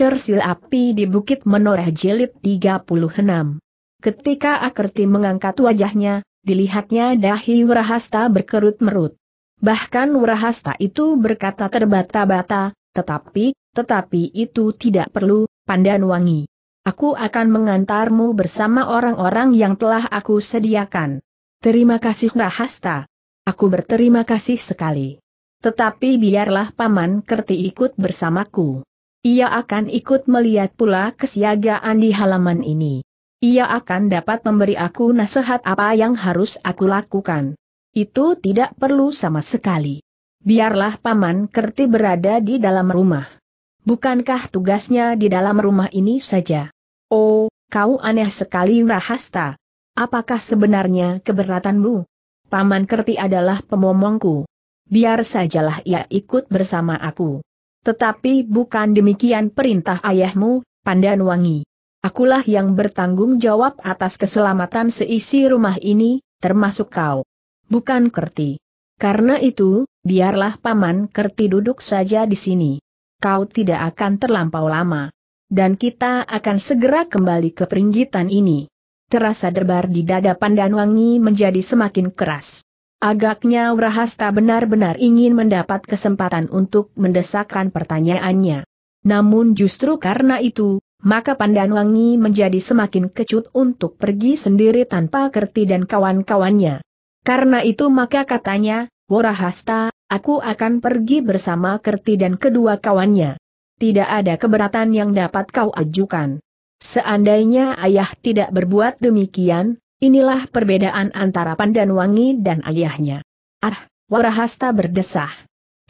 Cersil api di Bukit Menoreh Jelit 36. Ketika Akerti mengangkat wajahnya, dilihatnya dahi Wurahasta berkerut merut. Bahkan Wurahasta itu berkata terbata-bata, tetapi, tetapi itu tidak perlu, pandan wangi. Aku akan mengantarmu bersama orang-orang yang telah aku sediakan. Terima kasih Wrahasta. Aku berterima kasih sekali. Tetapi biarlah Paman Kerti ikut bersamaku. Ia akan ikut melihat pula kesiagaan di halaman ini. Ia akan dapat memberi aku nasihat apa yang harus aku lakukan. Itu tidak perlu sama sekali. Biarlah Paman Kerti berada di dalam rumah. Bukankah tugasnya di dalam rumah ini saja? Oh, kau aneh sekali Rahasta. Apakah sebenarnya keberatanmu? Paman Kerti adalah pemomongku. Biar sajalah ia ikut bersama aku. Tetapi bukan demikian perintah ayahmu, Pandan Wangi. Akulah yang bertanggung jawab atas keselamatan seisi rumah ini, termasuk kau. Bukan Kerti. Karena itu, biarlah Paman Kerti duduk saja di sini. Kau tidak akan terlampau lama. Dan kita akan segera kembali ke peringgitan ini. Terasa derbar di dada Pandanwangi menjadi semakin keras. Agaknya Wrahasta benar-benar ingin mendapat kesempatan untuk mendesakkan pertanyaannya. Namun justru karena itu, maka Pandan Wangi menjadi semakin kecut untuk pergi sendiri tanpa Kerti dan kawan-kawannya. Karena itu maka katanya, Wrahasta, aku akan pergi bersama Kerti dan kedua kawannya. Tidak ada keberatan yang dapat kau ajukan. Seandainya ayah tidak berbuat demikian, Inilah perbedaan antara Pandan Wangi dan ayahnya. Ah, Warahasta berdesah.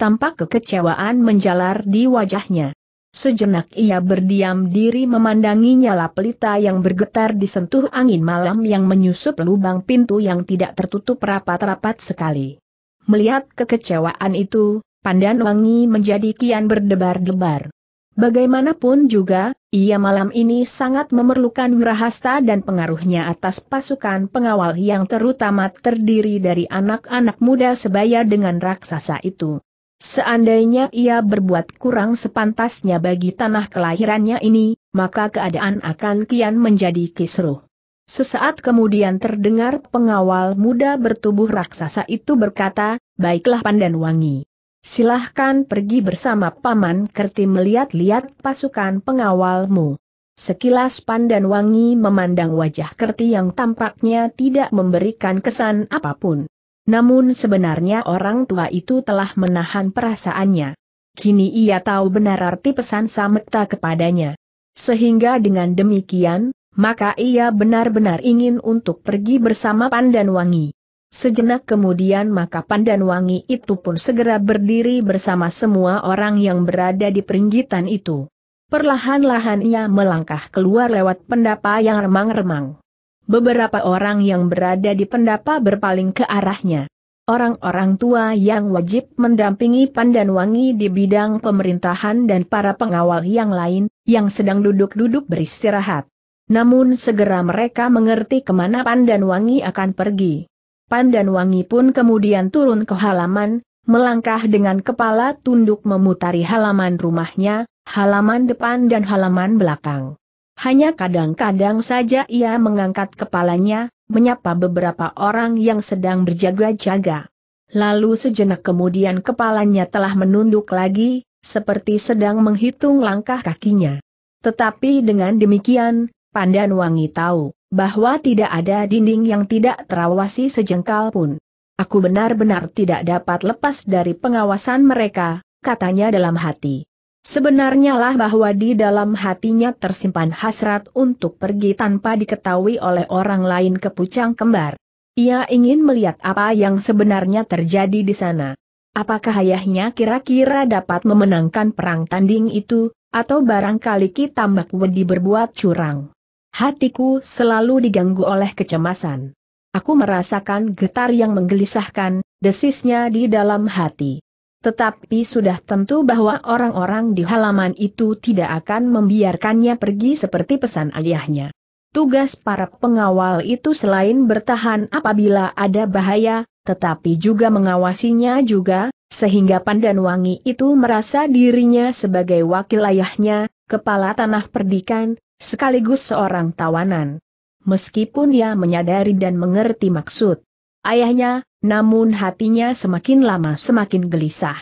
Tampak kekecewaan menjalar di wajahnya. Sejenak ia berdiam diri memandangi nyala pelita yang bergetar disentuh angin malam yang menyusup lubang pintu yang tidak tertutup rapat-rapat sekali. Melihat kekecewaan itu, Pandan Wangi menjadi kian berdebar-debar. Bagaimanapun juga, ia malam ini sangat memerlukan Wirahasta dan pengaruhnya atas pasukan pengawal yang terutama terdiri dari anak-anak muda sebaya dengan raksasa itu. Seandainya ia berbuat kurang sepantasnya bagi tanah kelahirannya ini, maka keadaan akan kian menjadi kisruh. Sesaat kemudian terdengar pengawal muda bertubuh raksasa itu berkata, Baiklah Pandan Wangi. Silahkan pergi bersama Paman Kerti melihat-lihat pasukan pengawalmu. Sekilas Pandan Wangi memandang wajah Kerti yang tampaknya tidak memberikan kesan apapun. Namun sebenarnya orang tua itu telah menahan perasaannya. Kini ia tahu benar arti pesan Samekta kepadanya. Sehingga dengan demikian, maka ia benar-benar ingin untuk pergi bersama Pandan Wangi. Sejenak kemudian maka pandan wangi itu pun segera berdiri bersama semua orang yang berada di peringgitan itu. Perlahan-lahan ia melangkah keluar lewat pendapa yang remang-remang. Beberapa orang yang berada di pendapa berpaling ke arahnya. Orang-orang tua yang wajib mendampingi Pandan Wangi di bidang pemerintahan dan para pengawal yang lain, yang sedang duduk-duduk beristirahat. Namun segera mereka mengerti kemana Pandan Wangi akan pergi. Pandan Wangi pun kemudian turun ke halaman, melangkah dengan kepala tunduk memutari halaman rumahnya, halaman depan dan halaman belakang. Hanya kadang-kadang saja ia mengangkat kepalanya, menyapa beberapa orang yang sedang berjaga-jaga. Lalu sejenak kemudian kepalanya telah menunduk lagi, seperti sedang menghitung langkah kakinya. Tetapi dengan demikian, Pandan Wangi tahu bahwa tidak ada dinding yang tidak terawasi sejengkal pun. Aku benar-benar tidak dapat lepas dari pengawasan mereka, katanya dalam hati. Sebenarnya lah bahwa di dalam hatinya tersimpan hasrat untuk pergi tanpa diketahui oleh orang lain ke Pucang Kembar. Ia ingin melihat apa yang sebenarnya terjadi di sana. Apakah ayahnya kira-kira dapat memenangkan perang tanding itu, atau barangkali kita Mbak Wedi berbuat curang? Hatiku selalu diganggu oleh kecemasan. Aku merasakan getar yang menggelisahkan, desisnya di dalam hati. Tetapi sudah tentu bahwa orang-orang di halaman itu tidak akan membiarkannya pergi seperti pesan ayahnya. Tugas para pengawal itu selain bertahan apabila ada bahaya, tetapi juga mengawasinya juga, sehingga Pandan Wangi itu merasa dirinya sebagai wakil ayahnya, kepala tanah perdikan, sekaligus seorang tawanan. Meskipun ia menyadari dan mengerti maksud ayahnya, namun hatinya semakin lama semakin gelisah.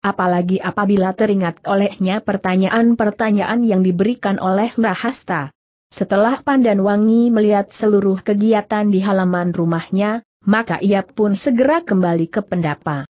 Apalagi apabila teringat olehnya pertanyaan-pertanyaan yang diberikan oleh Rahasta. Setelah Pandan Wangi melihat seluruh kegiatan di halaman rumahnya, maka ia pun segera kembali ke pendapa.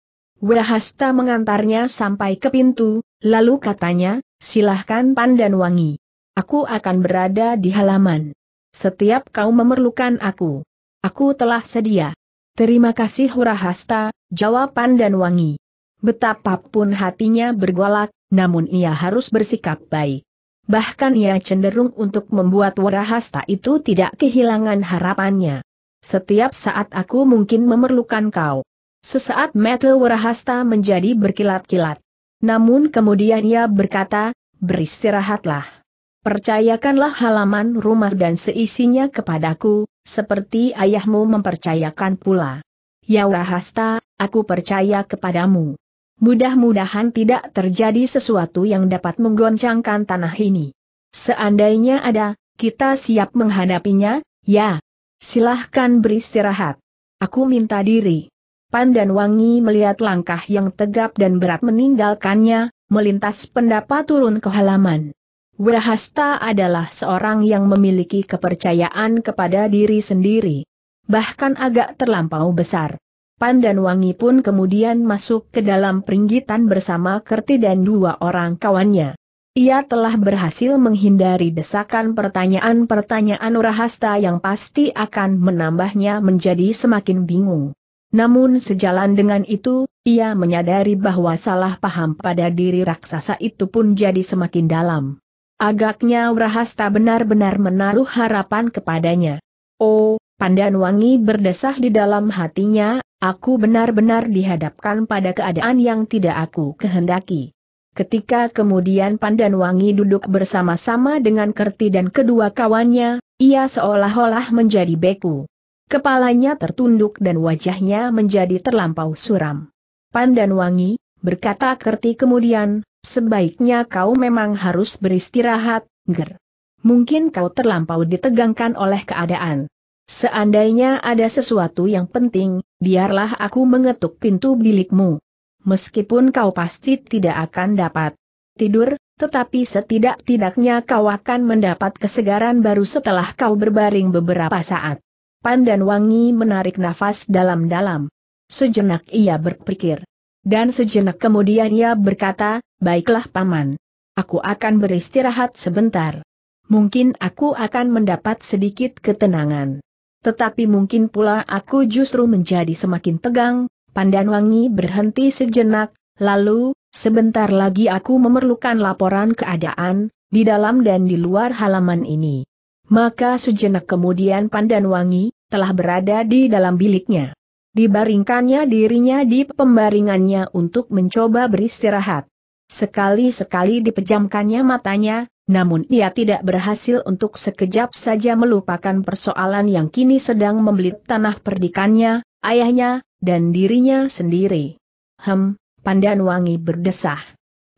Rahasta mengantarnya sampai ke pintu, lalu katanya, silahkan Pandan Wangi. Aku akan berada di halaman. Setiap kau memerlukan aku. Aku telah sedia. Terima kasih Hurahasta, jawab dan Wangi. Betapapun hatinya bergolak, namun ia harus bersikap baik. Bahkan ia cenderung untuk membuat Hurahasta itu tidak kehilangan harapannya. Setiap saat aku mungkin memerlukan kau. Sesaat metal Warahasta menjadi berkilat-kilat. Namun kemudian ia berkata, beristirahatlah. Percayakanlah halaman rumah dan seisinya kepadaku, seperti ayahmu mempercayakan pula. Ya Wahasta, aku percaya kepadamu. Mudah-mudahan tidak terjadi sesuatu yang dapat menggoncangkan tanah ini. Seandainya ada, kita siap menghadapinya, ya. Silahkan beristirahat. Aku minta diri. pan dan Wangi melihat langkah yang tegap dan berat meninggalkannya, melintas pendapat turun ke halaman. Wahasta adalah seorang yang memiliki kepercayaan kepada diri sendiri. Bahkan agak terlampau besar. Pan dan Wangi pun kemudian masuk ke dalam peringgitan bersama Kerti dan dua orang kawannya. Ia telah berhasil menghindari desakan pertanyaan-pertanyaan Urahasta yang pasti akan menambahnya menjadi semakin bingung. Namun sejalan dengan itu, ia menyadari bahwa salah paham pada diri raksasa itu pun jadi semakin dalam. Agaknya Wrahasta benar-benar menaruh harapan kepadanya. Oh, Pandan Wangi berdesah di dalam hatinya, aku benar-benar dihadapkan pada keadaan yang tidak aku kehendaki. Ketika kemudian Pandan Wangi duduk bersama-sama dengan Kerti dan kedua kawannya, ia seolah-olah menjadi beku. Kepalanya tertunduk dan wajahnya menjadi terlampau suram. Pandan Wangi, berkata Kerti kemudian, Sebaiknya kau memang harus beristirahat, Ger. Mungkin kau terlampau ditegangkan oleh keadaan. Seandainya ada sesuatu yang penting, biarlah aku mengetuk pintu bilikmu. Meskipun kau pasti tidak akan dapat tidur, tetapi setidak-tidaknya kau akan mendapat kesegaran baru setelah kau berbaring beberapa saat. Pandan Wangi menarik nafas dalam-dalam. Sejenak ia berpikir. Dan sejenak kemudian ia berkata, baiklah paman. Aku akan beristirahat sebentar. Mungkin aku akan mendapat sedikit ketenangan. Tetapi mungkin pula aku justru menjadi semakin tegang, pandan wangi berhenti sejenak, lalu, sebentar lagi aku memerlukan laporan keadaan, di dalam dan di luar halaman ini. Maka sejenak kemudian pandan wangi, telah berada di dalam biliknya dibaringkannya dirinya di pembaringannya untuk mencoba beristirahat. Sekali-sekali dipejamkannya matanya, namun ia tidak berhasil untuk sekejap saja melupakan persoalan yang kini sedang membelit tanah perdikannya, ayahnya, dan dirinya sendiri. Hem, pandan wangi berdesah.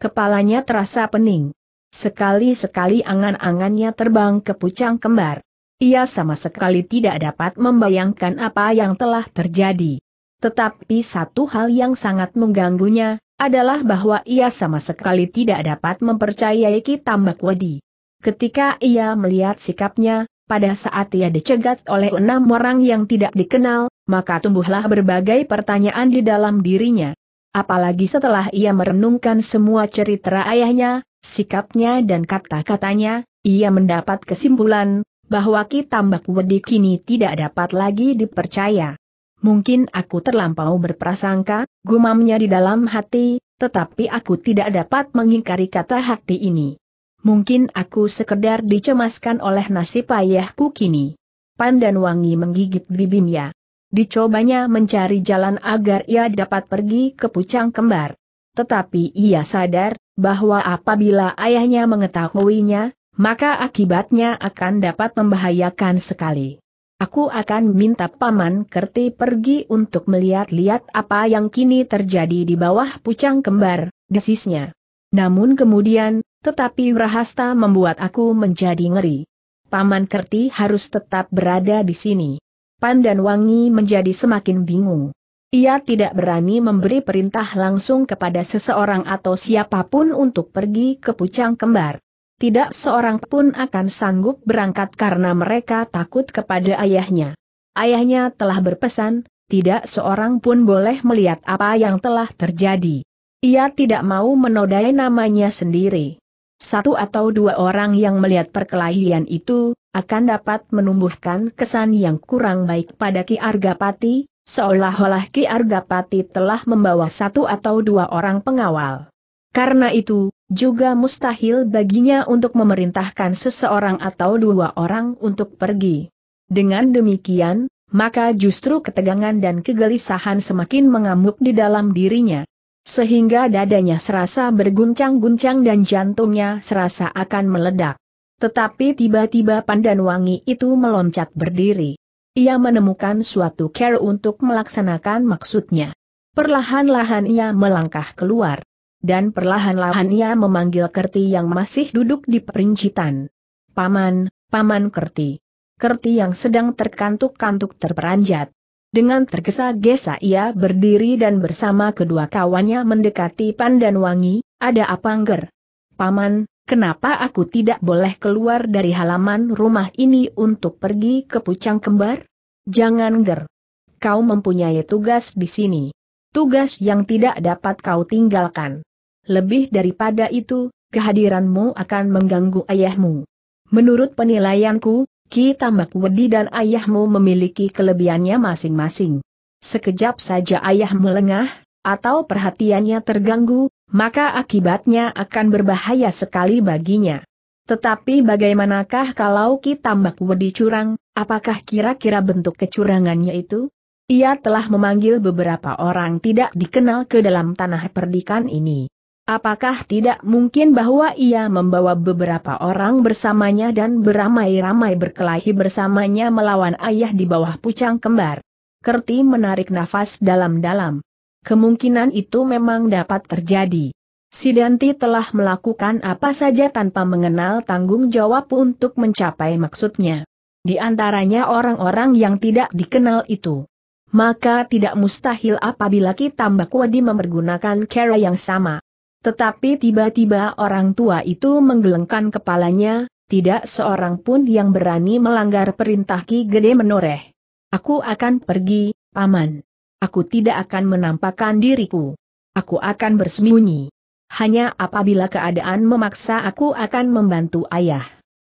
Kepalanya terasa pening. Sekali-sekali angan-angannya terbang ke pucang kembar. Ia sama sekali tidak dapat membayangkan apa yang telah terjadi. Tetapi satu hal yang sangat mengganggunya, adalah bahwa ia sama sekali tidak dapat mempercayai Ki Tambak Wedi. Ketika ia melihat sikapnya, pada saat ia dicegat oleh enam orang yang tidak dikenal, maka tumbuhlah berbagai pertanyaan di dalam dirinya. Apalagi setelah ia merenungkan semua cerita ayahnya, sikapnya dan kata-katanya, ia mendapat kesimpulan, bahwa Ki Tambak Wedi kini tidak dapat lagi dipercaya. Mungkin aku terlampau berprasangka, gumamnya di dalam hati, tetapi aku tidak dapat mengingkari kata hati ini. Mungkin aku sekedar dicemaskan oleh nasib ayahku kini. Pandan Wangi menggigit bibimnya. Dicobanya mencari jalan agar ia dapat pergi ke Pucang Kembar. Tetapi ia sadar, bahwa apabila ayahnya mengetahuinya, maka akibatnya akan dapat membahayakan sekali. Aku akan minta Paman Kerti pergi untuk melihat-lihat apa yang kini terjadi di bawah pucang kembar, desisnya. Namun kemudian, tetapi Rahasta membuat aku menjadi ngeri. Paman Kerti harus tetap berada di sini. Pandan Wangi menjadi semakin bingung. Ia tidak berani memberi perintah langsung kepada seseorang atau siapapun untuk pergi ke pucang kembar tidak seorang pun akan sanggup berangkat karena mereka takut kepada ayahnya. Ayahnya telah berpesan, tidak seorang pun boleh melihat apa yang telah terjadi. Ia tidak mau menodai namanya sendiri. Satu atau dua orang yang melihat perkelahian itu, akan dapat menumbuhkan kesan yang kurang baik pada Ki Argapati, seolah-olah Ki Argapati telah membawa satu atau dua orang pengawal. Karena itu, juga mustahil baginya untuk memerintahkan seseorang atau dua orang untuk pergi. Dengan demikian, maka justru ketegangan dan kegelisahan semakin mengamuk di dalam dirinya. Sehingga dadanya serasa berguncang-guncang dan jantungnya serasa akan meledak. Tetapi tiba-tiba Pandan Wangi itu meloncat berdiri. Ia menemukan suatu care untuk melaksanakan maksudnya. Perlahan-lahan ia melangkah keluar dan perlahan-lahan ia memanggil Kerti yang masih duduk di perincitan. Paman, Paman Kerti. Kerti yang sedang terkantuk-kantuk terperanjat. Dengan tergesa-gesa ia berdiri dan bersama kedua kawannya mendekati Pandan Wangi. ada apa angger? Paman, kenapa aku tidak boleh keluar dari halaman rumah ini untuk pergi ke Pucang Kembar? Jangan ger. Kau mempunyai tugas di sini. Tugas yang tidak dapat kau tinggalkan. Lebih daripada itu, kehadiranmu akan mengganggu ayahmu. Menurut penilaianku, Ki Tambak Wedi dan ayahmu memiliki kelebihannya masing-masing. Sekejap saja ayah melengah, atau perhatiannya terganggu, maka akibatnya akan berbahaya sekali baginya. Tetapi bagaimanakah kalau Ki Tambak Wedi curang, apakah kira-kira bentuk kecurangannya itu? Ia telah memanggil beberapa orang tidak dikenal ke dalam tanah perdikan ini. Apakah tidak mungkin bahwa ia membawa beberapa orang bersamanya dan beramai-ramai berkelahi bersamanya melawan ayah di bawah pucang kembar? Kerti menarik nafas dalam-dalam. Kemungkinan itu memang dapat terjadi. Sidanti telah melakukan apa saja tanpa mengenal tanggung jawab untuk mencapai maksudnya. Di antaranya orang-orang yang tidak dikenal itu. Maka tidak mustahil apabila kita Mbak Wadi mempergunakan cara yang sama. Tetapi tiba-tiba orang tua itu menggelengkan kepalanya, tidak seorang pun yang berani melanggar perintah Ki Gede menoreh. Aku akan pergi, Paman. Aku tidak akan menampakkan diriku. Aku akan bersembunyi. Hanya apabila keadaan memaksa aku akan membantu ayah.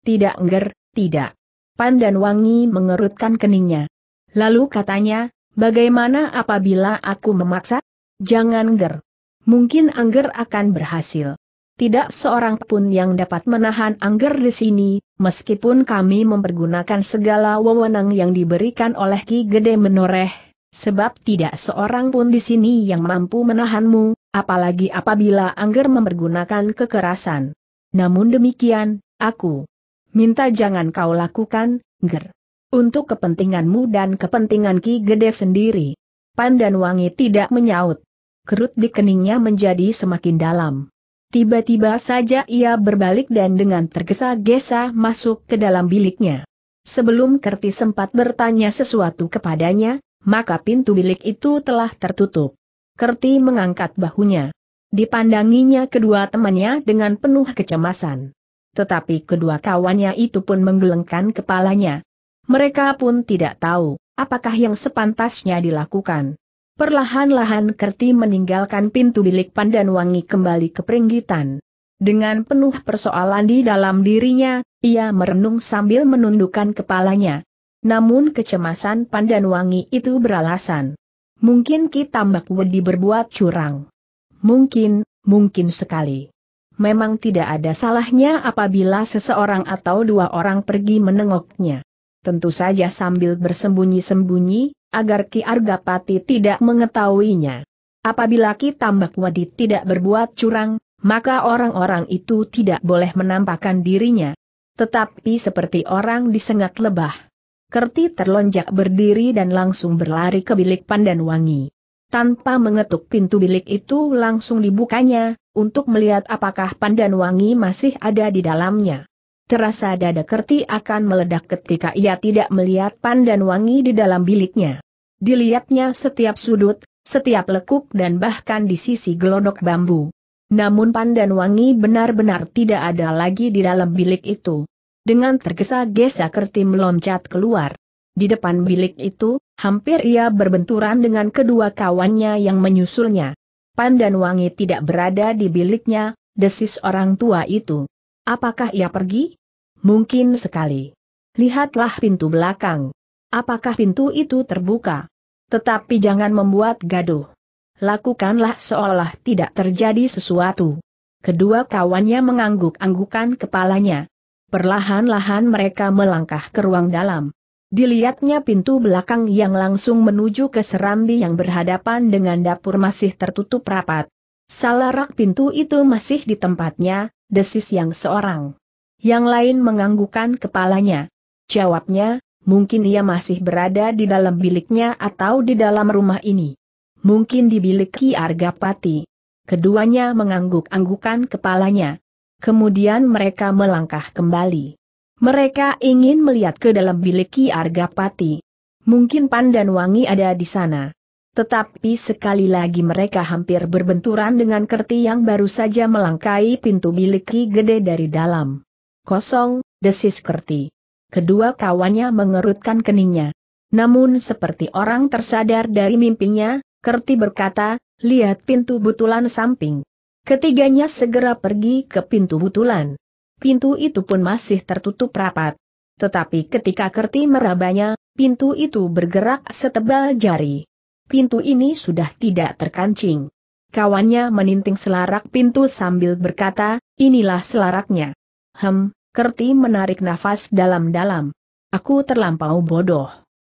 Tidak ngger, tidak. Pan dan Wangi mengerutkan keningnya. Lalu katanya, bagaimana apabila aku memaksa? Jangan ger mungkin Angger akan berhasil. Tidak seorang pun yang dapat menahan Angger di sini, meskipun kami mempergunakan segala wewenang yang diberikan oleh Ki Gede Menoreh, sebab tidak seorang pun di sini yang mampu menahanmu, apalagi apabila Angger mempergunakan kekerasan. Namun demikian, aku minta jangan kau lakukan, Angger, Untuk kepentinganmu dan kepentingan Ki Gede sendiri. Pandan Wangi tidak menyaut kerut di keningnya menjadi semakin dalam. Tiba-tiba saja ia berbalik dan dengan tergesa-gesa masuk ke dalam biliknya. Sebelum Kerti sempat bertanya sesuatu kepadanya, maka pintu bilik itu telah tertutup. Kerti mengangkat bahunya. Dipandanginya kedua temannya dengan penuh kecemasan. Tetapi kedua kawannya itu pun menggelengkan kepalanya. Mereka pun tidak tahu, apakah yang sepantasnya dilakukan. Perlahan-lahan Kerti meninggalkan pintu bilik Pandan Wangi kembali ke peringgitan. Dengan penuh persoalan di dalam dirinya, ia merenung sambil menundukkan kepalanya. Namun kecemasan Pandan Wangi itu beralasan. Mungkin kita Mbak Wedi berbuat curang. Mungkin, mungkin sekali. Memang tidak ada salahnya apabila seseorang atau dua orang pergi menengoknya tentu saja sambil bersembunyi-sembunyi, agar Ki Argapati tidak mengetahuinya. Apabila Ki Tambak Wadi tidak berbuat curang, maka orang-orang itu tidak boleh menampakkan dirinya. Tetapi seperti orang disengat lebah. Kerti terlonjak berdiri dan langsung berlari ke bilik pandan wangi. Tanpa mengetuk pintu bilik itu langsung dibukanya, untuk melihat apakah pandan wangi masih ada di dalamnya terasa dada kerti akan meledak ketika ia tidak melihat pandan wangi di dalam biliknya. Dilihatnya setiap sudut, setiap lekuk dan bahkan di sisi gelodok bambu. Namun pandan wangi benar-benar tidak ada lagi di dalam bilik itu. Dengan tergesa-gesa kerti meloncat keluar. Di depan bilik itu, hampir ia berbenturan dengan kedua kawannya yang menyusulnya. Pandan Wangi tidak berada di biliknya, desis orang tua itu. Apakah ia pergi? Mungkin sekali. Lihatlah pintu belakang. Apakah pintu itu terbuka? Tetapi jangan membuat gaduh. Lakukanlah seolah tidak terjadi sesuatu. Kedua kawannya mengangguk-anggukan kepalanya. Perlahan-lahan mereka melangkah ke ruang dalam. Dilihatnya pintu belakang yang langsung menuju ke serambi yang berhadapan dengan dapur masih tertutup rapat. Salarak pintu itu masih di tempatnya, desis yang seorang. Yang lain menganggukkan kepalanya. Jawabnya, mungkin ia masih berada di dalam biliknya atau di dalam rumah ini. Mungkin di bilik Ki Argapati. Keduanya mengangguk-anggukan kepalanya. Kemudian mereka melangkah kembali. Mereka ingin melihat ke dalam bilik Ki Argapati. Mungkin Pandan Wangi ada di sana. Tetapi sekali lagi mereka hampir berbenturan dengan kerti yang baru saja melangkai pintu bilik Ki Gede dari dalam. Kosong, desis kerti. Kedua kawannya mengerutkan keningnya. Namun seperti orang tersadar dari mimpinya, kerti berkata, lihat pintu butulan samping. Ketiganya segera pergi ke pintu butulan. Pintu itu pun masih tertutup rapat. Tetapi ketika kerti merabanya, pintu itu bergerak setebal jari pintu ini sudah tidak terkancing. Kawannya meninting selarak pintu sambil berkata, inilah selaraknya. Hem, Kerti menarik nafas dalam-dalam. Aku terlampau bodoh.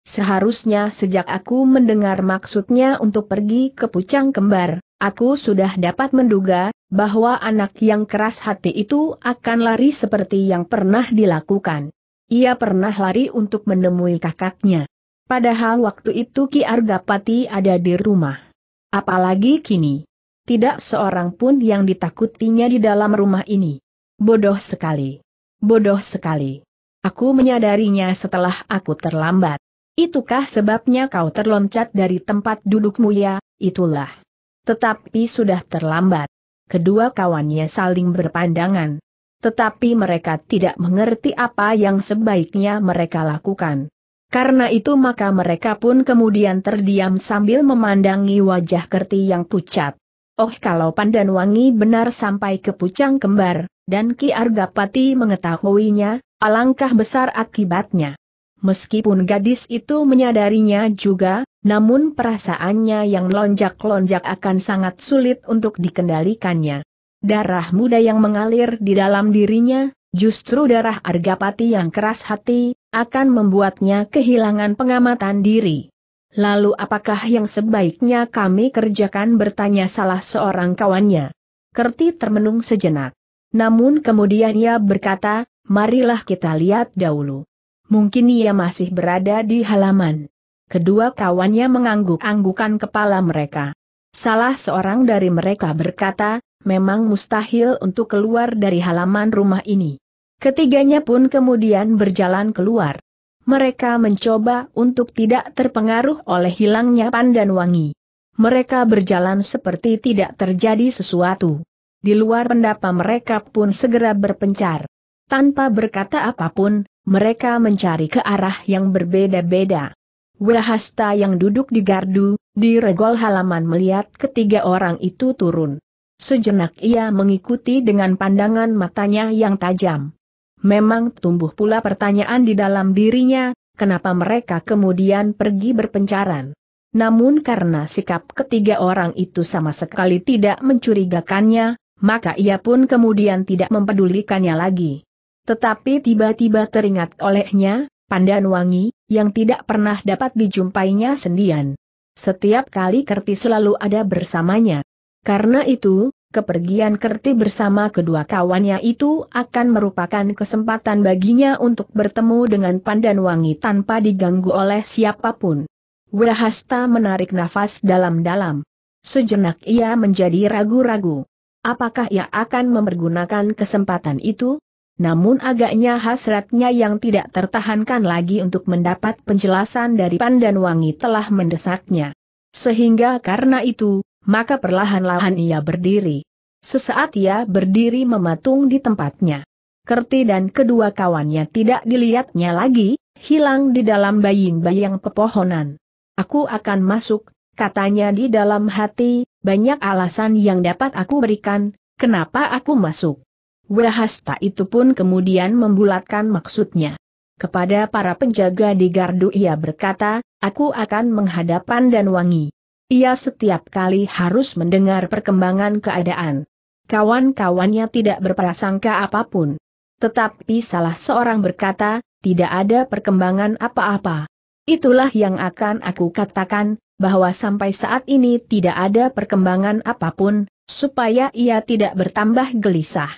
Seharusnya sejak aku mendengar maksudnya untuk pergi ke Pucang Kembar, aku sudah dapat menduga, bahwa anak yang keras hati itu akan lari seperti yang pernah dilakukan. Ia pernah lari untuk menemui kakaknya. Padahal waktu itu Ki Argapati ada di rumah. Apalagi kini. Tidak seorang pun yang ditakutinya di dalam rumah ini. Bodoh sekali. Bodoh sekali. Aku menyadarinya setelah aku terlambat. Itukah sebabnya kau terloncat dari tempat dudukmu ya, itulah. Tetapi sudah terlambat. Kedua kawannya saling berpandangan. Tetapi mereka tidak mengerti apa yang sebaiknya mereka lakukan. Karena itu maka mereka pun kemudian terdiam sambil memandangi wajah Kerti yang pucat. Oh kalau Pandan Wangi benar sampai ke Pucang Kembar, dan Ki Argapati mengetahuinya, alangkah besar akibatnya. Meskipun gadis itu menyadarinya juga, namun perasaannya yang lonjak-lonjak akan sangat sulit untuk dikendalikannya. Darah muda yang mengalir di dalam dirinya, Justru darah Argapati yang keras hati, akan membuatnya kehilangan pengamatan diri. Lalu apakah yang sebaiknya kami kerjakan bertanya salah seorang kawannya. Kerti termenung sejenak. Namun kemudian ia berkata, marilah kita lihat dahulu. Mungkin ia masih berada di halaman. Kedua kawannya mengangguk-anggukan kepala mereka. Salah seorang dari mereka berkata, memang mustahil untuk keluar dari halaman rumah ini. Ketiganya pun kemudian berjalan keluar. Mereka mencoba untuk tidak terpengaruh oleh hilangnya pandan wangi. Mereka berjalan seperti tidak terjadi sesuatu. Di luar pendapa mereka pun segera berpencar. Tanpa berkata apapun, mereka mencari ke arah yang berbeda-beda. Wahasta yang duduk di gardu, di regol halaman melihat ketiga orang itu turun. Sejenak ia mengikuti dengan pandangan matanya yang tajam. Memang tumbuh pula pertanyaan di dalam dirinya, kenapa mereka kemudian pergi berpencaran. Namun karena sikap ketiga orang itu sama sekali tidak mencurigakannya, maka ia pun kemudian tidak mempedulikannya lagi. Tetapi tiba-tiba teringat olehnya, Pandan Wangi, yang tidak pernah dapat dijumpainya sendian. Setiap kali Kerti selalu ada bersamanya. Karena itu, kepergian Kerti bersama kedua kawannya itu akan merupakan kesempatan baginya untuk bertemu dengan Pandan Wangi tanpa diganggu oleh siapapun. Wirahasta menarik nafas dalam-dalam. Sejenak ia menjadi ragu-ragu. Apakah ia akan mempergunakan kesempatan itu? Namun agaknya hasratnya yang tidak tertahankan lagi untuk mendapat penjelasan dari Pandan Wangi telah mendesaknya. Sehingga karena itu, maka perlahan-lahan ia berdiri. Sesaat ia berdiri mematung di tempatnya. Kerti dan kedua kawannya tidak dilihatnya lagi, hilang di dalam bayang-bayang pepohonan. Aku akan masuk, katanya di dalam hati, banyak alasan yang dapat aku berikan, kenapa aku masuk. Wahasta itu pun kemudian membulatkan maksudnya. Kepada para penjaga di gardu ia berkata, aku akan menghadapan dan wangi. Ia setiap kali harus mendengar perkembangan keadaan. Kawan-kawannya tidak berprasangka apapun. Tetapi salah seorang berkata, tidak ada perkembangan apa-apa. Itulah yang akan aku katakan, bahwa sampai saat ini tidak ada perkembangan apapun, supaya ia tidak bertambah gelisah.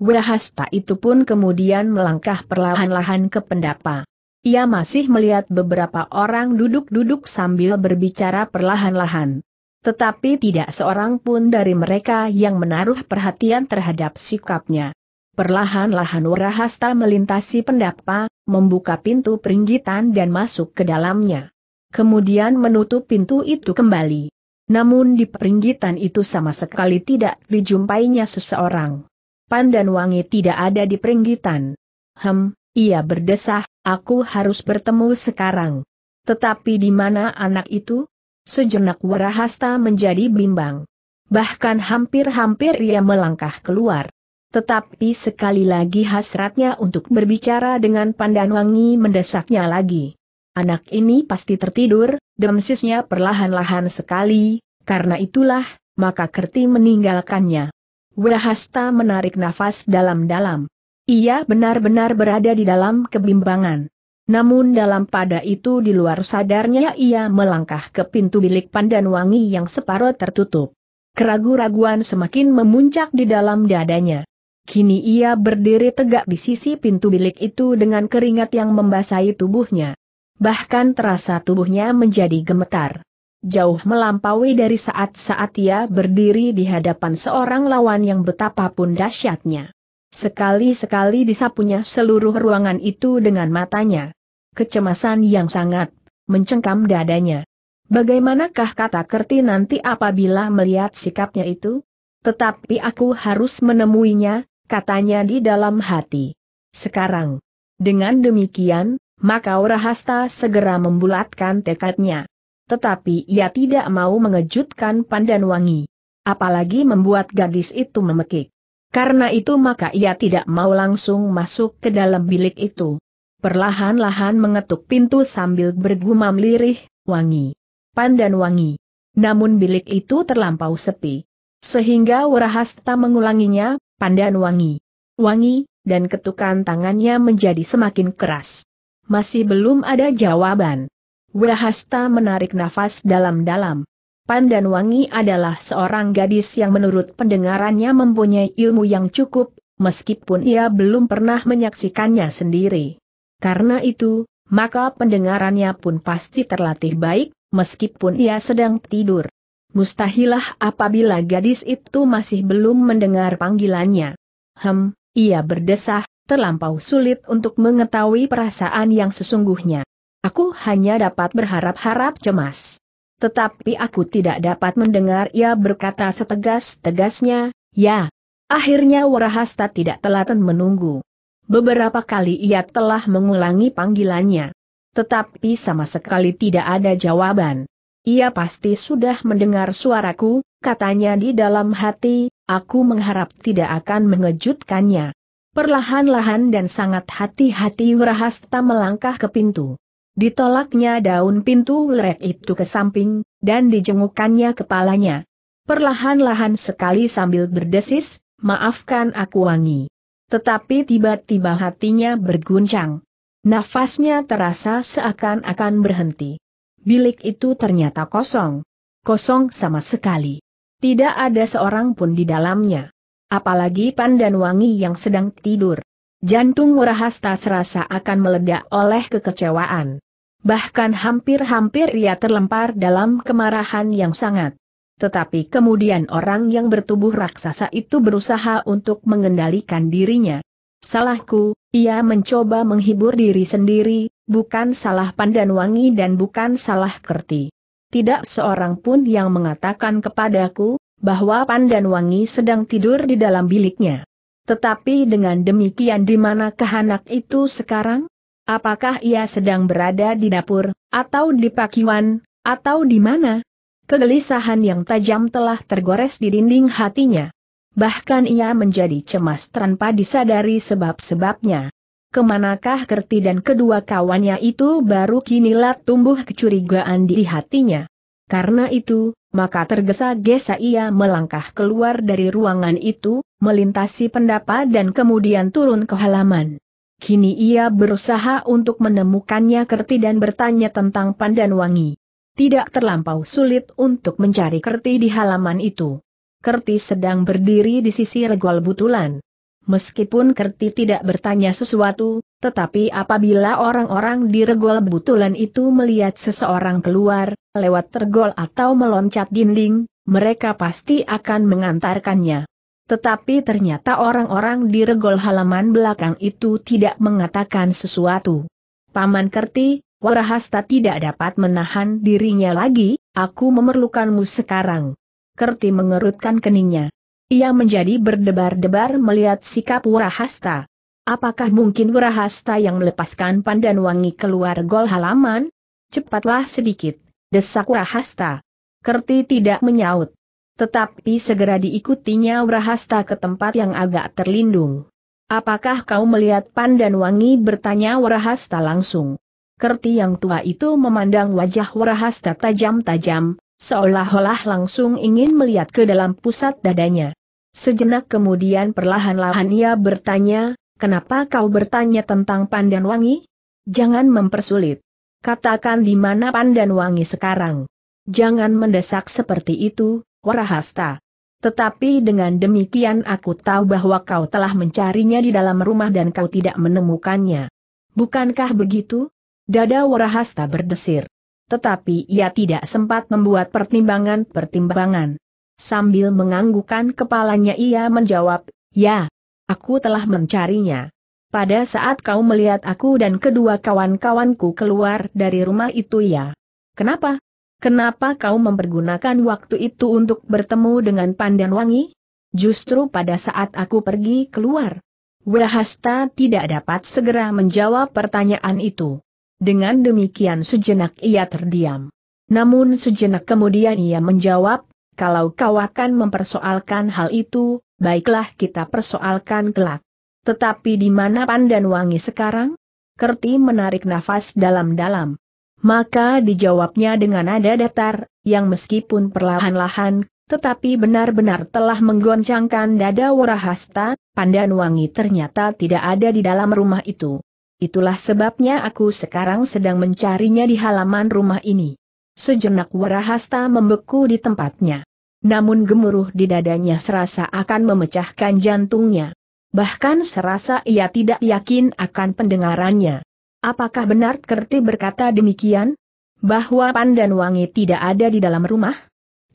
Wahasta itu pun kemudian melangkah perlahan-lahan ke pendapa. Ia masih melihat beberapa orang duduk-duduk sambil berbicara perlahan-lahan. Tetapi tidak seorang pun dari mereka yang menaruh perhatian terhadap sikapnya. Perlahan-lahan Warahasta melintasi pendapa, membuka pintu peringgitan dan masuk ke dalamnya. Kemudian menutup pintu itu kembali. Namun di peringgitan itu sama sekali tidak dijumpainya seseorang. Pandan wangi tidak ada di peringgitan. Hem, ia berdesah, aku harus bertemu sekarang. Tetapi di mana anak itu? Sejenak Warahasta menjadi bimbang. Bahkan hampir-hampir ia melangkah keluar. Tetapi sekali lagi hasratnya untuk berbicara dengan Pandanwangi mendesaknya lagi. Anak ini pasti tertidur, demsisnya perlahan-lahan sekali, karena itulah, maka Kerti meninggalkannya. Warahasta menarik nafas dalam-dalam. Ia benar-benar berada di dalam kebimbangan. Namun dalam pada itu di luar sadarnya ia melangkah ke pintu bilik pandan wangi yang separuh tertutup. Keragu-raguan semakin memuncak di dalam dadanya. Kini ia berdiri tegak di sisi pintu bilik itu dengan keringat yang membasahi tubuhnya. Bahkan terasa tubuhnya menjadi gemetar. Jauh melampaui dari saat-saat ia berdiri di hadapan seorang lawan yang betapapun dahsyatnya. Sekali-sekali disapunya seluruh ruangan itu dengan matanya. Kecemasan yang sangat mencengkam dadanya. Bagaimanakah kata Kerti nanti apabila melihat sikapnya itu? Tetapi aku harus menemuinya, katanya di dalam hati. Sekarang. Dengan demikian, maka Rahasta segera membulatkan tekadnya. Tetapi ia tidak mau mengejutkan pandan wangi. Apalagi membuat gadis itu memekik. Karena itu maka ia tidak mau langsung masuk ke dalam bilik itu. Perlahan-lahan mengetuk pintu sambil bergumam lirih, wangi. Pandan wangi. Namun bilik itu terlampau sepi. Sehingga Warahasta mengulanginya, pandan wangi. Wangi, dan ketukan tangannya menjadi semakin keras. Masih belum ada jawaban. Warahasta menarik nafas dalam-dalam. Pandan Wangi adalah seorang gadis yang menurut pendengarannya mempunyai ilmu yang cukup, meskipun ia belum pernah menyaksikannya sendiri. Karena itu, maka pendengarannya pun pasti terlatih baik, meskipun ia sedang tidur. Mustahilah apabila gadis itu masih belum mendengar panggilannya. Hem, ia berdesah, terlampau sulit untuk mengetahui perasaan yang sesungguhnya. Aku hanya dapat berharap-harap cemas tetapi aku tidak dapat mendengar ia berkata setegas-tegasnya, ya. Akhirnya Warahasta tidak telaten menunggu. Beberapa kali ia telah mengulangi panggilannya. Tetapi sama sekali tidak ada jawaban. Ia pasti sudah mendengar suaraku, katanya di dalam hati, aku mengharap tidak akan mengejutkannya. Perlahan-lahan dan sangat hati-hati Warahasta melangkah ke pintu. Ditolaknya daun pintu lerek itu ke samping, dan dijengukannya kepalanya. Perlahan-lahan sekali sambil berdesis, maafkan aku wangi. Tetapi tiba-tiba hatinya berguncang. Nafasnya terasa seakan-akan berhenti. Bilik itu ternyata kosong. Kosong sama sekali. Tidak ada seorang pun di dalamnya. Apalagi Pandan Wangi yang sedang tidur. Jantung Murahasta serasa akan meledak oleh kekecewaan. Bahkan hampir-hampir ia terlempar dalam kemarahan yang sangat. Tetapi kemudian orang yang bertubuh raksasa itu berusaha untuk mengendalikan dirinya. Salahku, ia mencoba menghibur diri sendiri, bukan salah pandan wangi dan bukan salah Kerti. Tidak seorang pun yang mengatakan kepadaku, bahwa pandan wangi sedang tidur di dalam biliknya. Tetapi dengan demikian di manakah anak itu sekarang? Apakah ia sedang berada di dapur, atau di pakiwan, atau di mana? Kegelisahan yang tajam telah tergores di dinding hatinya. Bahkan ia menjadi cemas tanpa disadari sebab-sebabnya. Kemanakah Kerti dan kedua kawannya itu baru kinilah tumbuh kecurigaan di hatinya. Karena itu, maka tergesa-gesa ia melangkah keluar dari ruangan itu, melintasi pendapa dan kemudian turun ke halaman. Kini ia berusaha untuk menemukannya Kerti dan bertanya tentang Pandan Wangi. Tidak terlampau sulit untuk mencari Kerti di halaman itu. Kerti sedang berdiri di sisi regol butulan. Meskipun Kerti tidak bertanya sesuatu, tetapi apabila orang-orang di regol betulan itu melihat seseorang keluar, lewat tergol atau meloncat dinding, mereka pasti akan mengantarkannya. Tetapi ternyata orang-orang di regol halaman belakang itu tidak mengatakan sesuatu. Paman Kerti, Warahasta tidak dapat menahan dirinya lagi, aku memerlukanmu sekarang. Kerti mengerutkan keningnya. Ia menjadi berdebar-debar melihat sikap Warahasta. Apakah mungkin Wirahasta yang melepaskan pandan wangi keluar gol halaman? Cepatlah sedikit, desak Wirahasta. Kerti tidak menyaut. Tetapi segera diikutinya Wirahasta ke tempat yang agak terlindung. Apakah kau melihat pandan wangi bertanya Wirahasta langsung. Kerti yang tua itu memandang wajah Wirahasta tajam-tajam, seolah-olah langsung ingin melihat ke dalam pusat dadanya. Sejenak kemudian perlahan-lahan ia bertanya, Kenapa kau bertanya tentang Pandan Wangi? Jangan mempersulit. Katakan di mana Pandan Wangi sekarang. Jangan mendesak seperti itu, Warahasta. Tetapi dengan demikian aku tahu bahwa kau telah mencarinya di dalam rumah dan kau tidak menemukannya. Bukankah begitu? Dada Warahasta berdesir. Tetapi ia tidak sempat membuat pertimbangan-pertimbangan. Sambil menganggukan kepalanya ia menjawab, ya, Aku telah mencarinya. Pada saat kau melihat aku dan kedua kawan-kawanku keluar dari rumah itu ya. Kenapa? Kenapa kau mempergunakan waktu itu untuk bertemu dengan Pandan Wangi? Justru pada saat aku pergi keluar. Wirahasta tidak dapat segera menjawab pertanyaan itu. Dengan demikian sejenak ia terdiam. Namun sejenak kemudian ia menjawab, kalau kau akan mempersoalkan hal itu, baiklah kita persoalkan kelak. Tetapi di mana Pandan Wangi sekarang? Kerti menarik nafas dalam-dalam. Maka dijawabnya dengan nada datar, yang meskipun perlahan-lahan, tetapi benar-benar telah menggoncangkan dada Warahasta, Pandan Wangi ternyata tidak ada di dalam rumah itu. Itulah sebabnya aku sekarang sedang mencarinya di halaman rumah ini. Sejenak Warahasta membeku di tempatnya namun gemuruh di dadanya serasa akan memecahkan jantungnya. Bahkan serasa ia tidak yakin akan pendengarannya. Apakah benar Kerti berkata demikian? Bahwa Pandan Wangi tidak ada di dalam rumah?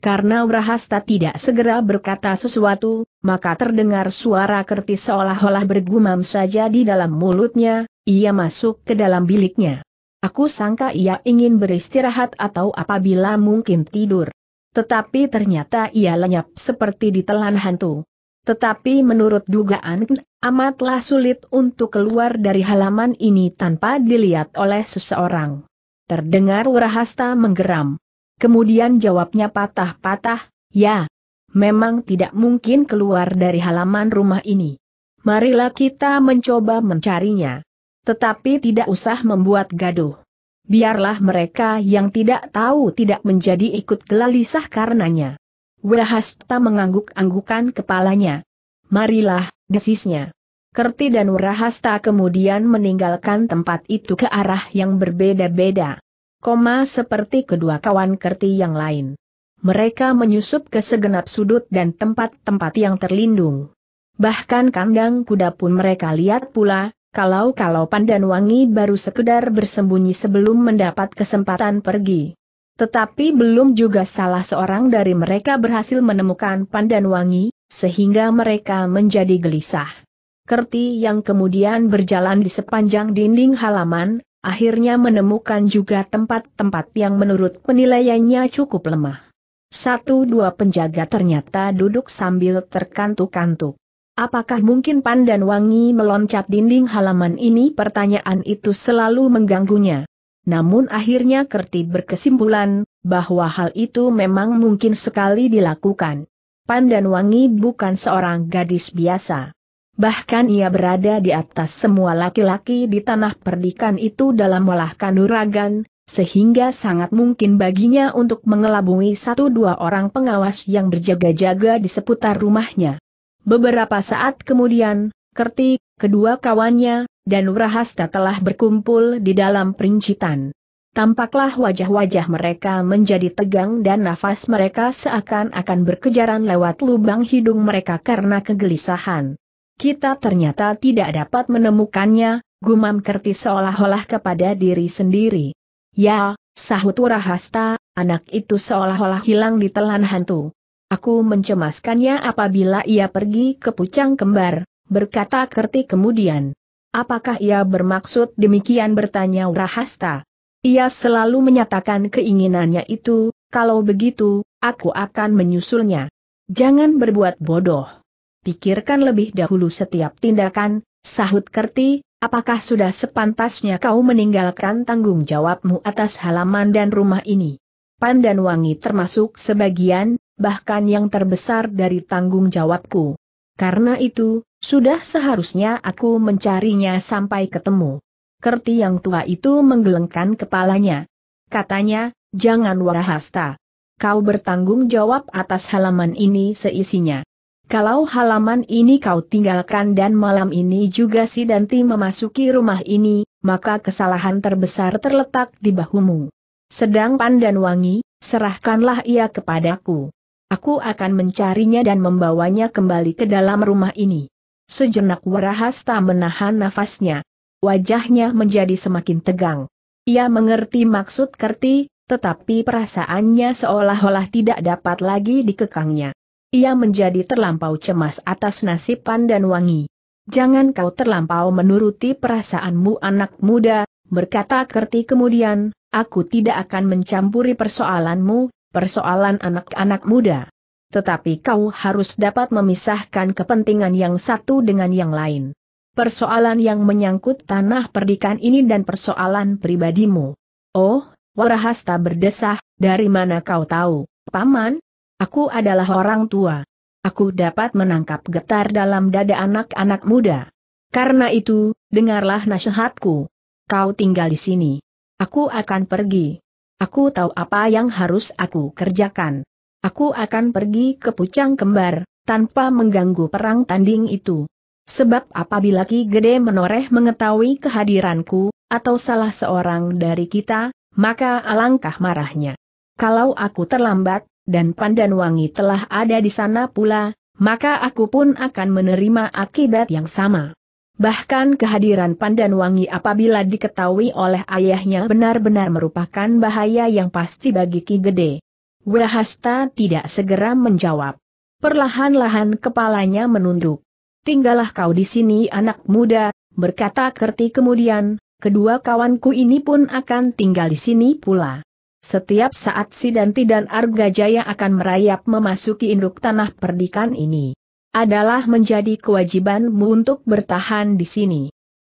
Karena Wrahasta tidak segera berkata sesuatu, maka terdengar suara Kerti seolah-olah bergumam saja di dalam mulutnya, ia masuk ke dalam biliknya. Aku sangka ia ingin beristirahat atau apabila mungkin tidur. Tetapi ternyata ia lenyap seperti ditelan hantu. Tetapi menurut dugaan, amatlah sulit untuk keluar dari halaman ini tanpa dilihat oleh seseorang. Terdengar Wirahasta menggeram. Kemudian jawabnya patah-patah, ya, memang tidak mungkin keluar dari halaman rumah ini. Marilah kita mencoba mencarinya. Tetapi tidak usah membuat gaduh biarlah mereka yang tidak tahu tidak menjadi ikut gelisah karenanya. Wirahasta mengangguk-anggukan kepalanya. Marilah, desisnya. Kerti dan Wirahasta kemudian meninggalkan tempat itu ke arah yang berbeda-beda. Koma seperti kedua kawan Kerti yang lain. Mereka menyusup ke segenap sudut dan tempat-tempat yang terlindung. Bahkan kandang kuda pun mereka lihat pula, kalau-kalau Pandan Wangi baru sekedar bersembunyi sebelum mendapat kesempatan pergi. Tetapi belum juga salah seorang dari mereka berhasil menemukan Pandan Wangi, sehingga mereka menjadi gelisah. Kerti yang kemudian berjalan di sepanjang dinding halaman, akhirnya menemukan juga tempat-tempat yang menurut penilaiannya cukup lemah. Satu dua penjaga ternyata duduk sambil terkantuk-kantuk. Apakah mungkin pandan wangi meloncat dinding halaman ini? Pertanyaan itu selalu mengganggunya. Namun akhirnya Kerti berkesimpulan, bahwa hal itu memang mungkin sekali dilakukan. Pandan wangi bukan seorang gadis biasa. Bahkan ia berada di atas semua laki-laki di tanah perdikan itu dalam olah kanuragan, sehingga sangat mungkin baginya untuk mengelabui satu dua orang pengawas yang berjaga-jaga di seputar rumahnya. Beberapa saat kemudian, Kerti, kedua kawannya, dan Rahasta telah berkumpul di dalam perincitan. Tampaklah wajah-wajah mereka menjadi tegang dan nafas mereka seakan-akan berkejaran lewat lubang hidung mereka karena kegelisahan. Kita ternyata tidak dapat menemukannya, gumam Kerti seolah-olah kepada diri sendiri. Ya, sahut Rahasta, anak itu seolah-olah hilang di ditelan hantu. Aku mencemaskannya apabila ia pergi ke pucang kembar, berkata Kerti kemudian. Apakah ia bermaksud demikian bertanya Rahasta? Ia selalu menyatakan keinginannya itu, kalau begitu, aku akan menyusulnya. Jangan berbuat bodoh. Pikirkan lebih dahulu setiap tindakan, sahut Kerti, apakah sudah sepantasnya kau meninggalkan tanggung jawabmu atas halaman dan rumah ini? Pandan Wangi termasuk sebagian, bahkan yang terbesar dari tanggung jawabku. Karena itu, sudah seharusnya aku mencarinya sampai ketemu. Kerti yang tua itu menggelengkan kepalanya. Katanya, jangan warahasta. Kau bertanggung jawab atas halaman ini seisinya. Kalau halaman ini kau tinggalkan dan malam ini juga si Danti memasuki rumah ini, maka kesalahan terbesar terletak di bahumu. Sedang Wangi, serahkanlah ia kepadaku. Aku akan mencarinya dan membawanya kembali ke dalam rumah ini. Sejenak Warahasta menahan nafasnya. Wajahnya menjadi semakin tegang. Ia mengerti maksud Kerti, tetapi perasaannya seolah-olah tidak dapat lagi dikekangnya. Ia menjadi terlampau cemas atas nasib Pandan Wangi. Jangan kau terlampau menuruti perasaanmu anak muda, berkata Kerti kemudian, aku tidak akan mencampuri persoalanmu, persoalan anak-anak muda. Tetapi kau harus dapat memisahkan kepentingan yang satu dengan yang lain. Persoalan yang menyangkut tanah perdikan ini dan persoalan pribadimu. Oh, Warahasta berdesah, dari mana kau tahu, Paman? Aku adalah orang tua. Aku dapat menangkap getar dalam dada anak-anak muda. Karena itu, dengarlah nasihatku. Kau tinggal di sini. Aku akan pergi. Aku tahu apa yang harus aku kerjakan. Aku akan pergi ke Pucang Kembar, tanpa mengganggu perang tanding itu. Sebab apabila Ki Gede Menoreh mengetahui kehadiranku, atau salah seorang dari kita, maka alangkah marahnya. Kalau aku terlambat, dan Pandan Wangi telah ada di sana pula, maka aku pun akan menerima akibat yang sama. Bahkan kehadiran Pandan Wangi apabila diketahui oleh ayahnya benar-benar merupakan bahaya yang pasti bagi Ki Gede. Wirahasta tidak segera menjawab. Perlahan-lahan kepalanya menunduk. Tinggallah kau di sini anak muda, berkata Kerti kemudian, kedua kawanku ini pun akan tinggal di sini pula. Setiap saat Sidanti dan Argajaya akan merayap memasuki induk tanah perdikan ini adalah menjadi kewajibanmu untuk bertahan di sini.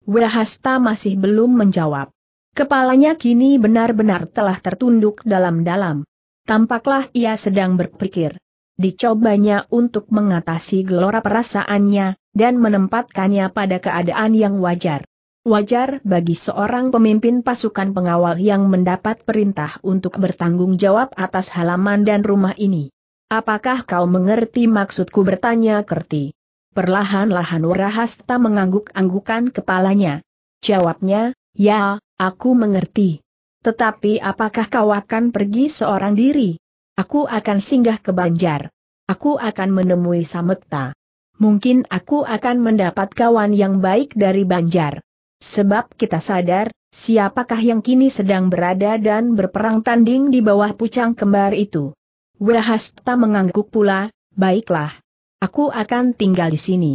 Wirahasta masih belum menjawab. Kepalanya kini benar-benar telah tertunduk dalam-dalam. Tampaklah ia sedang berpikir. Dicobanya untuk mengatasi gelora perasaannya, dan menempatkannya pada keadaan yang wajar. Wajar bagi seorang pemimpin pasukan pengawal yang mendapat perintah untuk bertanggung jawab atas halaman dan rumah ini. Apakah kau mengerti maksudku bertanya Kerti? Perlahan-lahan Wirahasta mengangguk-anggukan kepalanya. Jawabnya, ya, aku mengerti. Tetapi apakah kau akan pergi seorang diri? Aku akan singgah ke Banjar. Aku akan menemui Sametta. Mungkin aku akan mendapat kawan yang baik dari Banjar. Sebab kita sadar, siapakah yang kini sedang berada dan berperang tanding di bawah pucang kembar itu. Wahasta mengangguk pula, baiklah. Aku akan tinggal di sini.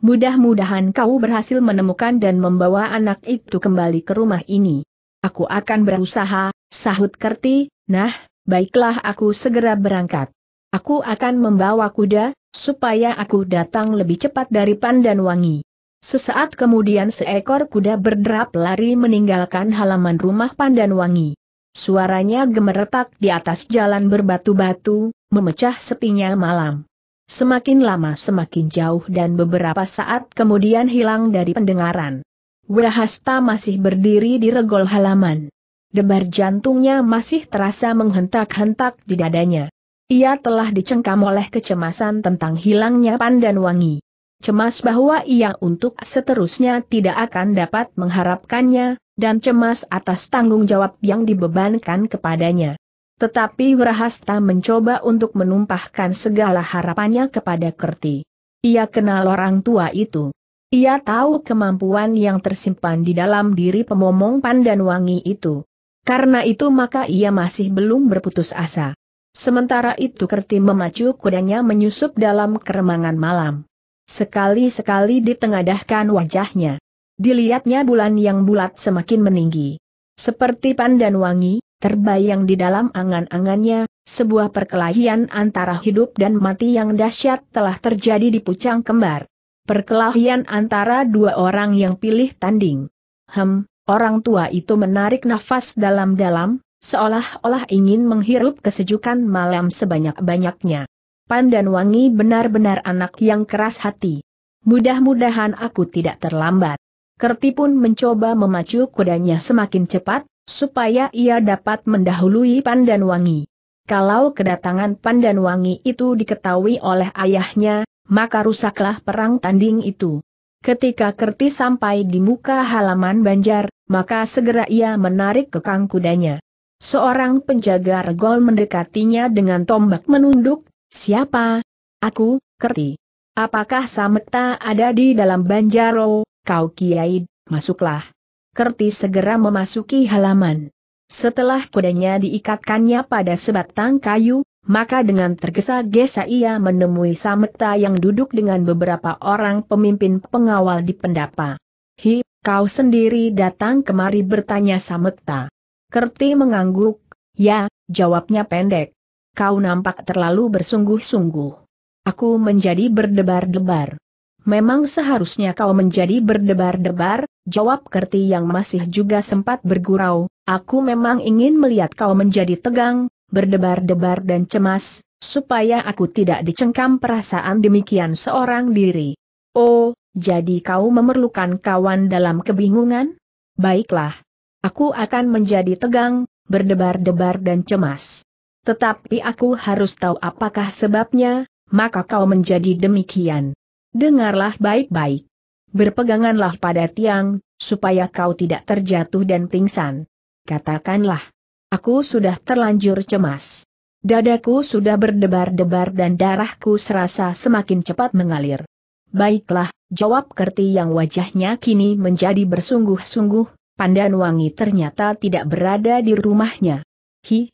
Mudah-mudahan kau berhasil menemukan dan membawa anak itu kembali ke rumah ini. Aku akan berusaha, sahut Kerti, nah, baiklah aku segera berangkat. Aku akan membawa kuda, supaya aku datang lebih cepat dari pandan wangi. Sesaat kemudian seekor kuda berderap lari meninggalkan halaman rumah pandan wangi. Suaranya gemeretak di atas jalan berbatu-batu, memecah sepinya malam. Semakin lama semakin jauh dan beberapa saat kemudian hilang dari pendengaran. Wahasta masih berdiri di regol halaman. Debar jantungnya masih terasa menghentak-hentak di dadanya. Ia telah dicengkam oleh kecemasan tentang hilangnya pandan wangi. Cemas bahwa ia untuk seterusnya tidak akan dapat mengharapkannya, dan cemas atas tanggung jawab yang dibebankan kepadanya. Tetapi Wirahasta mencoba untuk menumpahkan segala harapannya kepada Kerti. Ia kenal orang tua itu. Ia tahu kemampuan yang tersimpan di dalam diri pemomong pandan wangi itu. Karena itu maka ia masih belum berputus asa. Sementara itu Kerti memacu kudanya menyusup dalam keremangan malam. Sekali-sekali ditengadahkan wajahnya. Dilihatnya bulan yang bulat semakin meninggi. Seperti pandan wangi, terbayang di dalam angan-angannya, sebuah perkelahian antara hidup dan mati yang dahsyat telah terjadi di Pucang Kembar. Perkelahian antara dua orang yang pilih tanding. Hem, orang tua itu menarik nafas dalam-dalam, seolah-olah ingin menghirup kesejukan malam sebanyak-banyaknya. Pandan Wangi benar-benar anak yang keras hati. Mudah-mudahan aku tidak terlambat. Kerti pun mencoba memacu kudanya semakin cepat, supaya ia dapat mendahului Pandan Wangi. Kalau kedatangan Pandan Wangi itu diketahui oleh ayahnya, maka rusaklah perang tanding itu. Ketika Kerti sampai di muka halaman Banjar, maka segera ia menarik kekang kudanya. Seorang penjaga regol mendekatinya dengan tombak menunduk, siapa? Aku, Kerti. Apakah Sametta ada di dalam Banjaro? Kau Kiai, masuklah. Kertis segera memasuki halaman. Setelah kudanya diikatkannya pada sebatang kayu, maka dengan tergesa-gesa ia menemui Sameta yang duduk dengan beberapa orang pemimpin pengawal di pendapa. Hi, kau sendiri datang kemari bertanya Sameta. Kerti mengangguk, ya, jawabnya pendek. Kau nampak terlalu bersungguh-sungguh. Aku menjadi berdebar-debar. Memang seharusnya kau menjadi berdebar-debar, jawab Kerti yang masih juga sempat bergurau, aku memang ingin melihat kau menjadi tegang, berdebar-debar dan cemas, supaya aku tidak dicengkam perasaan demikian seorang diri. Oh, jadi kau memerlukan kawan dalam kebingungan? Baiklah. Aku akan menjadi tegang, berdebar-debar dan cemas. Tetapi aku harus tahu apakah sebabnya, maka kau menjadi demikian. Dengarlah baik-baik. Berpeganganlah pada tiang, supaya kau tidak terjatuh dan pingsan. Katakanlah. Aku sudah terlanjur cemas. Dadaku sudah berdebar-debar dan darahku serasa semakin cepat mengalir. Baiklah, jawab Kerti yang wajahnya kini menjadi bersungguh-sungguh, Pandan Wangi ternyata tidak berada di rumahnya. Hi,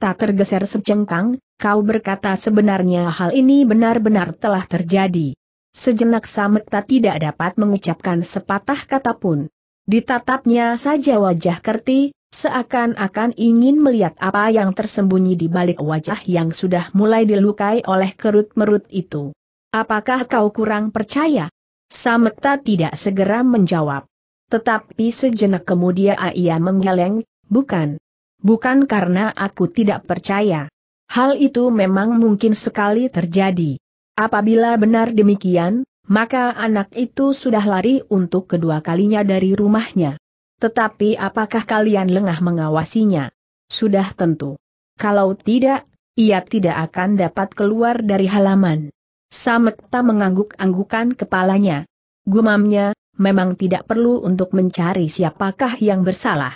tak tergeser secengkang, kau berkata sebenarnya hal ini benar-benar telah terjadi. Sejenak Samekta tidak dapat mengucapkan sepatah kata pun. Ditatapnya saja wajah Kerti, seakan-akan ingin melihat apa yang tersembunyi di balik wajah yang sudah mulai dilukai oleh kerut-merut itu. Apakah kau kurang percaya? Samekta tidak segera menjawab. Tetapi sejenak kemudian ia menggeleng, bukan. Bukan karena aku tidak percaya. Hal itu memang mungkin sekali terjadi. Apabila benar demikian, maka anak itu sudah lari untuk kedua kalinya dari rumahnya. Tetapi apakah kalian lengah mengawasinya? Sudah tentu. Kalau tidak, ia tidak akan dapat keluar dari halaman. Sametta mengangguk-anggukan kepalanya. Gumamnya, memang tidak perlu untuk mencari siapakah yang bersalah.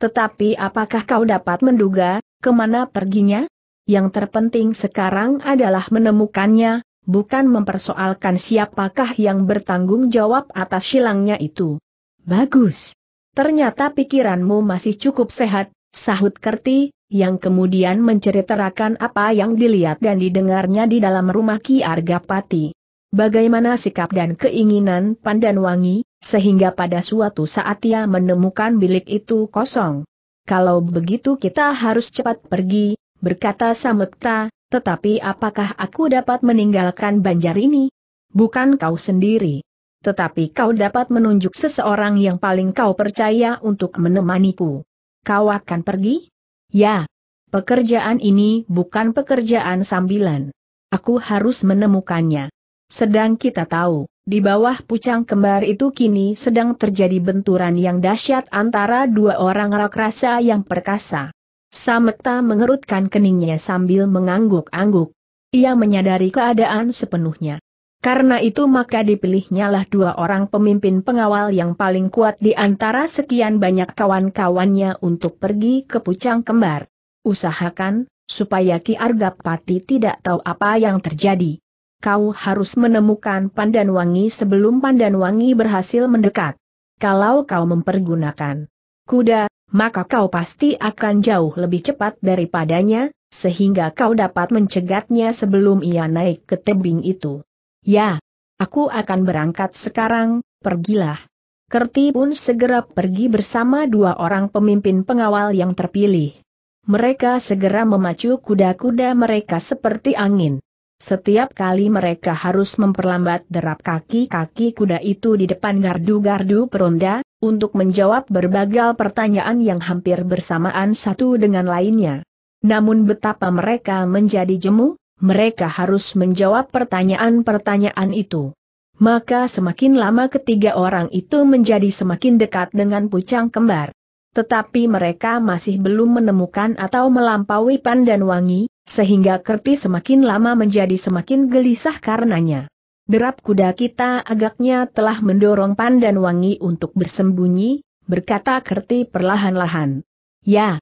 Tetapi apakah kau dapat menduga, kemana perginya? Yang terpenting sekarang adalah menemukannya, bukan mempersoalkan siapakah yang bertanggung jawab atas silangnya itu. Bagus. Ternyata pikiranmu masih cukup sehat, sahut Kerti, yang kemudian menceritakan apa yang dilihat dan didengarnya di dalam rumah Ki Argapati. Bagaimana sikap dan keinginan Pandan Wangi, sehingga pada suatu saat ia menemukan bilik itu kosong. Kalau begitu kita harus cepat pergi, berkata Samekta, tetapi apakah aku dapat meninggalkan banjar ini? Bukan kau sendiri. Tetapi kau dapat menunjuk seseorang yang paling kau percaya untuk menemaniku. Kau akan pergi? Ya. Pekerjaan ini bukan pekerjaan sambilan. Aku harus menemukannya. Sedang kita tahu, di bawah pucang kembar itu kini sedang terjadi benturan yang dahsyat antara dua orang raksasa yang perkasa. Sameta mengerutkan keningnya sambil mengangguk-angguk. Ia menyadari keadaan sepenuhnya. Karena itu maka dipilihnyalah dua orang pemimpin pengawal yang paling kuat di antara sekian banyak kawan-kawannya untuk pergi ke Pucang Kembar. Usahakan, supaya Ki Argapati tidak tahu apa yang terjadi. Kau harus menemukan Pandan Wangi sebelum Pandan Wangi berhasil mendekat. Kalau kau mempergunakan kuda, maka kau pasti akan jauh lebih cepat daripadanya, sehingga kau dapat mencegatnya sebelum ia naik ke tebing itu. Ya, aku akan berangkat sekarang, pergilah. Kerti pun segera pergi bersama dua orang pemimpin pengawal yang terpilih. Mereka segera memacu kuda-kuda mereka seperti angin. Setiap kali mereka harus memperlambat derap kaki-kaki kuda itu di depan gardu-gardu peronda, untuk menjawab berbagai pertanyaan yang hampir bersamaan satu dengan lainnya. Namun betapa mereka menjadi jemu, mereka harus menjawab pertanyaan-pertanyaan itu. Maka semakin lama ketiga orang itu menjadi semakin dekat dengan pucang kembar. Tetapi mereka masih belum menemukan atau melampaui pandan wangi, sehingga Kerti semakin lama menjadi semakin gelisah karenanya. Derap kuda kita agaknya telah mendorong Pandan Wangi untuk bersembunyi, berkata Kerti perlahan-lahan. Ya,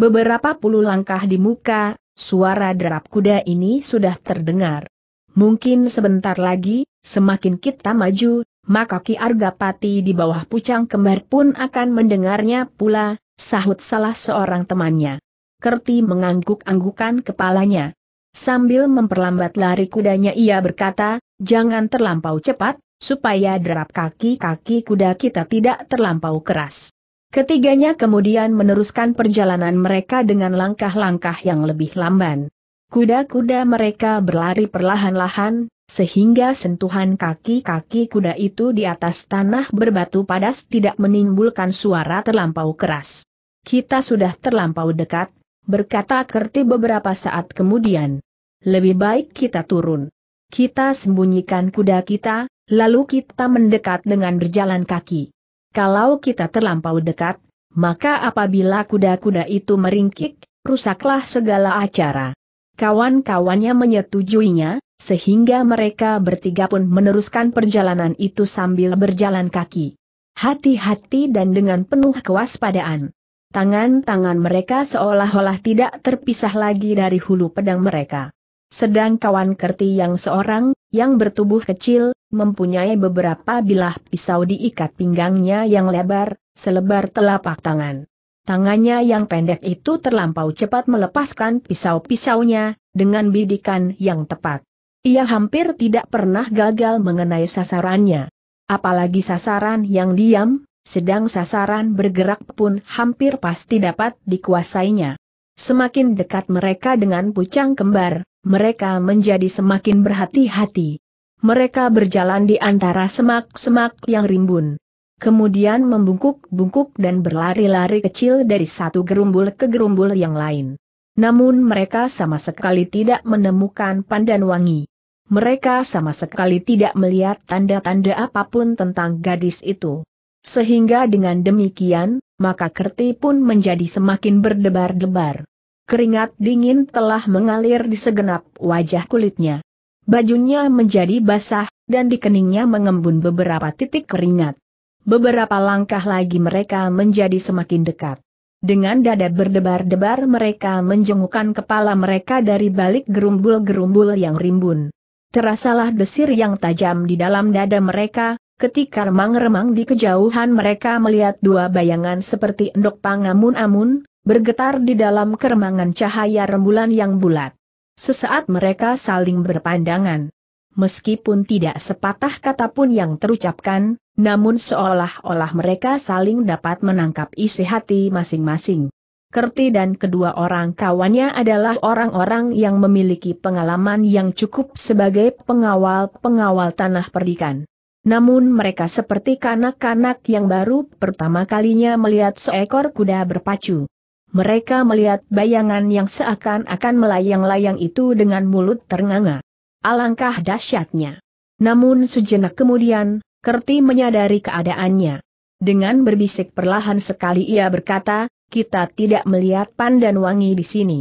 beberapa puluh langkah di muka, suara derap kuda ini sudah terdengar. Mungkin sebentar lagi, semakin kita maju, maka Ki Argapati di bawah pucang kembar pun akan mendengarnya pula, sahut salah seorang temannya. Kerti mengangguk-anggukan kepalanya. Sambil memperlambat lari kudanya ia berkata, jangan terlampau cepat, supaya derap kaki-kaki kuda kita tidak terlampau keras. Ketiganya kemudian meneruskan perjalanan mereka dengan langkah-langkah yang lebih lamban. Kuda-kuda mereka berlari perlahan-lahan, sehingga sentuhan kaki-kaki kuda itu di atas tanah berbatu padas tidak menimbulkan suara terlampau keras. Kita sudah terlampau dekat, berkata Kerti beberapa saat kemudian. Lebih baik kita turun. Kita sembunyikan kuda kita, lalu kita mendekat dengan berjalan kaki. Kalau kita terlampau dekat, maka apabila kuda-kuda itu meringkik, rusaklah segala acara. Kawan-kawannya menyetujuinya, sehingga mereka bertiga pun meneruskan perjalanan itu sambil berjalan kaki. Hati-hati dan dengan penuh kewaspadaan. Tangan-tangan mereka seolah-olah tidak terpisah lagi dari hulu pedang mereka. Sedang kawan kerti yang seorang, yang bertubuh kecil, mempunyai beberapa bilah pisau diikat pinggangnya yang lebar, selebar telapak tangan. Tangannya yang pendek itu terlampau cepat melepaskan pisau-pisaunya, dengan bidikan yang tepat. Ia hampir tidak pernah gagal mengenai sasarannya. Apalagi sasaran yang diam, sedang sasaran bergerak pun hampir pasti dapat dikuasainya. Semakin dekat mereka dengan pucang kembar, mereka menjadi semakin berhati-hati. Mereka berjalan di antara semak-semak yang rimbun. Kemudian membungkuk-bungkuk dan berlari-lari kecil dari satu gerumbul ke gerumbul yang lain. Namun mereka sama sekali tidak menemukan pandan wangi. Mereka sama sekali tidak melihat tanda-tanda apapun tentang gadis itu. Sehingga dengan demikian, maka kerti pun menjadi semakin berdebar-debar. Keringat dingin telah mengalir di segenap wajah kulitnya. Bajunya menjadi basah, dan di keningnya mengembun beberapa titik keringat. Beberapa langkah lagi mereka menjadi semakin dekat. Dengan dada berdebar-debar mereka menjengukkan kepala mereka dari balik gerumbul-gerumbul yang rimbun. Terasalah desir yang tajam di dalam dada mereka, Ketika remang-remang di kejauhan mereka melihat dua bayangan seperti endok pangamun-amun, bergetar di dalam keremangan cahaya rembulan yang bulat. Sesaat mereka saling berpandangan. Meskipun tidak sepatah kata pun yang terucapkan, namun seolah-olah mereka saling dapat menangkap isi hati masing-masing. Kerti dan kedua orang kawannya adalah orang-orang yang memiliki pengalaman yang cukup sebagai pengawal-pengawal tanah perdikan. Namun mereka seperti kanak-kanak yang baru pertama kalinya melihat seekor kuda berpacu. Mereka melihat bayangan yang seakan-akan melayang-layang itu dengan mulut ternganga. Alangkah dahsyatnya. Namun sejenak kemudian, Kerti menyadari keadaannya. Dengan berbisik perlahan sekali ia berkata, kita tidak melihat pandan wangi di sini.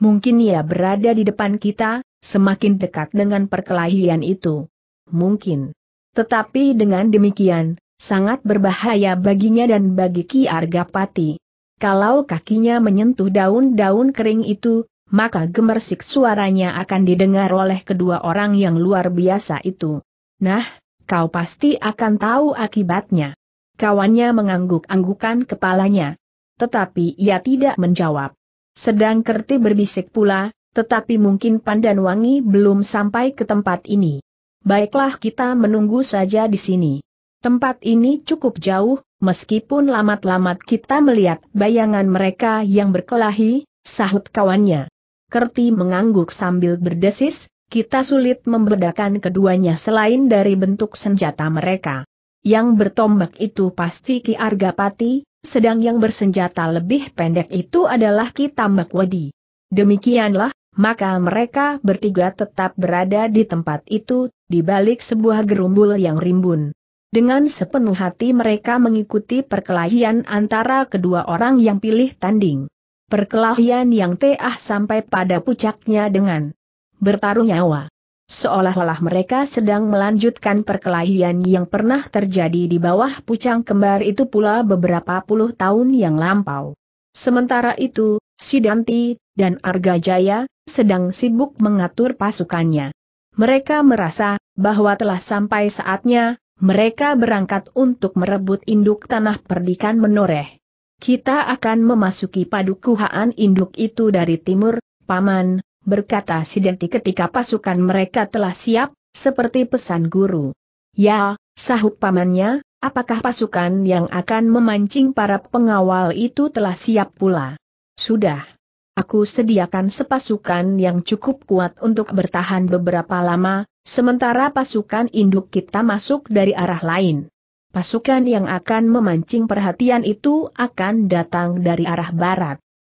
Mungkin ia berada di depan kita, semakin dekat dengan perkelahian itu. Mungkin. Tetapi dengan demikian, sangat berbahaya baginya dan bagi Ki Argapati. Kalau kakinya menyentuh daun-daun kering itu, maka gemersik suaranya akan didengar oleh kedua orang yang luar biasa itu. Nah, kau pasti akan tahu akibatnya. Kawannya mengangguk-anggukan kepalanya. Tetapi ia tidak menjawab. Sedang Kerti berbisik pula, tetapi mungkin Pandan Wangi belum sampai ke tempat ini baiklah kita menunggu saja di sini. Tempat ini cukup jauh, meskipun lamat-lamat kita melihat bayangan mereka yang berkelahi, sahut kawannya. Kerti mengangguk sambil berdesis, kita sulit membedakan keduanya selain dari bentuk senjata mereka. Yang bertombak itu pasti Ki Argapati, sedang yang bersenjata lebih pendek itu adalah Ki Tambak Wadi. Demikianlah, maka mereka bertiga tetap berada di tempat itu, di balik sebuah gerumbul yang rimbun. Dengan sepenuh hati mereka mengikuti perkelahian antara kedua orang yang pilih tanding. Perkelahian yang teah sampai pada puncaknya dengan bertaruh nyawa. Seolah-olah mereka sedang melanjutkan perkelahian yang pernah terjadi di bawah pucang kembar itu pula beberapa puluh tahun yang lampau. Sementara itu, Sidanti dan Arga Jaya, sedang sibuk mengatur pasukannya. Mereka merasa bahwa telah sampai saatnya mereka berangkat untuk merebut induk tanah perdikan menoreh. Kita akan memasuki padukuhaan induk itu dari timur, Paman, berkata Sidenti ketika pasukan mereka telah siap, seperti pesan guru. Ya, sahut pamannya, apakah pasukan yang akan memancing para pengawal itu telah siap pula? Sudah aku sediakan sepasukan yang cukup kuat untuk bertahan beberapa lama, sementara pasukan induk kita masuk dari arah lain. Pasukan yang akan memancing perhatian itu akan datang dari arah barat.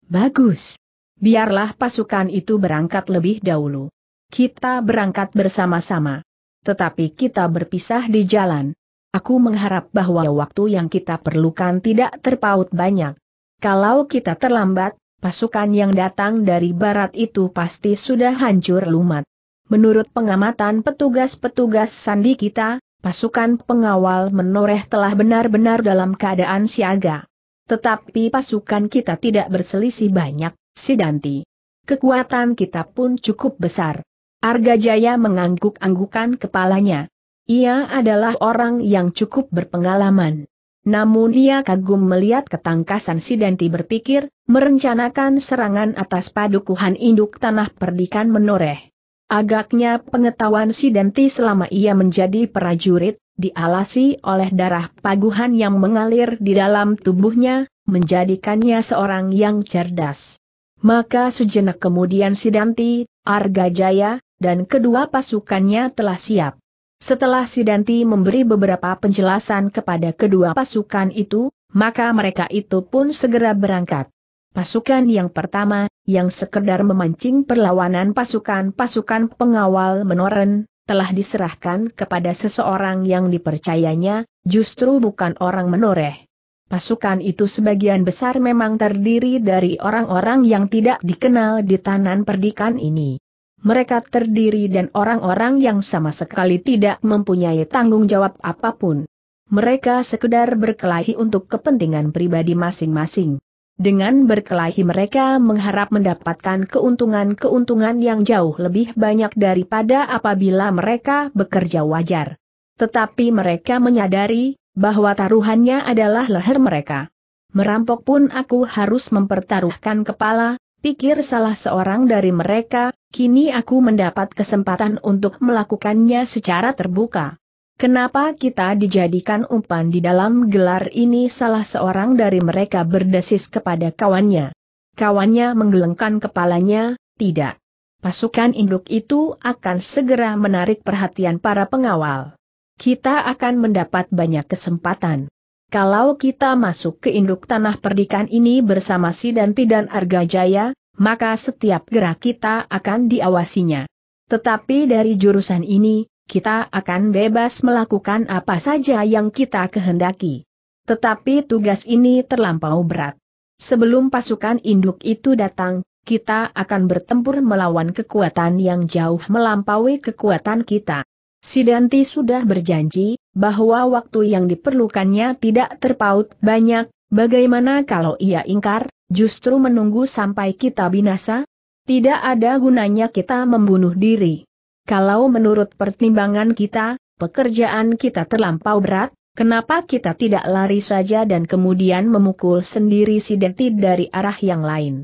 Bagus. Biarlah pasukan itu berangkat lebih dahulu. Kita berangkat bersama-sama. Tetapi kita berpisah di jalan. Aku mengharap bahwa waktu yang kita perlukan tidak terpaut banyak. Kalau kita terlambat, pasukan yang datang dari barat itu pasti sudah hancur lumat. Menurut pengamatan petugas-petugas sandi kita, pasukan pengawal menoreh telah benar-benar dalam keadaan siaga. Tetapi pasukan kita tidak berselisih banyak, Sidanti. Kekuatan kita pun cukup besar. Arga Jaya mengangguk-anggukan kepalanya. Ia adalah orang yang cukup berpengalaman. Namun ia kagum melihat ketangkasan si berpikir, merencanakan serangan atas padukuhan induk tanah perdikan menoreh. Agaknya pengetahuan si selama ia menjadi prajurit, dialasi oleh darah paguhan yang mengalir di dalam tubuhnya, menjadikannya seorang yang cerdas. Maka sejenak kemudian Sidanti, Danti, Arga Jaya, dan kedua pasukannya telah siap. Setelah Sidanti memberi beberapa penjelasan kepada kedua pasukan itu, maka mereka itu pun segera berangkat. Pasukan yang pertama, yang sekedar memancing perlawanan pasukan-pasukan pengawal menoren, telah diserahkan kepada seseorang yang dipercayanya, justru bukan orang menoreh. Pasukan itu sebagian besar memang terdiri dari orang-orang yang tidak dikenal di tanan perdikan ini mereka terdiri dan orang-orang yang sama sekali tidak mempunyai tanggung jawab apapun. Mereka sekedar berkelahi untuk kepentingan pribadi masing-masing. Dengan berkelahi mereka mengharap mendapatkan keuntungan-keuntungan yang jauh lebih banyak daripada apabila mereka bekerja wajar. Tetapi mereka menyadari bahwa taruhannya adalah leher mereka. Merampok pun aku harus mempertaruhkan kepala, pikir salah seorang dari mereka, kini aku mendapat kesempatan untuk melakukannya secara terbuka. Kenapa kita dijadikan umpan di dalam gelar ini salah seorang dari mereka berdesis kepada kawannya. Kawannya menggelengkan kepalanya, tidak. Pasukan induk itu akan segera menarik perhatian para pengawal. Kita akan mendapat banyak kesempatan. Kalau kita masuk ke induk tanah perdikan ini bersama Sidanti dan Arga Jaya, maka setiap gerak kita akan diawasinya. Tetapi dari jurusan ini, kita akan bebas melakukan apa saja yang kita kehendaki. Tetapi tugas ini terlampau berat. Sebelum pasukan induk itu datang, kita akan bertempur melawan kekuatan yang jauh melampaui kekuatan kita. Sidanti sudah berjanji, bahwa waktu yang diperlukannya tidak terpaut banyak, bagaimana kalau ia ingkar, justru menunggu sampai kita binasa? Tidak ada gunanya kita membunuh diri. Kalau menurut pertimbangan kita, pekerjaan kita terlampau berat, kenapa kita tidak lari saja dan kemudian memukul sendiri Sidanti dari arah yang lain?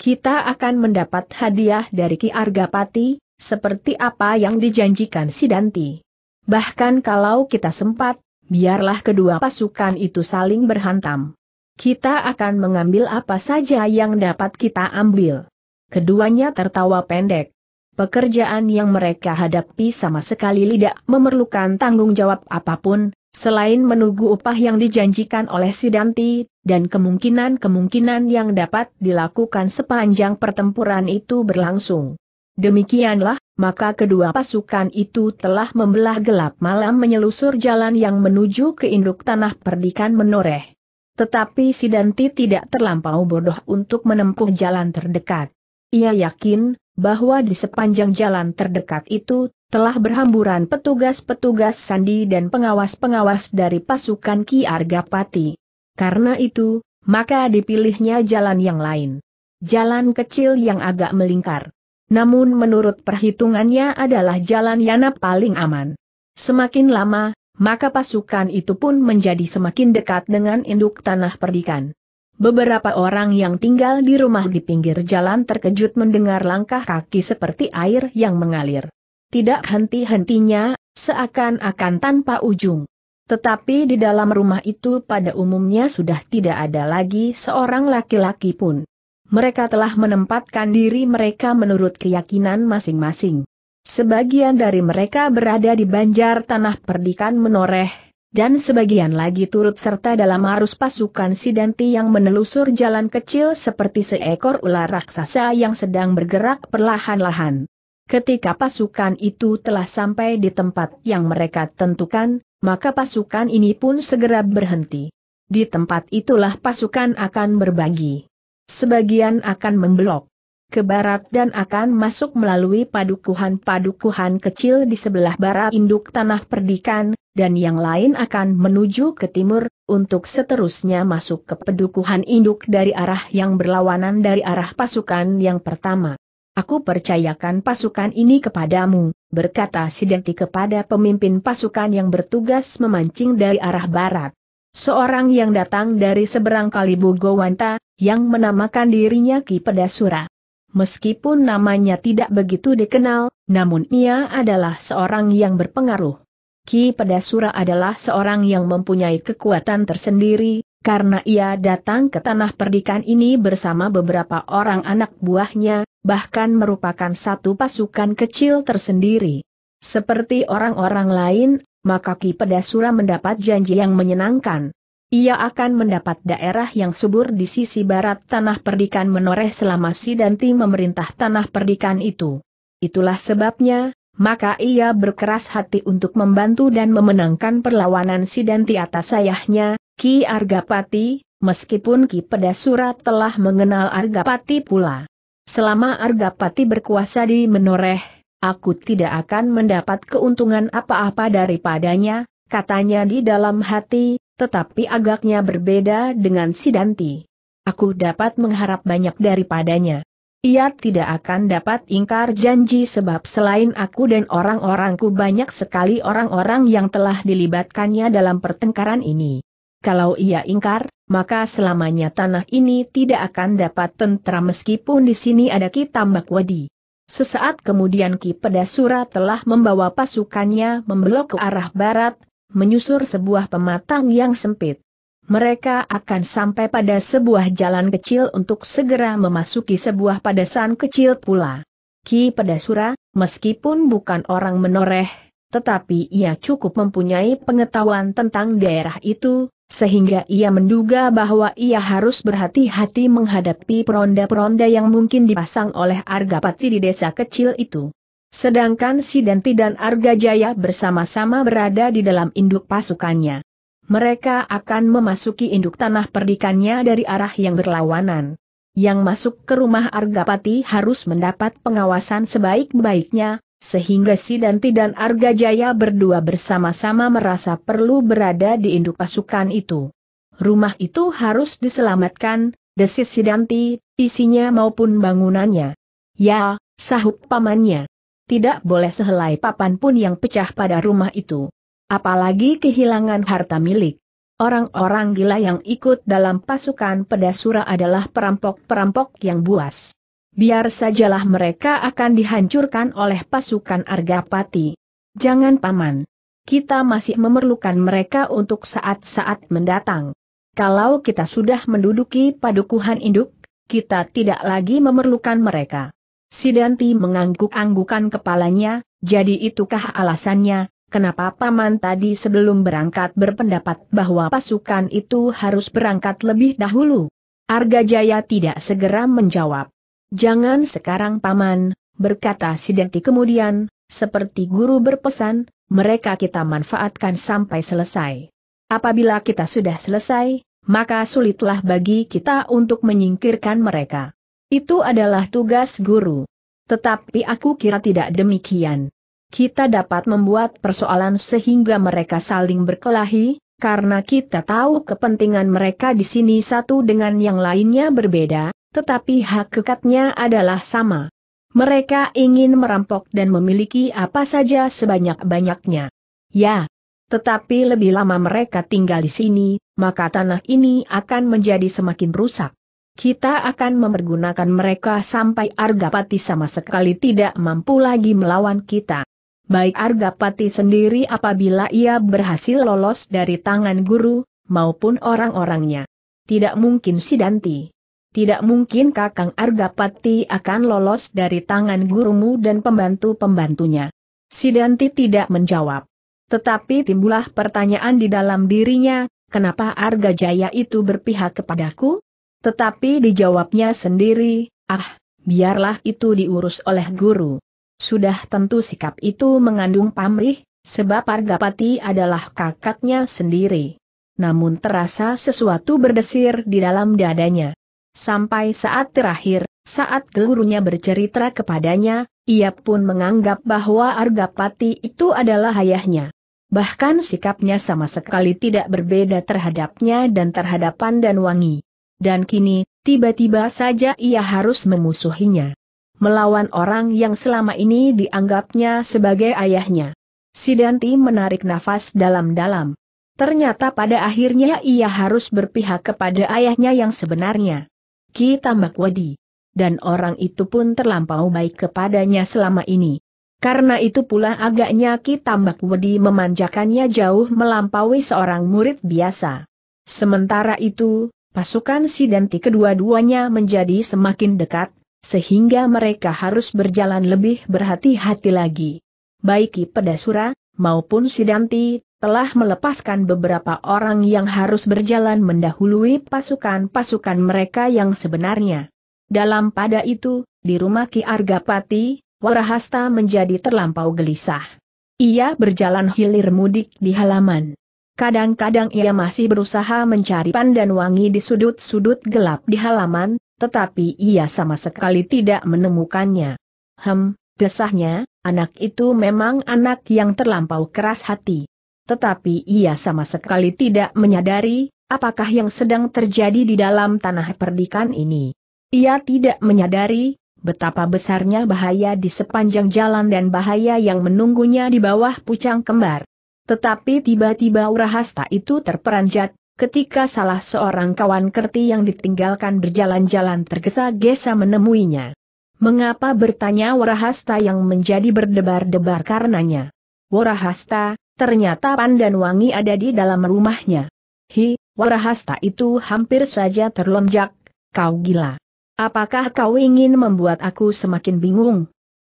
Kita akan mendapat hadiah dari Ki Argapati, seperti apa yang dijanjikan si Danti. Bahkan kalau kita sempat, biarlah kedua pasukan itu saling berhantam. Kita akan mengambil apa saja yang dapat kita ambil. Keduanya tertawa pendek. Pekerjaan yang mereka hadapi sama sekali tidak memerlukan tanggung jawab apapun, selain menunggu upah yang dijanjikan oleh si Danti, dan kemungkinan-kemungkinan yang dapat dilakukan sepanjang pertempuran itu berlangsung. Demikianlah, maka kedua pasukan itu telah membelah gelap malam menyelusur jalan yang menuju ke induk tanah perdikan menoreh. Tetapi Sidanti tidak terlampau bodoh untuk menempuh jalan terdekat. Ia yakin, bahwa di sepanjang jalan terdekat itu, telah berhamburan petugas-petugas sandi dan pengawas-pengawas dari pasukan Ki Argapati. Karena itu, maka dipilihnya jalan yang lain. Jalan kecil yang agak melingkar. Namun menurut perhitungannya adalah jalan Yana paling aman. Semakin lama, maka pasukan itu pun menjadi semakin dekat dengan induk tanah perdikan. Beberapa orang yang tinggal di rumah di pinggir jalan terkejut mendengar langkah kaki seperti air yang mengalir. Tidak henti-hentinya, seakan-akan tanpa ujung. Tetapi di dalam rumah itu pada umumnya sudah tidak ada lagi seorang laki-laki pun mereka telah menempatkan diri mereka menurut keyakinan masing-masing. Sebagian dari mereka berada di banjar tanah perdikan menoreh, dan sebagian lagi turut serta dalam arus pasukan Sidanti yang menelusur jalan kecil seperti seekor ular raksasa yang sedang bergerak perlahan-lahan. Ketika pasukan itu telah sampai di tempat yang mereka tentukan, maka pasukan ini pun segera berhenti. Di tempat itulah pasukan akan berbagi. Sebagian akan membelok ke barat dan akan masuk melalui padukuhan-padukuhan kecil di sebelah barat induk tanah perdikan, dan yang lain akan menuju ke timur, untuk seterusnya masuk ke pedukuhan induk dari arah yang berlawanan dari arah pasukan yang pertama. Aku percayakan pasukan ini kepadamu, berkata Sidenti kepada pemimpin pasukan yang bertugas memancing dari arah barat. Seorang yang datang dari seberang kali Bogowanta, yang menamakan dirinya Ki Pedasura. Meskipun namanya tidak begitu dikenal, namun ia adalah seorang yang berpengaruh. Ki Pedasura adalah seorang yang mempunyai kekuatan tersendiri, karena ia datang ke tanah perdikan ini bersama beberapa orang anak buahnya, bahkan merupakan satu pasukan kecil tersendiri. Seperti orang-orang lain, maka Ki Pedasura mendapat janji yang menyenangkan. Ia akan mendapat daerah yang subur di sisi barat tanah perdikan menoreh selama Sidanti memerintah tanah perdikan itu. Itulah sebabnya, maka ia berkeras hati untuk membantu dan memenangkan perlawanan Sidanti atas ayahnya, Ki Argapati, meskipun Ki Pedasura telah mengenal Argapati pula. Selama Argapati berkuasa di Menoreh, Aku tidak akan mendapat keuntungan apa-apa daripadanya, katanya di dalam hati, tetapi agaknya berbeda dengan si Danti. Aku dapat mengharap banyak daripadanya. Ia tidak akan dapat ingkar janji sebab selain aku dan orang-orangku banyak sekali orang-orang yang telah dilibatkannya dalam pertengkaran ini. Kalau ia ingkar, maka selamanya tanah ini tidak akan dapat tentera meskipun di sini ada Kitambak Wadi. Sesaat kemudian Ki Pedasura telah membawa pasukannya membelok ke arah barat, menyusur sebuah pematang yang sempit. Mereka akan sampai pada sebuah jalan kecil untuk segera memasuki sebuah padasan kecil pula. Ki Pedasura, meskipun bukan orang menoreh, tetapi ia cukup mempunyai pengetahuan tentang daerah itu, sehingga ia menduga bahwa ia harus berhati-hati menghadapi peronda-peronda yang mungkin dipasang oleh Argapati di desa kecil itu. Sedangkan Sidanti dan Argajaya bersama-sama berada di dalam induk pasukannya. Mereka akan memasuki induk tanah perdikannya dari arah yang berlawanan. Yang masuk ke rumah Argapati harus mendapat pengawasan sebaik-baiknya, sehingga Sidanti dan Arga Jaya berdua bersama-sama merasa perlu berada di induk pasukan itu. Rumah itu harus diselamatkan, desis Sidanti, isinya maupun bangunannya. Ya, sahut pamannya. Tidak boleh sehelai papan pun yang pecah pada rumah itu. Apalagi kehilangan harta milik. Orang-orang gila yang ikut dalam pasukan pedasura adalah perampok-perampok yang buas. Biar sajalah mereka akan dihancurkan oleh pasukan Argapati. Jangan paman. Kita masih memerlukan mereka untuk saat-saat mendatang. Kalau kita sudah menduduki padukuhan induk, kita tidak lagi memerlukan mereka. Sidanti mengangguk-anggukan kepalanya, jadi itukah alasannya, kenapa Paman tadi sebelum berangkat berpendapat bahwa pasukan itu harus berangkat lebih dahulu? Arga Jaya tidak segera menjawab. Jangan sekarang paman, berkata Sidenti kemudian, seperti guru berpesan, mereka kita manfaatkan sampai selesai. Apabila kita sudah selesai, maka sulitlah bagi kita untuk menyingkirkan mereka. Itu adalah tugas guru. Tetapi aku kira tidak demikian. Kita dapat membuat persoalan sehingga mereka saling berkelahi, karena kita tahu kepentingan mereka di sini satu dengan yang lainnya berbeda, tetapi hakikatnya adalah sama. Mereka ingin merampok dan memiliki apa saja sebanyak-banyaknya. Ya, tetapi lebih lama mereka tinggal di sini, maka tanah ini akan menjadi semakin rusak. Kita akan mempergunakan mereka sampai Argapati sama sekali tidak mampu lagi melawan kita. Baik Argapati sendiri apabila ia berhasil lolos dari tangan guru, maupun orang-orangnya. Tidak mungkin si Sidanti tidak mungkin Kakang Argapati akan lolos dari tangan gurumu dan pembantu-pembantunya. Sidanti tidak menjawab. Tetapi timbullah pertanyaan di dalam dirinya, kenapa Arga Jaya itu berpihak kepadaku? Tetapi dijawabnya sendiri, ah, biarlah itu diurus oleh guru. Sudah tentu sikap itu mengandung pamrih, sebab Argapati adalah kakaknya sendiri. Namun terasa sesuatu berdesir di dalam dadanya. Sampai saat terakhir, saat gurunya bercerita kepadanya, ia pun menganggap bahwa Argapati itu adalah ayahnya. Bahkan sikapnya sama sekali tidak berbeda terhadapnya dan terhadap Pandan Wangi. Dan kini, tiba-tiba saja ia harus memusuhinya. Melawan orang yang selama ini dianggapnya sebagai ayahnya. Sidanti menarik nafas dalam-dalam. Ternyata pada akhirnya ia harus berpihak kepada ayahnya yang sebenarnya. Ki Tambak Wadi. Dan orang itu pun terlampau baik kepadanya selama ini. Karena itu pula agaknya Ki Tambak Wedi memanjakannya jauh melampaui seorang murid biasa. Sementara itu, pasukan Sidanti kedua-duanya menjadi semakin dekat, sehingga mereka harus berjalan lebih berhati-hati lagi. Baik Ki Pedasura, maupun Sidanti, telah melepaskan beberapa orang yang harus berjalan mendahului pasukan-pasukan mereka yang sebenarnya. Dalam pada itu, di rumah Ki Argapati, Warahasta menjadi terlampau gelisah. Ia berjalan hilir mudik di halaman. Kadang-kadang ia masih berusaha mencari pandan wangi di sudut-sudut gelap di halaman, tetapi ia sama sekali tidak menemukannya. Hem, desahnya, anak itu memang anak yang terlampau keras hati. Tetapi ia sama sekali tidak menyadari, apakah yang sedang terjadi di dalam tanah perdikan ini. Ia tidak menyadari, betapa besarnya bahaya di sepanjang jalan dan bahaya yang menunggunya di bawah pucang kembar. Tetapi tiba-tiba Urahasta itu terperanjat, ketika salah seorang kawan kerti yang ditinggalkan berjalan-jalan tergesa-gesa menemuinya. Mengapa bertanya Warahasta yang menjadi berdebar-debar karenanya? Warahasta, Ternyata pandan wangi ada di dalam rumahnya. Hi, warahasta itu hampir saja terlonjak, kau gila. Apakah kau ingin membuat aku semakin bingung?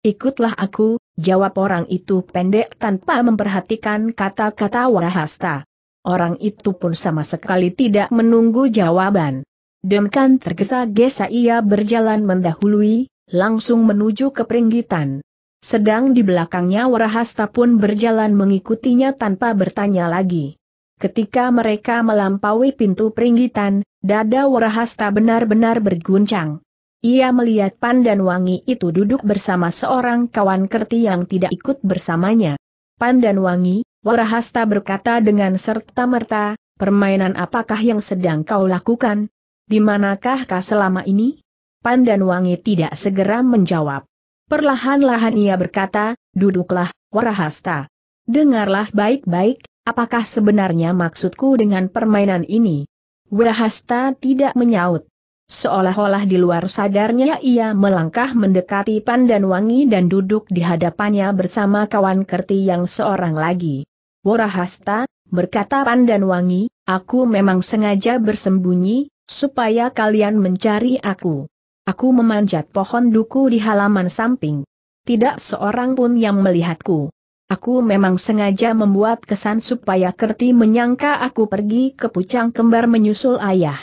Ikutlah aku, jawab orang itu pendek tanpa memperhatikan kata-kata warahasta. Orang itu pun sama sekali tidak menunggu jawaban. Demkan tergesa-gesa ia berjalan mendahului, langsung menuju ke peringgitan. Sedang di belakangnya Warahasta pun berjalan mengikutinya tanpa bertanya lagi. Ketika mereka melampaui pintu peringgitan, dada Warahasta benar-benar berguncang. Ia melihat Pandan Wangi itu duduk bersama seorang kawan kerti yang tidak ikut bersamanya. Pandan Wangi, Warahasta berkata dengan serta-merta, permainan apakah yang sedang kau lakukan? Di manakah kau selama ini? Pandan Wangi tidak segera menjawab. Perlahan-lahan ia berkata, duduklah, Warahasta. Dengarlah baik-baik, apakah sebenarnya maksudku dengan permainan ini? Warahasta tidak menyaut. Seolah-olah di luar sadarnya ia melangkah mendekati pandan wangi dan duduk di hadapannya bersama kawan Kerti yang seorang lagi. Warahasta, berkata pandan Wangi, aku memang sengaja bersembunyi, supaya kalian mencari aku. Aku memanjat pohon duku di halaman samping. Tidak seorang pun yang melihatku. Aku memang sengaja membuat kesan supaya Kerti menyangka aku pergi ke Pucang Kembar menyusul ayah.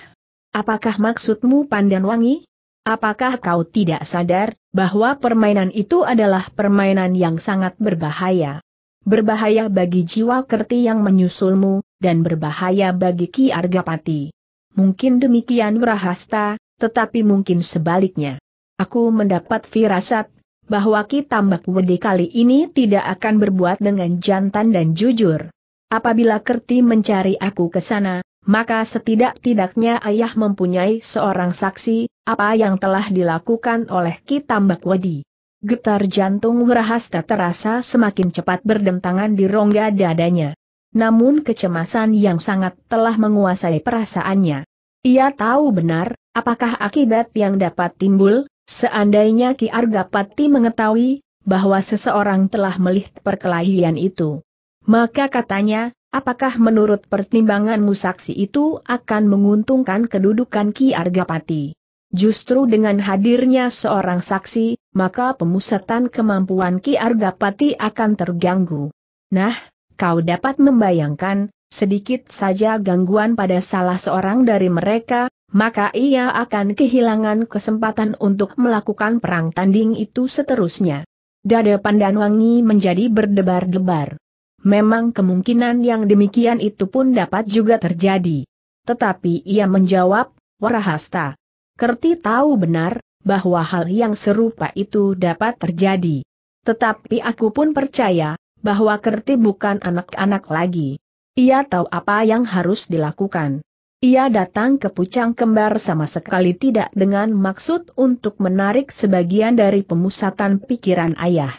Apakah maksudmu pandan wangi? Apakah kau tidak sadar bahwa permainan itu adalah permainan yang sangat berbahaya? Berbahaya bagi jiwa Kerti yang menyusulmu, dan berbahaya bagi Ki Argapati. Mungkin demikian Rahasta, tetapi mungkin sebaliknya. Aku mendapat firasat, bahwa Ki Tambak Wedi kali ini tidak akan berbuat dengan jantan dan jujur. Apabila Kerti mencari aku ke sana, maka setidak-tidaknya ayah mempunyai seorang saksi, apa yang telah dilakukan oleh Ki Tambak Wedi. Getar jantung Rahasta terasa semakin cepat berdentangan di rongga dadanya. Namun kecemasan yang sangat telah menguasai perasaannya. Ia tahu benar, Apakah akibat yang dapat timbul, seandainya Ki Argapati mengetahui, bahwa seseorang telah melihat perkelahian itu? Maka katanya, apakah menurut pertimbanganmu saksi itu akan menguntungkan kedudukan Ki Argapati? Justru dengan hadirnya seorang saksi, maka pemusatan kemampuan Ki Argapati akan terganggu. Nah, kau dapat membayangkan, sedikit saja gangguan pada salah seorang dari mereka, maka ia akan kehilangan kesempatan untuk melakukan perang tanding itu seterusnya. Dada pandan wangi menjadi berdebar-debar. Memang kemungkinan yang demikian itu pun dapat juga terjadi. Tetapi ia menjawab, Warahasta. Kerti tahu benar, bahwa hal yang serupa itu dapat terjadi. Tetapi aku pun percaya, bahwa Kerti bukan anak-anak lagi. Ia tahu apa yang harus dilakukan. Ia datang ke Pucang Kembar sama sekali tidak dengan maksud untuk menarik sebagian dari pemusatan pikiran ayah.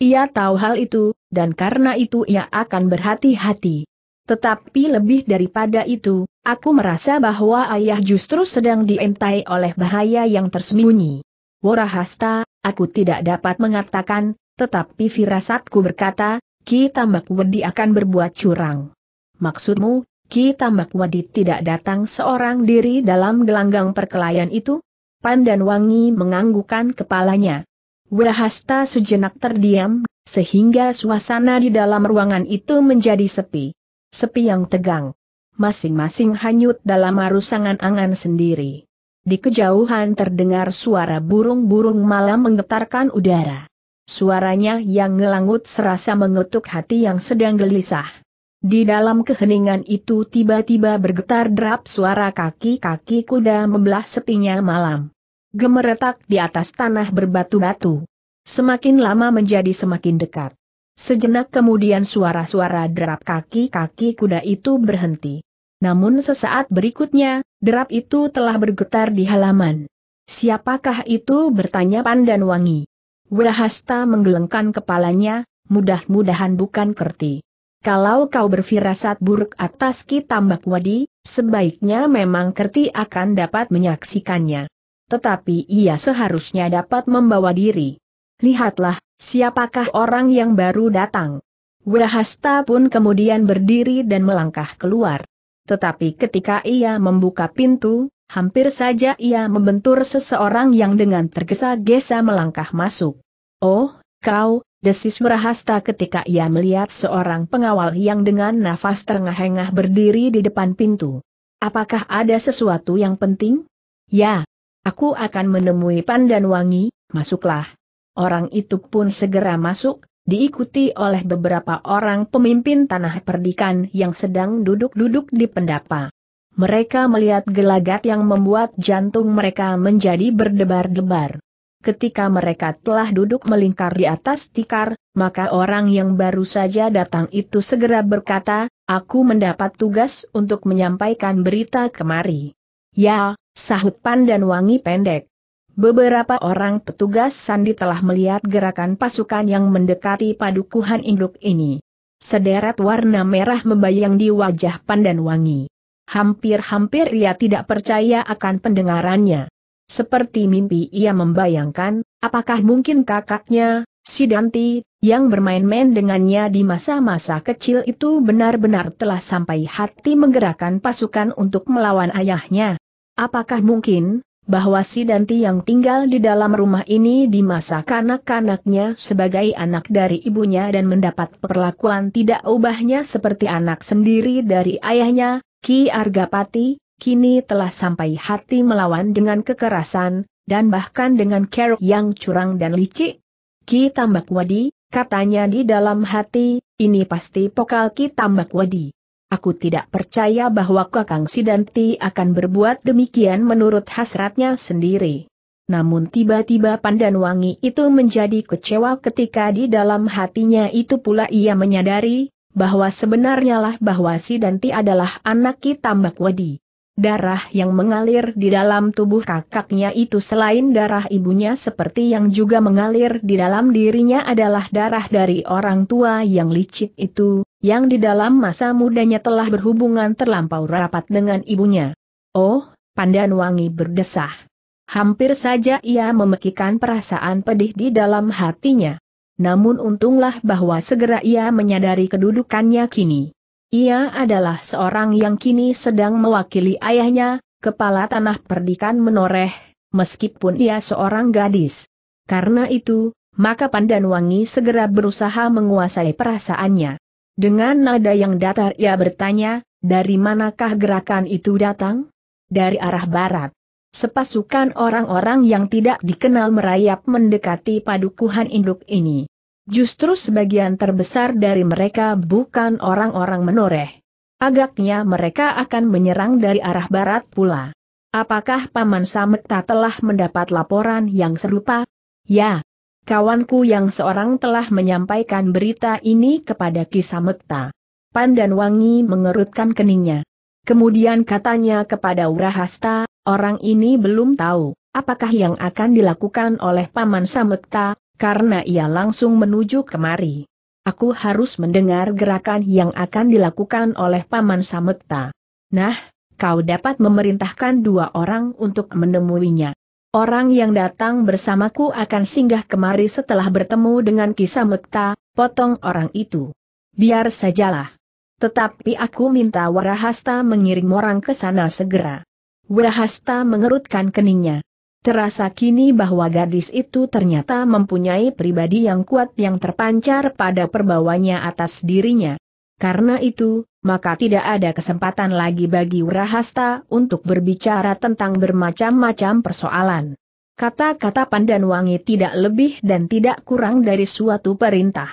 Ia tahu hal itu, dan karena itu ia akan berhati-hati. Tetapi lebih daripada itu, aku merasa bahwa ayah justru sedang dientai oleh bahaya yang tersembunyi. Warahasta, aku tidak dapat mengatakan, tetapi firasatku berkata, kita Tambak Wedi akan berbuat curang. Maksudmu, Ki Tambak Wadi tidak datang seorang diri dalam gelanggang perkelahian itu? Pandan Wangi menganggukan kepalanya. Wahasta sejenak terdiam, sehingga suasana di dalam ruangan itu menjadi sepi. Sepi yang tegang. Masing-masing hanyut dalam arus angan-angan sendiri. Di kejauhan terdengar suara burung-burung malam menggetarkan udara. Suaranya yang ngelangut serasa mengetuk hati yang sedang gelisah. Di dalam keheningan itu tiba-tiba bergetar derap suara kaki-kaki kuda membelah sepinya malam. Gemeretak di atas tanah berbatu-batu. Semakin lama menjadi semakin dekat. Sejenak kemudian suara-suara derap kaki-kaki kuda itu berhenti. Namun sesaat berikutnya, derap itu telah bergetar di halaman. Siapakah itu bertanya Pandan Wangi. Wirahasta menggelengkan kepalanya, mudah-mudahan bukan Kerti kalau kau berfirasat buruk atas Ki Tambak Wadi, sebaiknya memang Kerti akan dapat menyaksikannya. Tetapi ia seharusnya dapat membawa diri. Lihatlah, siapakah orang yang baru datang. Wahasta pun kemudian berdiri dan melangkah keluar. Tetapi ketika ia membuka pintu, hampir saja ia membentur seseorang yang dengan tergesa-gesa melangkah masuk. Oh, kau, Desis merahasta ketika ia melihat seorang pengawal yang dengan nafas terengah-engah berdiri di depan pintu. Apakah ada sesuatu yang penting? Ya, aku akan menemui Pandan Wangi, masuklah. Orang itu pun segera masuk, diikuti oleh beberapa orang pemimpin tanah perdikan yang sedang duduk-duduk di pendapa. Mereka melihat gelagat yang membuat jantung mereka menjadi berdebar-debar ketika mereka telah duduk melingkar di atas tikar, maka orang yang baru saja datang itu segera berkata, aku mendapat tugas untuk menyampaikan berita kemari. Ya, sahut Pan dan wangi pendek. Beberapa orang petugas Sandi telah melihat gerakan pasukan yang mendekati padukuhan induk ini. Sederet warna merah membayang di wajah pandan wangi. Hampir-hampir ia tidak percaya akan pendengarannya. Seperti mimpi ia membayangkan, apakah mungkin kakaknya, si Danti, yang bermain-main dengannya di masa-masa kecil itu benar-benar telah sampai hati menggerakkan pasukan untuk melawan ayahnya. Apakah mungkin, bahwa si Danti yang tinggal di dalam rumah ini di masa kanak-kanaknya sebagai anak dari ibunya dan mendapat perlakuan tidak ubahnya seperti anak sendiri dari ayahnya, Ki Argapati, kini telah sampai hati melawan dengan kekerasan, dan bahkan dengan kerok yang curang dan licik. Ki Tambak Wadi, katanya di dalam hati, ini pasti pokal Ki Tambak Wadi. Aku tidak percaya bahwa Kakang Sidanti akan berbuat demikian menurut hasratnya sendiri. Namun tiba-tiba pandan wangi itu menjadi kecewa ketika di dalam hatinya itu pula ia menyadari, bahwa sebenarnya lah bahwa Sidanti adalah anak Ki Tambak Wadi. Darah yang mengalir di dalam tubuh kakaknya itu selain darah ibunya seperti yang juga mengalir di dalam dirinya adalah darah dari orang tua yang licik itu, yang di dalam masa mudanya telah berhubungan terlampau rapat dengan ibunya. Oh, pandan wangi berdesah. Hampir saja ia memekikan perasaan pedih di dalam hatinya. Namun untunglah bahwa segera ia menyadari kedudukannya kini. Ia adalah seorang yang kini sedang mewakili ayahnya, kepala tanah perdikan menoreh, meskipun ia seorang gadis. Karena itu, maka pandan wangi segera berusaha menguasai perasaannya. Dengan nada yang datar ia bertanya, dari manakah gerakan itu datang? Dari arah barat. Sepasukan orang-orang yang tidak dikenal merayap mendekati padukuhan induk ini. Justru sebagian terbesar dari mereka bukan orang-orang menoreh. Agaknya mereka akan menyerang dari arah barat pula. Apakah Paman Samekta telah mendapat laporan yang serupa? Ya. Kawanku yang seorang telah menyampaikan berita ini kepada Kisamekta. Pandan Wangi mengerutkan keningnya. Kemudian katanya kepada Urahasta, orang ini belum tahu, apakah yang akan dilakukan oleh Paman Samekta, karena ia langsung menuju kemari. Aku harus mendengar gerakan yang akan dilakukan oleh Paman Samekta. Nah, kau dapat memerintahkan dua orang untuk menemuinya. Orang yang datang bersamaku akan singgah kemari setelah bertemu dengan kisah Mekta, potong orang itu. Biar sajalah. Tetapi aku minta Warahasta mengirim orang ke sana segera. Warahasta mengerutkan keningnya. Terasa kini bahwa gadis itu ternyata mempunyai pribadi yang kuat yang terpancar pada perbawanya atas dirinya. Karena itu, maka tidak ada kesempatan lagi bagi Wrahasta untuk berbicara tentang bermacam-macam persoalan. Kata-kata pandan wangi tidak lebih dan tidak kurang dari suatu perintah.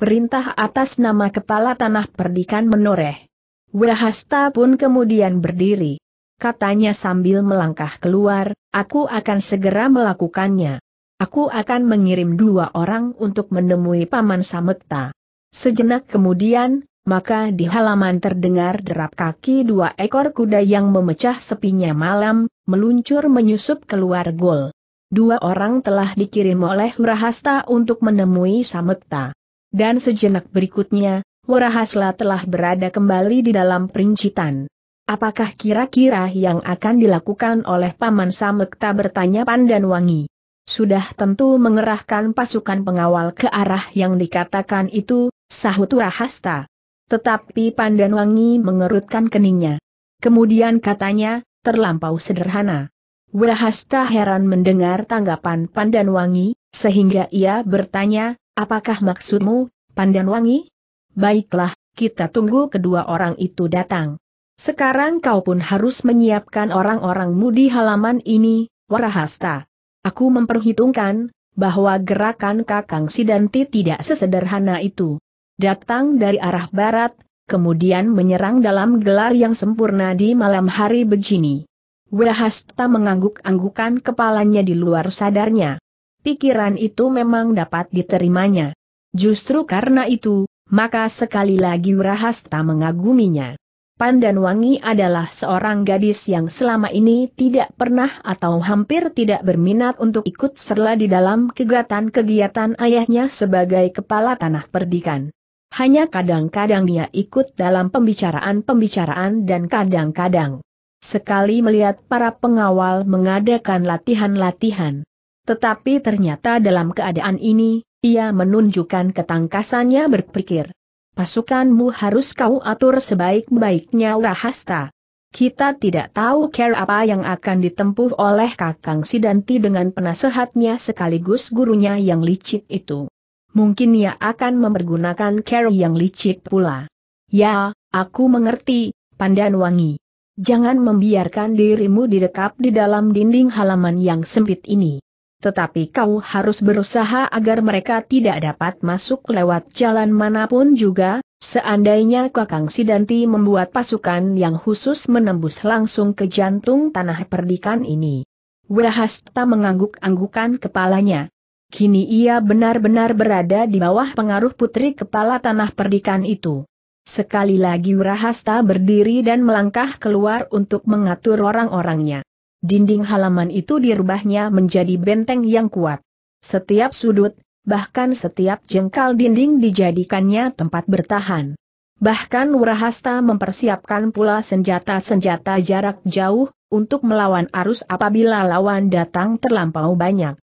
Perintah atas nama Kepala Tanah Perdikan menoreh. Wrahasta pun kemudian berdiri. Katanya sambil melangkah keluar, Aku akan segera melakukannya. Aku akan mengirim dua orang untuk menemui Paman Samekta. Sejenak kemudian, maka di halaman terdengar derap kaki dua ekor kuda yang memecah sepinya malam, meluncur menyusup keluar gol. Dua orang telah dikirim oleh Hurahasta untuk menemui Samekta. Dan sejenak berikutnya, Hurahasta telah berada kembali di dalam perincitan. Apakah kira-kira yang akan dilakukan oleh Paman Samekta bertanya Pandan Wangi? Sudah tentu mengerahkan pasukan pengawal ke arah yang dikatakan itu, sahut Rahasta. Tetapi Pandan Wangi mengerutkan keningnya. Kemudian katanya, terlampau sederhana. Rahasta heran mendengar tanggapan Pandan Wangi, sehingga ia bertanya, apakah maksudmu, Pandan Wangi? Baiklah, kita tunggu kedua orang itu datang. Sekarang kau pun harus menyiapkan orang-orangmu di halaman ini, Warahasta. Aku memperhitungkan, bahwa gerakan Kakang Sidanti tidak sesederhana itu. Datang dari arah barat, kemudian menyerang dalam gelar yang sempurna di malam hari begini. Warahasta mengangguk-anggukan kepalanya di luar sadarnya. Pikiran itu memang dapat diterimanya. Justru karena itu, maka sekali lagi Warahasta mengaguminya. Pandan Wangi adalah seorang gadis yang selama ini tidak pernah atau hampir tidak berminat untuk ikut serla di dalam kegiatan-kegiatan ayahnya sebagai kepala tanah perdikan. Hanya kadang-kadang dia ikut dalam pembicaraan-pembicaraan dan kadang-kadang sekali melihat para pengawal mengadakan latihan-latihan. Tetapi ternyata dalam keadaan ini, ia menunjukkan ketangkasannya berpikir pasukanmu harus kau atur sebaik-baiknya Rahasta. Kita tidak tahu care apa yang akan ditempuh oleh Kakang Sidanti dengan penasehatnya sekaligus gurunya yang licik itu. Mungkin ia akan mempergunakan care yang licik pula. Ya, aku mengerti, Pandan Wangi. Jangan membiarkan dirimu didekap di dalam dinding halaman yang sempit ini. Tetapi kau harus berusaha agar mereka tidak dapat masuk lewat jalan manapun juga, seandainya Kakang Sidanti membuat pasukan yang khusus menembus langsung ke jantung tanah perdikan ini. Wahasta mengangguk-anggukan kepalanya. Kini ia benar-benar berada di bawah pengaruh putri kepala tanah perdikan itu. Sekali lagi Wirahasta berdiri dan melangkah keluar untuk mengatur orang-orangnya. Dinding halaman itu dirubahnya menjadi benteng yang kuat. Setiap sudut, bahkan setiap jengkal dinding dijadikannya tempat bertahan. Bahkan Wrahasta mempersiapkan pula senjata-senjata jarak jauh, untuk melawan arus apabila lawan datang terlampau banyak.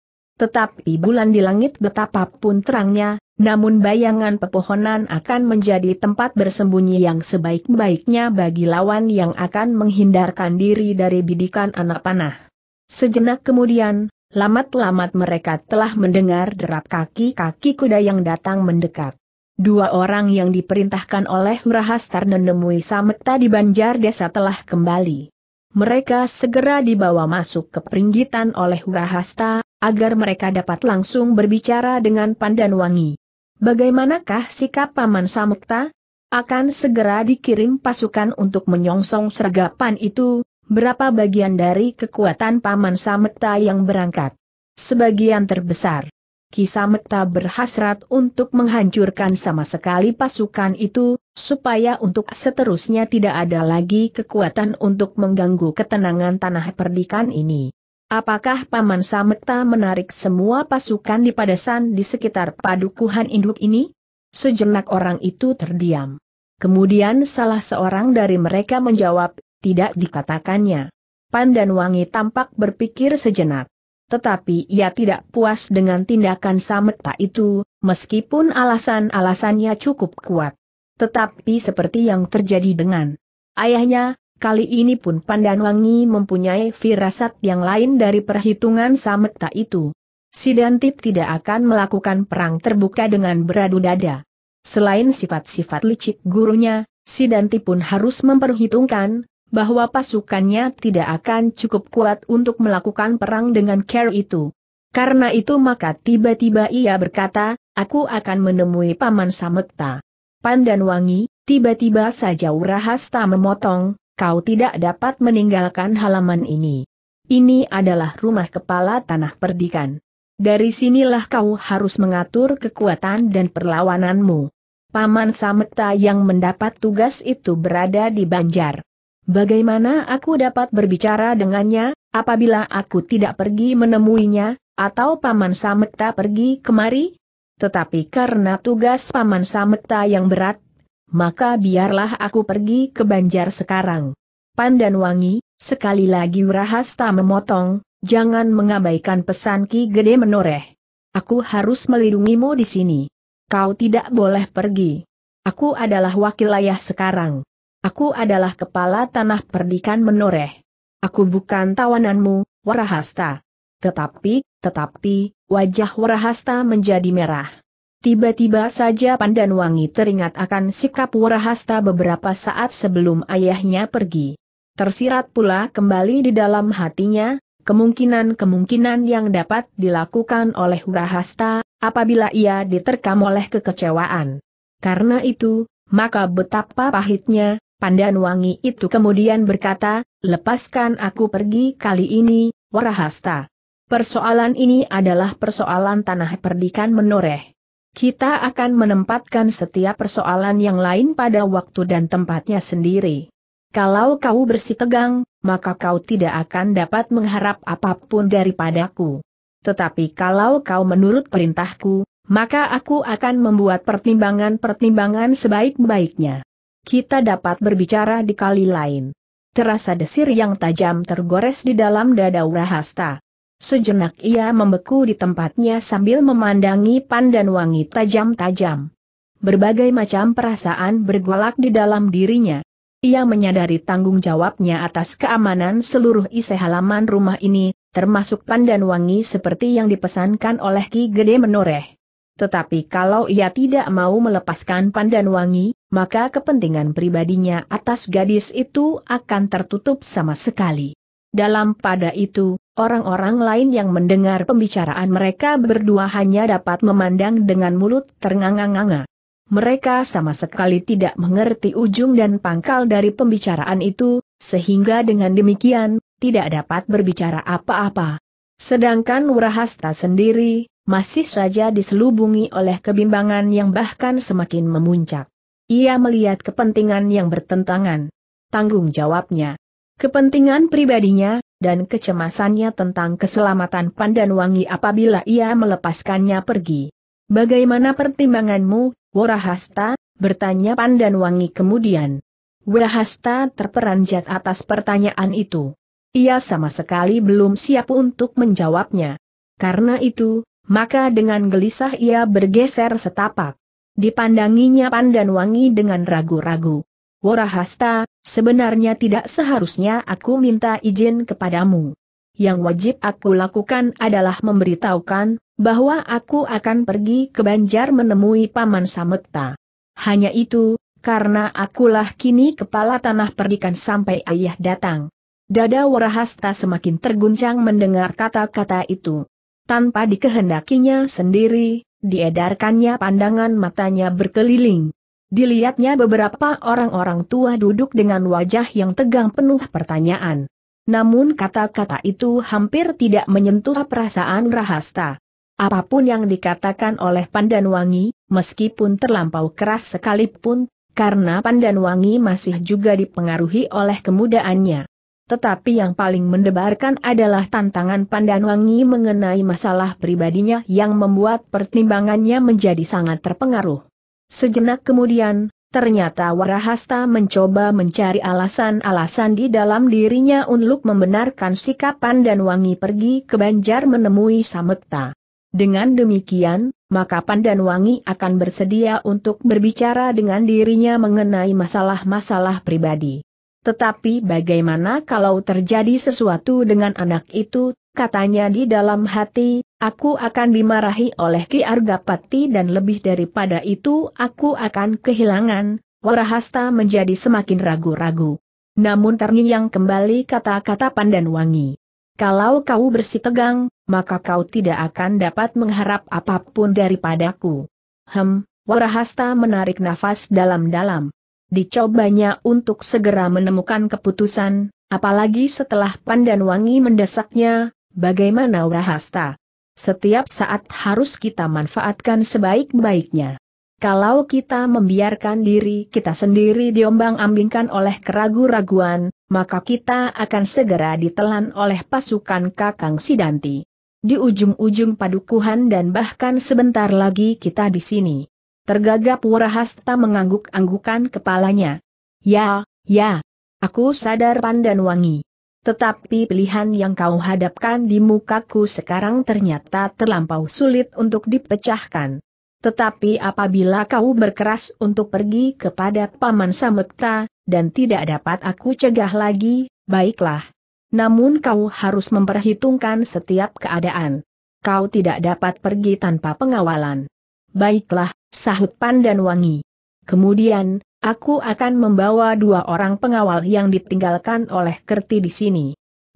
Tetapi bulan di langit betapapun terangnya, namun bayangan pepohonan akan menjadi tempat bersembunyi yang sebaik-baiknya bagi lawan yang akan menghindarkan diri dari bidikan anak panah. Sejenak kemudian, lamat-lamat mereka telah mendengar derap kaki-kaki kuda yang datang mendekat. Dua orang yang diperintahkan oleh Rahastar menemui Sameta di banjar desa telah kembali. Mereka segera dibawa masuk ke peringgitan oleh Hurahasta agar mereka dapat langsung berbicara dengan Pandan Wangi. Bagaimanakah sikap Paman Samukta? Akan segera dikirim pasukan untuk menyongsong sergapan itu, berapa bagian dari kekuatan Paman Samekta yang berangkat? Sebagian terbesar. Kisamekta berhasrat untuk menghancurkan sama sekali pasukan itu, supaya untuk seterusnya tidak ada lagi kekuatan untuk mengganggu ketenangan tanah perdikan ini. Apakah Paman Samekta menarik semua pasukan di padesan di sekitar padukuhan induk ini? Sejenak orang itu terdiam. Kemudian salah seorang dari mereka menjawab, tidak dikatakannya. Pan dan Wangi tampak berpikir sejenak. Tetapi ia tidak puas dengan tindakan Samekta itu, meskipun alasan-alasannya cukup kuat. Tetapi seperti yang terjadi dengan ayahnya, Kali ini pun Pandan Wangi mempunyai firasat yang lain dari perhitungan Sametta itu. Sidanti tidak akan melakukan perang terbuka dengan beradu dada. Selain sifat-sifat licik gurunya, Sidanti pun harus memperhitungkan bahwa pasukannya tidak akan cukup kuat untuk melakukan perang dengan Care itu. Karena itu maka tiba-tiba ia berkata, aku akan menemui Paman Sametta. Pandan Wangi, tiba-tiba saja Urahasta memotong, kau tidak dapat meninggalkan halaman ini. Ini adalah rumah kepala tanah perdikan. Dari sinilah kau harus mengatur kekuatan dan perlawananmu. Paman Samekta yang mendapat tugas itu berada di Banjar. Bagaimana aku dapat berbicara dengannya, apabila aku tidak pergi menemuinya, atau Paman Samekta pergi kemari? Tetapi karena tugas Paman Samekta yang berat, maka biarlah aku pergi ke Banjar sekarang. Pandan Wangi, sekali lagi Rahasta memotong, jangan mengabaikan pesan Ki Gede menoreh. Aku harus melindungimu di sini. Kau tidak boleh pergi. Aku adalah wakil ayah sekarang. Aku adalah kepala tanah perdikan menoreh. Aku bukan tawananmu, Warahasta. Tetapi, tetapi, wajah Warahasta menjadi merah. Tiba-tiba saja Pandan Wangi teringat akan sikap Warahasta beberapa saat sebelum ayahnya pergi. Tersirat pula kembali di dalam hatinya, kemungkinan-kemungkinan yang dapat dilakukan oleh Warahasta, apabila ia diterkam oleh kekecewaan. Karena itu, maka betapa pahitnya, Pandan Wangi itu kemudian berkata, lepaskan aku pergi kali ini, Warahasta. Persoalan ini adalah persoalan tanah perdikan menoreh. Kita akan menempatkan setiap persoalan yang lain pada waktu dan tempatnya sendiri. Kalau kau tegang, maka kau tidak akan dapat mengharap apapun daripadaku. Tetapi kalau kau menurut perintahku, maka aku akan membuat pertimbangan-pertimbangan sebaik-baiknya. Kita dapat berbicara di kali lain. Terasa desir yang tajam tergores di dalam dada Urahasta. Sejenak ia membeku di tempatnya sambil memandangi pandan wangi tajam-tajam. Berbagai macam perasaan bergolak di dalam dirinya. Ia menyadari tanggung jawabnya atas keamanan seluruh isi halaman rumah ini, termasuk pandan wangi seperti yang dipesankan oleh Ki Gede Menoreh. Tetapi kalau ia tidak mau melepaskan pandan wangi, maka kepentingan pribadinya atas gadis itu akan tertutup sama sekali. Dalam pada itu, Orang-orang lain yang mendengar pembicaraan mereka berdua hanya dapat memandang dengan mulut ternganga-nganga. Mereka sama sekali tidak mengerti ujung dan pangkal dari pembicaraan itu, sehingga dengan demikian, tidak dapat berbicara apa-apa. Sedangkan Wurahasta sendiri, masih saja diselubungi oleh kebimbangan yang bahkan semakin memuncak. Ia melihat kepentingan yang bertentangan. Tanggung jawabnya kepentingan pribadinya, dan kecemasannya tentang keselamatan Pandan Wangi apabila ia melepaskannya pergi. Bagaimana pertimbanganmu, Warahasta? bertanya Pandan Wangi kemudian. Warahasta terperanjat atas pertanyaan itu. Ia sama sekali belum siap untuk menjawabnya. Karena itu, maka dengan gelisah ia bergeser setapak. Dipandanginya Pandan Wangi dengan ragu-ragu. Warahasta, sebenarnya tidak seharusnya aku minta izin kepadamu. Yang wajib aku lakukan adalah memberitahukan, bahwa aku akan pergi ke Banjar menemui Paman Samekta. Hanya itu, karena akulah kini kepala tanah perdikan sampai ayah datang. Dada Warahasta semakin terguncang mendengar kata-kata itu. Tanpa dikehendakinya sendiri, diedarkannya pandangan matanya berkeliling. Dilihatnya beberapa orang-orang tua duduk dengan wajah yang tegang penuh pertanyaan. Namun kata-kata itu hampir tidak menyentuh perasaan Rahasta. Apapun yang dikatakan oleh Pandanwangi, meskipun terlampau keras sekalipun, karena Pandanwangi masih juga dipengaruhi oleh kemudaannya. Tetapi yang paling mendebarkan adalah tantangan Pandanwangi mengenai masalah pribadinya yang membuat pertimbangannya menjadi sangat terpengaruh. Sejenak kemudian, ternyata Warahasta mencoba mencari alasan-alasan di dalam dirinya untuk membenarkan sikapan dan Wangi pergi ke Banjar menemui Samekta. Dengan demikian, maka Pandan Wangi akan bersedia untuk berbicara dengan dirinya mengenai masalah-masalah pribadi. Tetapi bagaimana kalau terjadi sesuatu dengan anak itu, katanya di dalam hati, aku akan dimarahi oleh Ki Argapati dan lebih daripada itu aku akan kehilangan, Warahasta menjadi semakin ragu-ragu. Namun terngiang kembali kata-kata pandan Wangi. Kalau kau tegang, maka kau tidak akan dapat mengharap apapun daripadaku. Hem, Warahasta menarik nafas dalam-dalam. Dicobanya untuk segera menemukan keputusan, apalagi setelah pandan Wangi mendesaknya, bagaimana Warahasta? Setiap saat harus kita manfaatkan sebaik-baiknya. Kalau kita membiarkan diri kita sendiri diombang-ambingkan oleh keraguan raguan maka kita akan segera ditelan oleh pasukan Kakang Sidanti. Di ujung-ujung padukuhan dan bahkan sebentar lagi kita di sini. Tergagap Warahasta mengangguk-anggukan kepalanya. Ya, ya. Aku sadar pandan wangi. Tetapi pilihan yang kau hadapkan di mukaku sekarang ternyata terlampau sulit untuk dipecahkan. Tetapi apabila kau berkeras untuk pergi kepada Paman Samekta, dan tidak dapat aku cegah lagi, baiklah. Namun kau harus memperhitungkan setiap keadaan. Kau tidak dapat pergi tanpa pengawalan. Baiklah, sahut Pandan Wangi. Kemudian, aku akan membawa dua orang pengawal yang ditinggalkan oleh Kerti di sini.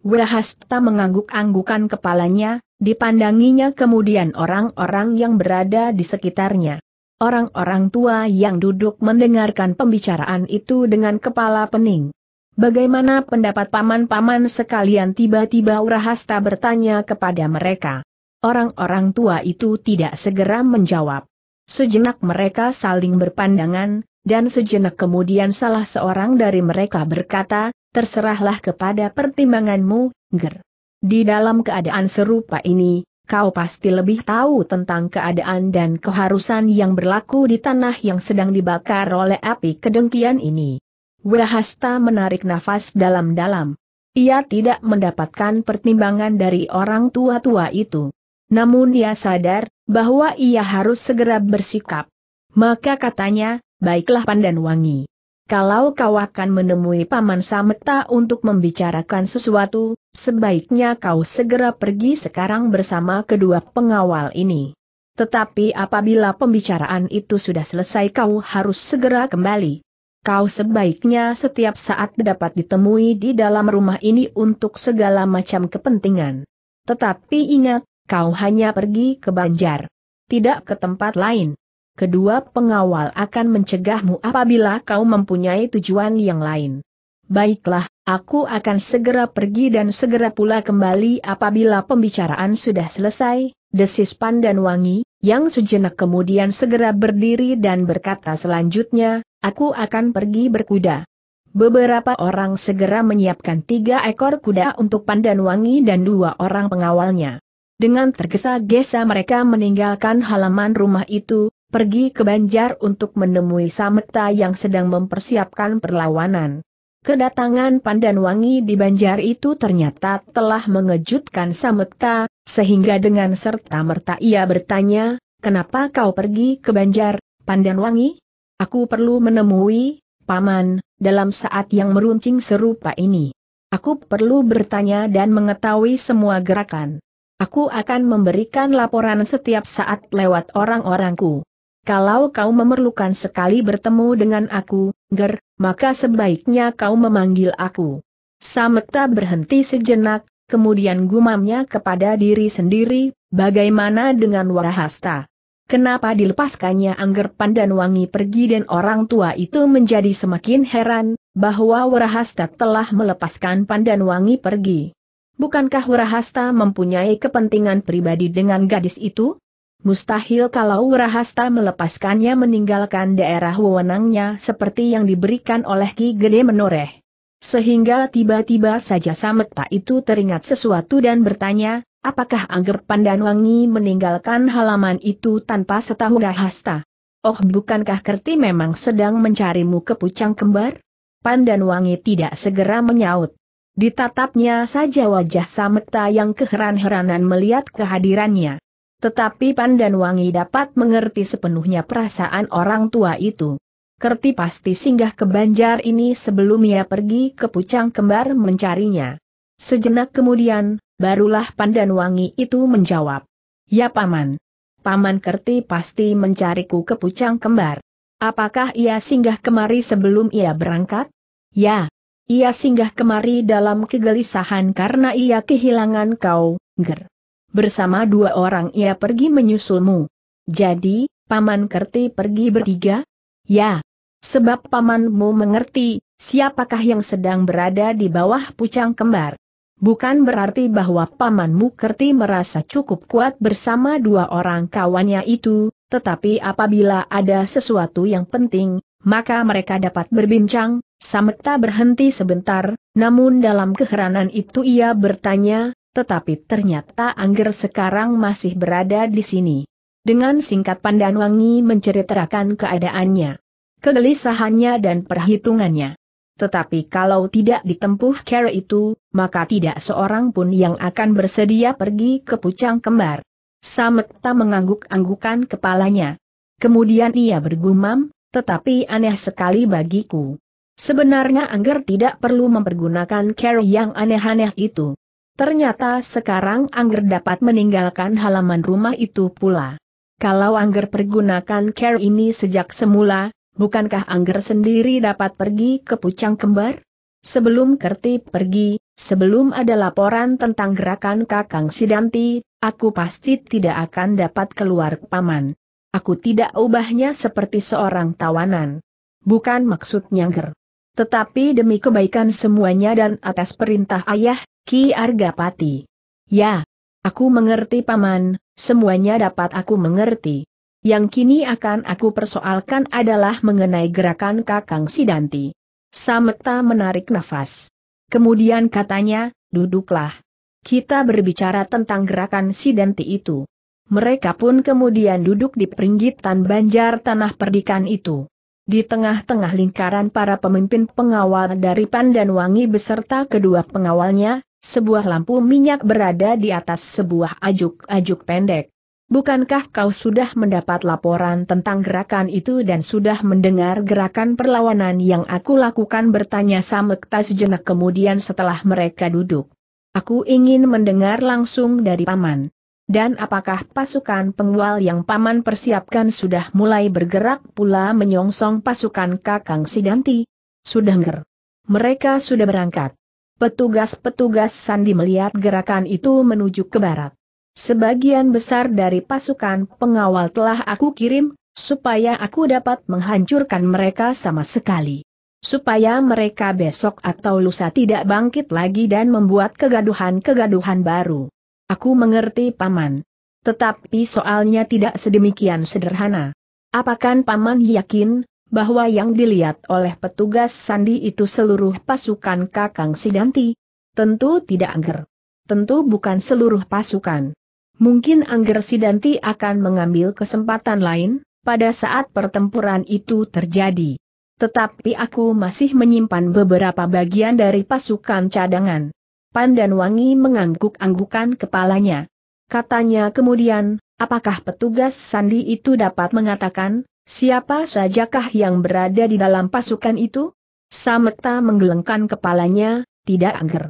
Wirahasta mengangguk-anggukan kepalanya, dipandanginya kemudian orang-orang yang berada di sekitarnya. Orang-orang tua yang duduk mendengarkan pembicaraan itu dengan kepala pening. Bagaimana pendapat paman-paman sekalian tiba-tiba Urahasta bertanya kepada mereka. Orang-orang tua itu tidak segera menjawab. Sejenak mereka saling berpandangan, dan sejenak kemudian salah seorang dari mereka berkata, terserahlah kepada pertimbanganmu, Ger. Di dalam keadaan serupa ini, kau pasti lebih tahu tentang keadaan dan keharusan yang berlaku di tanah yang sedang dibakar oleh api kedengkian ini. Wahasta menarik nafas dalam-dalam. Ia tidak mendapatkan pertimbangan dari orang tua-tua itu. Namun ia sadar, bahwa ia harus segera bersikap. Maka katanya, baiklah Pandan Wangi. Kalau kau akan menemui Paman Sameta untuk membicarakan sesuatu, sebaiknya kau segera pergi sekarang bersama kedua pengawal ini. Tetapi apabila pembicaraan itu sudah selesai kau harus segera kembali. Kau sebaiknya setiap saat dapat ditemui di dalam rumah ini untuk segala macam kepentingan. Tetapi ingat, Kau hanya pergi ke Banjar. Tidak ke tempat lain. Kedua pengawal akan mencegahmu apabila kau mempunyai tujuan yang lain. Baiklah, aku akan segera pergi dan segera pula kembali apabila pembicaraan sudah selesai, desis Pandan Wangi, yang sejenak kemudian segera berdiri dan berkata selanjutnya, aku akan pergi berkuda. Beberapa orang segera menyiapkan tiga ekor kuda untuk Pandan Wangi dan dua orang pengawalnya. Dengan tergesa-gesa mereka meninggalkan halaman rumah itu, pergi ke Banjar untuk menemui Samekta yang sedang mempersiapkan perlawanan. Kedatangan Pandan Wangi di Banjar itu ternyata telah mengejutkan Samekta, sehingga dengan serta-merta ia bertanya, kenapa kau pergi ke Banjar, Pandan Wangi? Aku perlu menemui, Paman, dalam saat yang meruncing serupa ini. Aku perlu bertanya dan mengetahui semua gerakan. Aku akan memberikan laporan setiap saat lewat orang-orangku. Kalau kau memerlukan sekali bertemu dengan aku, Ger, maka sebaiknya kau memanggil aku. Samekta berhenti sejenak, kemudian gumamnya kepada diri sendiri, bagaimana dengan Warahasta? Kenapa dilepaskannya Angger wangi pergi dan orang tua itu menjadi semakin heran, bahwa Warahasta telah melepaskan pandan wangi pergi. Bukankah Hasta mempunyai kepentingan pribadi dengan gadis itu? Mustahil kalau Hasta melepaskannya meninggalkan daerah wewenangnya seperti yang diberikan oleh Ki Gede Menoreh. Sehingga tiba-tiba saja Sametta itu teringat sesuatu dan bertanya, apakah Angger Pandanwangi meninggalkan halaman itu tanpa setahu Hasta? Oh bukankah Kerti memang sedang mencarimu ke Pucang Kembar? Pandanwangi tidak segera menyaut. Ditatapnya saja wajah Sameta yang keheran-heranan melihat kehadirannya. Tetapi Pandan Wangi dapat mengerti sepenuhnya perasaan orang tua itu. Kerti pasti singgah ke Banjar ini sebelum ia pergi ke Pucang Kembar mencarinya. Sejenak kemudian, barulah Pandan Wangi itu menjawab. Ya Paman. Paman Kerti pasti mencariku ke Pucang Kembar. Apakah ia singgah kemari sebelum ia berangkat? Ya, ia singgah kemari dalam kegelisahan karena ia kehilangan kau, ger. Bersama dua orang ia pergi menyusulmu. Jadi, Paman Kerti pergi bertiga? Ya. Sebab pamanmu mengerti, siapakah yang sedang berada di bawah pucang kembar. Bukan berarti bahwa pamanmu Kerti merasa cukup kuat bersama dua orang kawannya itu, tetapi apabila ada sesuatu yang penting, maka mereka dapat berbincang, Samekta berhenti sebentar, namun dalam keheranan itu ia bertanya, tetapi ternyata Angger sekarang masih berada di sini. Dengan singkat Pandanwangi menceritakan keadaannya, kegelisahannya dan perhitungannya. Tetapi kalau tidak ditempuh cara itu, maka tidak seorang pun yang akan bersedia pergi ke Pucang Kembar. Samekta mengangguk-anggukan kepalanya. Kemudian ia bergumam, tetapi aneh sekali bagiku. Sebenarnya Angger tidak perlu mempergunakan care yang aneh-aneh itu. Ternyata sekarang Angger dapat meninggalkan halaman rumah itu pula. Kalau Angger pergunakan care ini sejak semula, bukankah Angger sendiri dapat pergi ke Pucang Kembar? Sebelum Kerti pergi, sebelum ada laporan tentang gerakan Kakang Sidanti, aku pasti tidak akan dapat keluar paman. Aku tidak ubahnya seperti seorang tawanan. Bukan maksudnya Angger. Tetapi demi kebaikan semuanya dan atas perintah ayah, Ki Argapati. Ya, aku mengerti paman, semuanya dapat aku mengerti. Yang kini akan aku persoalkan adalah mengenai gerakan Kakang Sidanti. Sameta menarik nafas. Kemudian katanya, duduklah. Kita berbicara tentang gerakan Sidanti itu. Mereka pun kemudian duduk di peringgitan banjar tanah perdikan itu. Di tengah-tengah lingkaran para pemimpin pengawal dari Pandan Wangi beserta kedua pengawalnya, sebuah lampu minyak berada di atas sebuah ajuk-ajuk pendek. Bukankah kau sudah mendapat laporan tentang gerakan itu dan sudah mendengar gerakan perlawanan yang aku lakukan bertanya Samekta sejenak kemudian setelah mereka duduk? Aku ingin mendengar langsung dari Paman. Dan apakah pasukan pengual yang paman persiapkan sudah mulai bergerak pula menyongsong pasukan Kakang Sidanti? Sudah nger. Mereka sudah berangkat. Petugas-petugas Sandi melihat gerakan itu menuju ke barat. Sebagian besar dari pasukan pengawal telah aku kirim, supaya aku dapat menghancurkan mereka sama sekali. Supaya mereka besok atau lusa tidak bangkit lagi dan membuat kegaduhan-kegaduhan baru. Aku mengerti Paman. Tetapi soalnya tidak sedemikian sederhana. Apakah Paman yakin, bahwa yang dilihat oleh petugas Sandi itu seluruh pasukan Kakang Sidanti? Tentu tidak angger. Tentu bukan seluruh pasukan. Mungkin Angger Sidanti akan mengambil kesempatan lain, pada saat pertempuran itu terjadi. Tetapi aku masih menyimpan beberapa bagian dari pasukan cadangan. Pandan Wangi mengangguk-anggukan kepalanya. Katanya kemudian, apakah petugas sandi itu dapat mengatakan, siapa sajakah yang berada di dalam pasukan itu? Sameta menggelengkan kepalanya, tidak angger.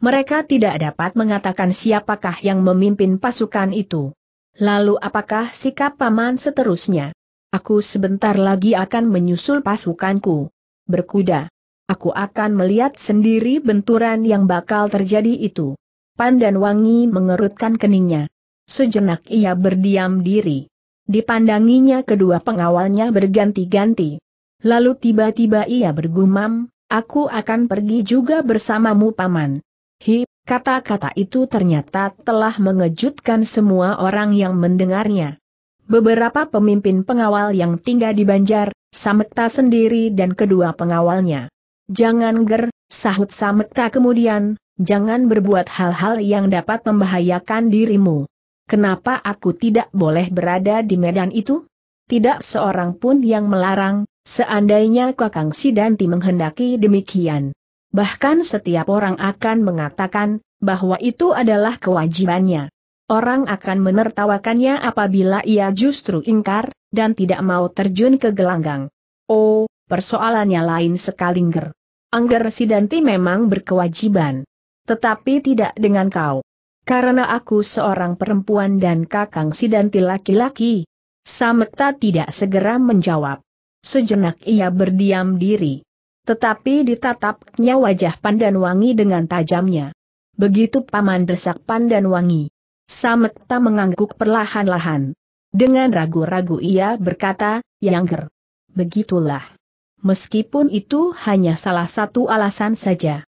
Mereka tidak dapat mengatakan siapakah yang memimpin pasukan itu. Lalu apakah sikap paman seterusnya? Aku sebentar lagi akan menyusul pasukanku. Berkuda aku akan melihat sendiri benturan yang bakal terjadi itu. Pandan Wangi mengerutkan keningnya. Sejenak ia berdiam diri. Dipandanginya kedua pengawalnya berganti-ganti. Lalu tiba-tiba ia bergumam, aku akan pergi juga bersamamu paman. Hi, kata-kata itu ternyata telah mengejutkan semua orang yang mendengarnya. Beberapa pemimpin pengawal yang tinggal di Banjar, Samekta sendiri dan kedua pengawalnya. Jangan ger, sahut Samekta kemudian, jangan berbuat hal-hal yang dapat membahayakan dirimu. Kenapa aku tidak boleh berada di medan itu? Tidak seorang pun yang melarang, seandainya Kakang Sidanti menghendaki demikian. Bahkan setiap orang akan mengatakan, bahwa itu adalah kewajibannya. Orang akan menertawakannya apabila ia justru ingkar, dan tidak mau terjun ke gelanggang. Oh, persoalannya lain sekali Ngger. Angger Sidanti memang berkewajiban. Tetapi tidak dengan kau. Karena aku seorang perempuan dan kakang Sidanti laki-laki. Sametta tidak segera menjawab. Sejenak ia berdiam diri. Tetapi ditatapnya wajah Pandan Wangi dengan tajamnya. Begitu paman desak pandan Wangi. Sametta mengangguk perlahan-lahan. Dengan ragu-ragu ia berkata, Yangger. Begitulah meskipun itu hanya salah satu alasan saja.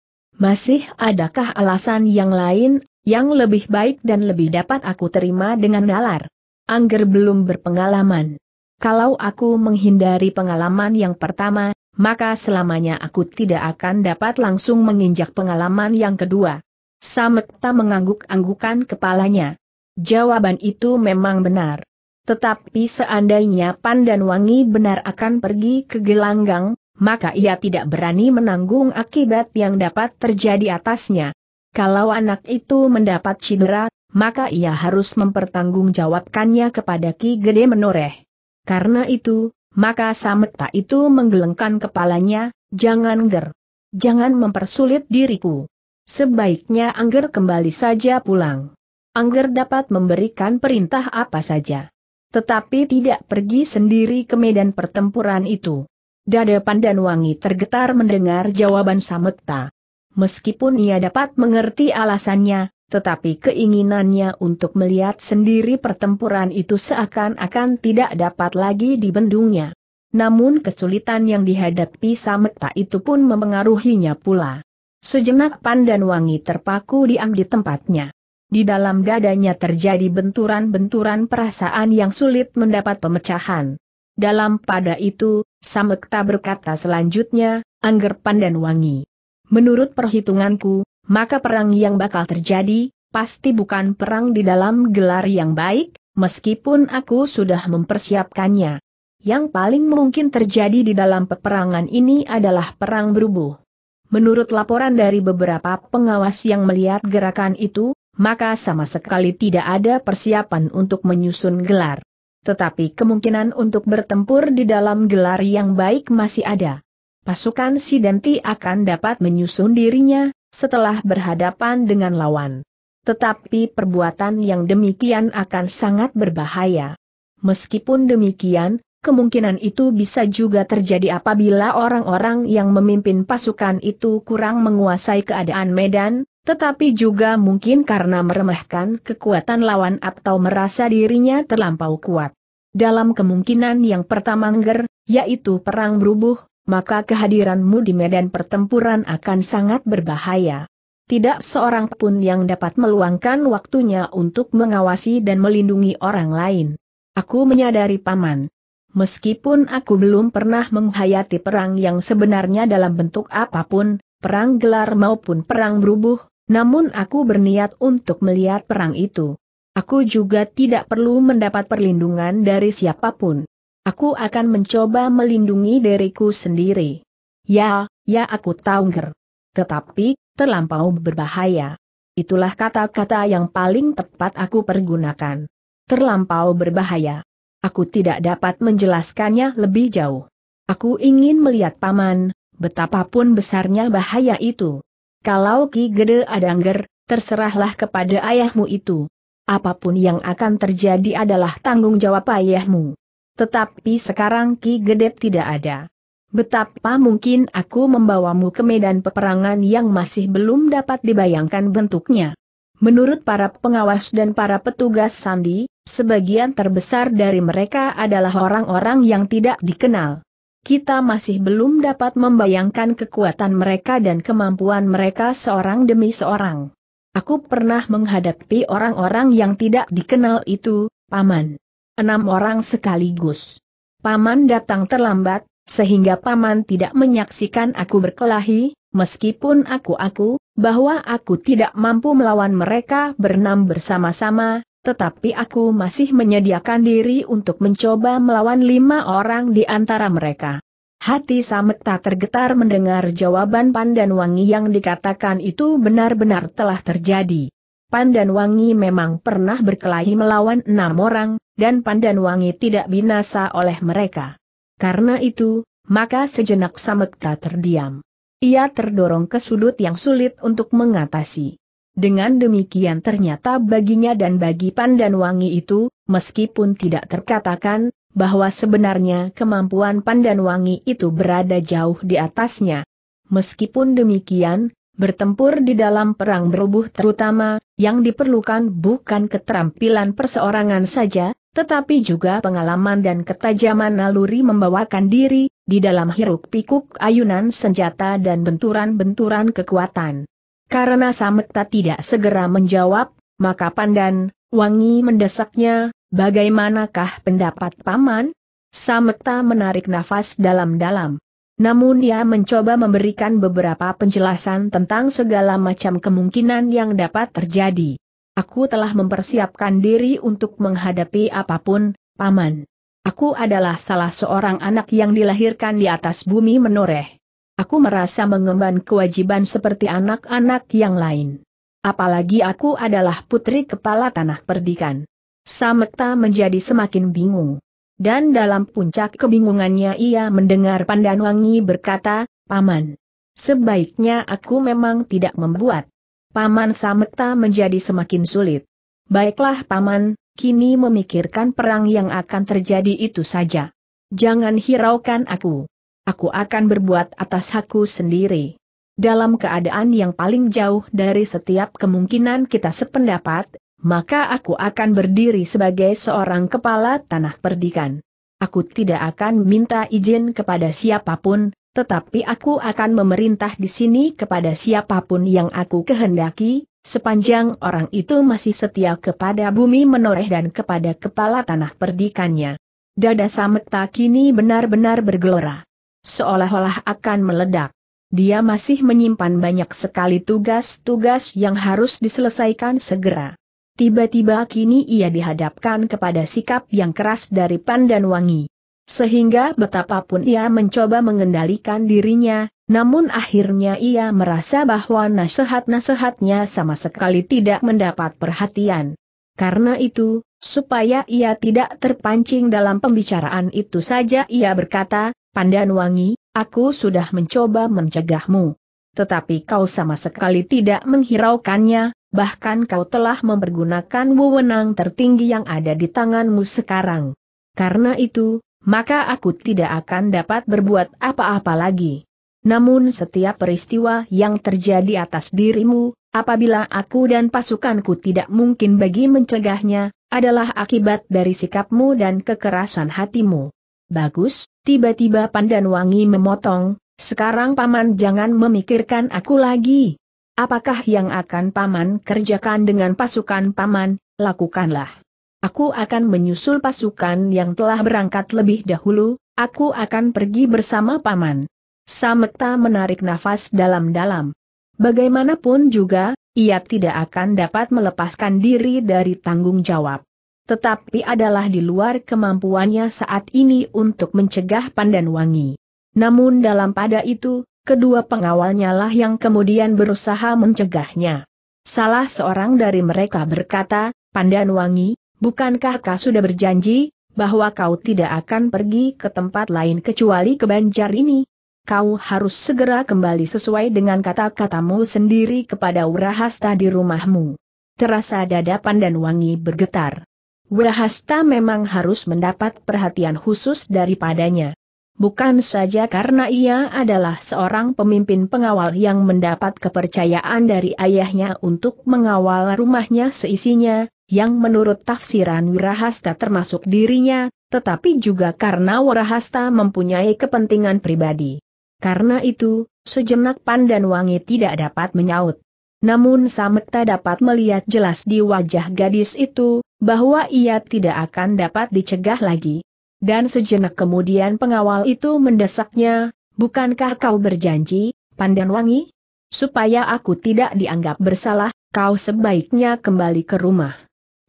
Masih adakah alasan yang lain, yang lebih baik dan lebih dapat aku terima dengan nalar? Angger belum berpengalaman. Kalau aku menghindari pengalaman yang pertama, maka selamanya aku tidak akan dapat langsung menginjak pengalaman yang kedua. tak mengangguk-anggukan kepalanya. Jawaban itu memang benar. Tetapi seandainya Pandan Wangi benar akan pergi ke gelanggang, maka ia tidak berani menanggung akibat yang dapat terjadi atasnya. Kalau anak itu mendapat cedera, maka ia harus mempertanggungjawabkannya kepada Ki Gede Menoreh. Karena itu, maka Samekta itu menggelengkan kepalanya, jangan ger. Jangan mempersulit diriku. Sebaiknya Angger kembali saja pulang. Angger dapat memberikan perintah apa saja. Tetapi tidak pergi sendiri ke medan pertempuran itu. Dada Pandan Wangi tergetar mendengar jawaban Samekta. Meskipun ia dapat mengerti alasannya, tetapi keinginannya untuk melihat sendiri pertempuran itu seakan-akan tidak dapat lagi dibendungnya. Namun kesulitan yang dihadapi Samekta itu pun memengaruhinya pula. Sejenak Pandan Wangi terpaku diam di tempatnya. Di dalam dadanya terjadi benturan-benturan perasaan yang sulit mendapat pemecahan. Dalam pada itu, Samekta berkata selanjutnya, Anggerpan Pandan Wangi. Menurut perhitunganku, maka perang yang bakal terjadi, pasti bukan perang di dalam gelar yang baik, meskipun aku sudah mempersiapkannya. Yang paling mungkin terjadi di dalam peperangan ini adalah perang berubuh. Menurut laporan dari beberapa pengawas yang melihat gerakan itu, maka sama sekali tidak ada persiapan untuk menyusun gelar. Tetapi kemungkinan untuk bertempur di dalam gelar yang baik masih ada. Pasukan Sidanti akan dapat menyusun dirinya, setelah berhadapan dengan lawan. Tetapi perbuatan yang demikian akan sangat berbahaya. Meskipun demikian, kemungkinan itu bisa juga terjadi apabila orang-orang yang memimpin pasukan itu kurang menguasai keadaan medan, tetapi juga mungkin karena meremehkan kekuatan lawan atau merasa dirinya terlampau kuat. Dalam kemungkinan yang pertama ngger, yaitu perang berubuh, maka kehadiranmu di medan pertempuran akan sangat berbahaya. Tidak seorang pun yang dapat meluangkan waktunya untuk mengawasi dan melindungi orang lain. Aku menyadari paman. Meskipun aku belum pernah menghayati perang yang sebenarnya dalam bentuk apapun, perang gelar maupun perang berubuh, namun aku berniat untuk melihat perang itu. Aku juga tidak perlu mendapat perlindungan dari siapapun. Aku akan mencoba melindungi diriku sendiri. Ya, ya aku tahu nger. Tetapi, terlampau berbahaya. Itulah kata-kata yang paling tepat aku pergunakan. Terlampau berbahaya. Aku tidak dapat menjelaskannya lebih jauh. Aku ingin melihat paman, betapapun besarnya bahaya itu. Kalau Ki Gede Adangger, terserahlah kepada ayahmu itu. Apapun yang akan terjadi adalah tanggung jawab ayahmu. Tetapi sekarang Ki Gede tidak ada. Betapa mungkin aku membawamu ke medan peperangan yang masih belum dapat dibayangkan bentuknya. Menurut para pengawas dan para petugas sandi, sebagian terbesar dari mereka adalah orang-orang yang tidak dikenal kita masih belum dapat membayangkan kekuatan mereka dan kemampuan mereka seorang demi seorang. Aku pernah menghadapi orang-orang yang tidak dikenal itu, Paman. Enam orang sekaligus. Paman datang terlambat, sehingga Paman tidak menyaksikan aku berkelahi, meskipun aku-aku, bahwa aku tidak mampu melawan mereka berenam bersama-sama, tetapi aku masih menyediakan diri untuk mencoba melawan lima orang di antara mereka. Hati Samekta tergetar mendengar jawaban Pandan Wangi yang dikatakan itu benar-benar telah terjadi. Pandan Wangi memang pernah berkelahi melawan enam orang, dan Pandan Wangi tidak binasa oleh mereka. Karena itu, maka sejenak Samekta terdiam. Ia terdorong ke sudut yang sulit untuk mengatasi. Dengan demikian ternyata baginya dan bagi pandan Wangi itu, meskipun tidak terkatakan, bahwa sebenarnya kemampuan pandan Wangi itu berada jauh di atasnya. Meskipun demikian, bertempur di dalam perang berubuh terutama, yang diperlukan bukan keterampilan perseorangan saja, tetapi juga pengalaman dan ketajaman naluri membawakan diri, di dalam hiruk pikuk ayunan senjata dan benturan-benturan kekuatan. Karena Samekta tidak segera menjawab, maka Pandan, Wangi mendesaknya, bagaimanakah pendapat Paman? Samekta menarik nafas dalam-dalam. Namun ia mencoba memberikan beberapa penjelasan tentang segala macam kemungkinan yang dapat terjadi. Aku telah mempersiapkan diri untuk menghadapi apapun, Paman. Aku adalah salah seorang anak yang dilahirkan di atas bumi menoreh. Aku merasa mengemban kewajiban seperti anak-anak yang lain. Apalagi aku adalah putri kepala tanah perdikan. Samekta menjadi semakin bingung. Dan dalam puncak kebingungannya ia mendengar Pandanwangi berkata, Paman. Sebaiknya aku memang tidak membuat. Paman Samekta menjadi semakin sulit. Baiklah Paman, kini memikirkan perang yang akan terjadi itu saja. Jangan hiraukan aku aku akan berbuat atas aku sendiri. Dalam keadaan yang paling jauh dari setiap kemungkinan kita sependapat, maka aku akan berdiri sebagai seorang kepala tanah perdikan. Aku tidak akan minta izin kepada siapapun, tetapi aku akan memerintah di sini kepada siapapun yang aku kehendaki, sepanjang orang itu masih setia kepada bumi menoreh dan kepada kepala tanah perdikannya. Dada Sametta kini benar-benar bergelora. Seolah-olah akan meledak. Dia masih menyimpan banyak sekali tugas-tugas yang harus diselesaikan segera. Tiba-tiba kini ia dihadapkan kepada sikap yang keras dari Pandan Wangi. Sehingga betapapun ia mencoba mengendalikan dirinya, namun akhirnya ia merasa bahwa nasihat-nasihatnya sama sekali tidak mendapat perhatian. Karena itu, supaya ia tidak terpancing dalam pembicaraan itu saja ia berkata, Pandan Wangi, aku sudah mencoba mencegahmu. Tetapi kau sama sekali tidak menghiraukannya, bahkan kau telah mempergunakan wewenang tertinggi yang ada di tanganmu sekarang. Karena itu, maka aku tidak akan dapat berbuat apa-apa lagi. Namun setiap peristiwa yang terjadi atas dirimu, apabila aku dan pasukanku tidak mungkin bagi mencegahnya, adalah akibat dari sikapmu dan kekerasan hatimu. Bagus, Tiba-tiba Pandan Wangi memotong, sekarang Paman jangan memikirkan aku lagi. Apakah yang akan Paman kerjakan dengan pasukan Paman, lakukanlah. Aku akan menyusul pasukan yang telah berangkat lebih dahulu, aku akan pergi bersama Paman. Samekta menarik nafas dalam-dalam. Bagaimanapun juga, ia tidak akan dapat melepaskan diri dari tanggung jawab tetapi adalah di luar kemampuannya saat ini untuk mencegah pandan wangi. Namun dalam pada itu, kedua pengawalnya lah yang kemudian berusaha mencegahnya. Salah seorang dari mereka berkata, Pandan Wangi, bukankah kau sudah berjanji, bahwa kau tidak akan pergi ke tempat lain kecuali ke Banjar ini? Kau harus segera kembali sesuai dengan kata-katamu sendiri kepada Urahasta di rumahmu. Terasa dada Pandan Wangi bergetar. Wahasta memang harus mendapat perhatian khusus daripadanya. Bukan saja karena ia adalah seorang pemimpin pengawal yang mendapat kepercayaan dari ayahnya untuk mengawal rumahnya seisinya, yang menurut tafsiran Wirahasta termasuk dirinya, tetapi juga karena Wirahasta mempunyai kepentingan pribadi. Karena itu, sejenak Pandan Wangi tidak dapat menyaut. Namun Samekta dapat melihat jelas di wajah gadis itu, bahwa ia tidak akan dapat dicegah lagi. Dan sejenak kemudian pengawal itu mendesaknya, bukankah kau berjanji, Pandan Wangi? Supaya aku tidak dianggap bersalah, kau sebaiknya kembali ke rumah.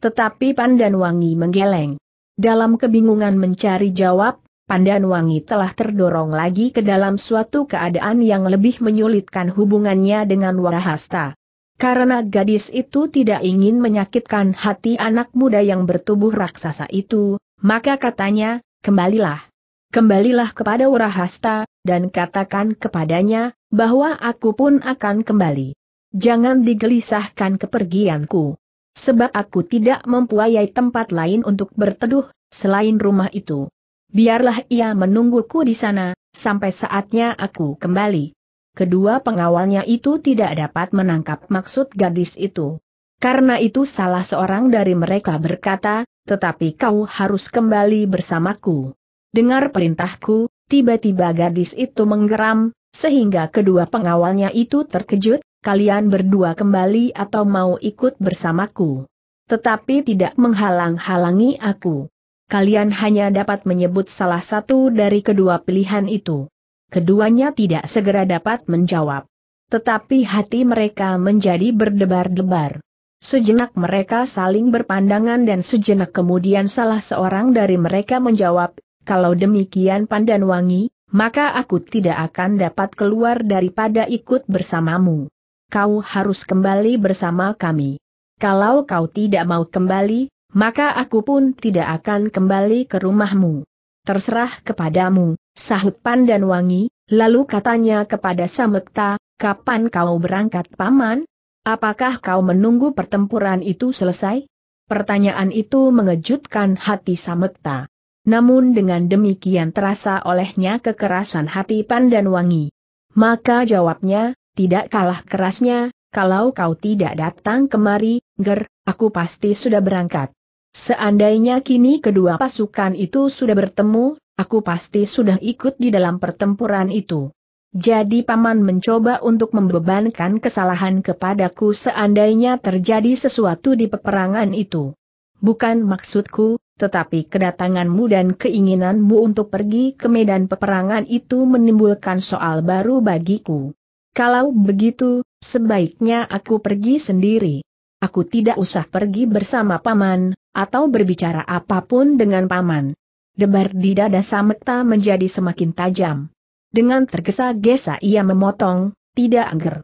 Tetapi Pandan Wangi menggeleng. Dalam kebingungan mencari jawab, Pandan Wangi telah terdorong lagi ke dalam suatu keadaan yang lebih menyulitkan hubungannya dengan Warahasta. Karena gadis itu tidak ingin menyakitkan hati anak muda yang bertubuh raksasa itu, maka katanya, kembalilah. Kembalilah kepada Urahasta, dan katakan kepadanya, bahwa aku pun akan kembali. Jangan digelisahkan kepergianku. Sebab aku tidak mempunyai tempat lain untuk berteduh, selain rumah itu. Biarlah ia menungguku di sana, sampai saatnya aku kembali kedua pengawalnya itu tidak dapat menangkap maksud gadis itu. Karena itu salah seorang dari mereka berkata, tetapi kau harus kembali bersamaku. Dengar perintahku, tiba-tiba gadis itu menggeram, sehingga kedua pengawalnya itu terkejut, kalian berdua kembali atau mau ikut bersamaku. Tetapi tidak menghalang-halangi aku. Kalian hanya dapat menyebut salah satu dari kedua pilihan itu keduanya tidak segera dapat menjawab. Tetapi hati mereka menjadi berdebar-debar. Sejenak mereka saling berpandangan dan sejenak kemudian salah seorang dari mereka menjawab, kalau demikian Pandan Wangi, maka aku tidak akan dapat keluar daripada ikut bersamamu. Kau harus kembali bersama kami. Kalau kau tidak mau kembali, maka aku pun tidak akan kembali ke rumahmu terserah kepadamu, sahut Pandan Wangi, lalu katanya kepada Samekta, kapan kau berangkat paman? Apakah kau menunggu pertempuran itu selesai? Pertanyaan itu mengejutkan hati Samekta. Namun dengan demikian terasa olehnya kekerasan hati Pandan Wangi. Maka jawabnya, tidak kalah kerasnya, kalau kau tidak datang kemari, ger, aku pasti sudah berangkat. Seandainya kini kedua pasukan itu sudah bertemu, aku pasti sudah ikut di dalam pertempuran itu. Jadi paman mencoba untuk membebankan kesalahan kepadaku seandainya terjadi sesuatu di peperangan itu. Bukan maksudku, tetapi kedatanganmu dan keinginanmu untuk pergi ke medan peperangan itu menimbulkan soal baru bagiku. Kalau begitu, sebaiknya aku pergi sendiri. Aku tidak usah pergi bersama paman, atau berbicara apapun dengan paman. Debar di dada Samekta menjadi semakin tajam. Dengan tergesa-gesa ia memotong, tidak angger.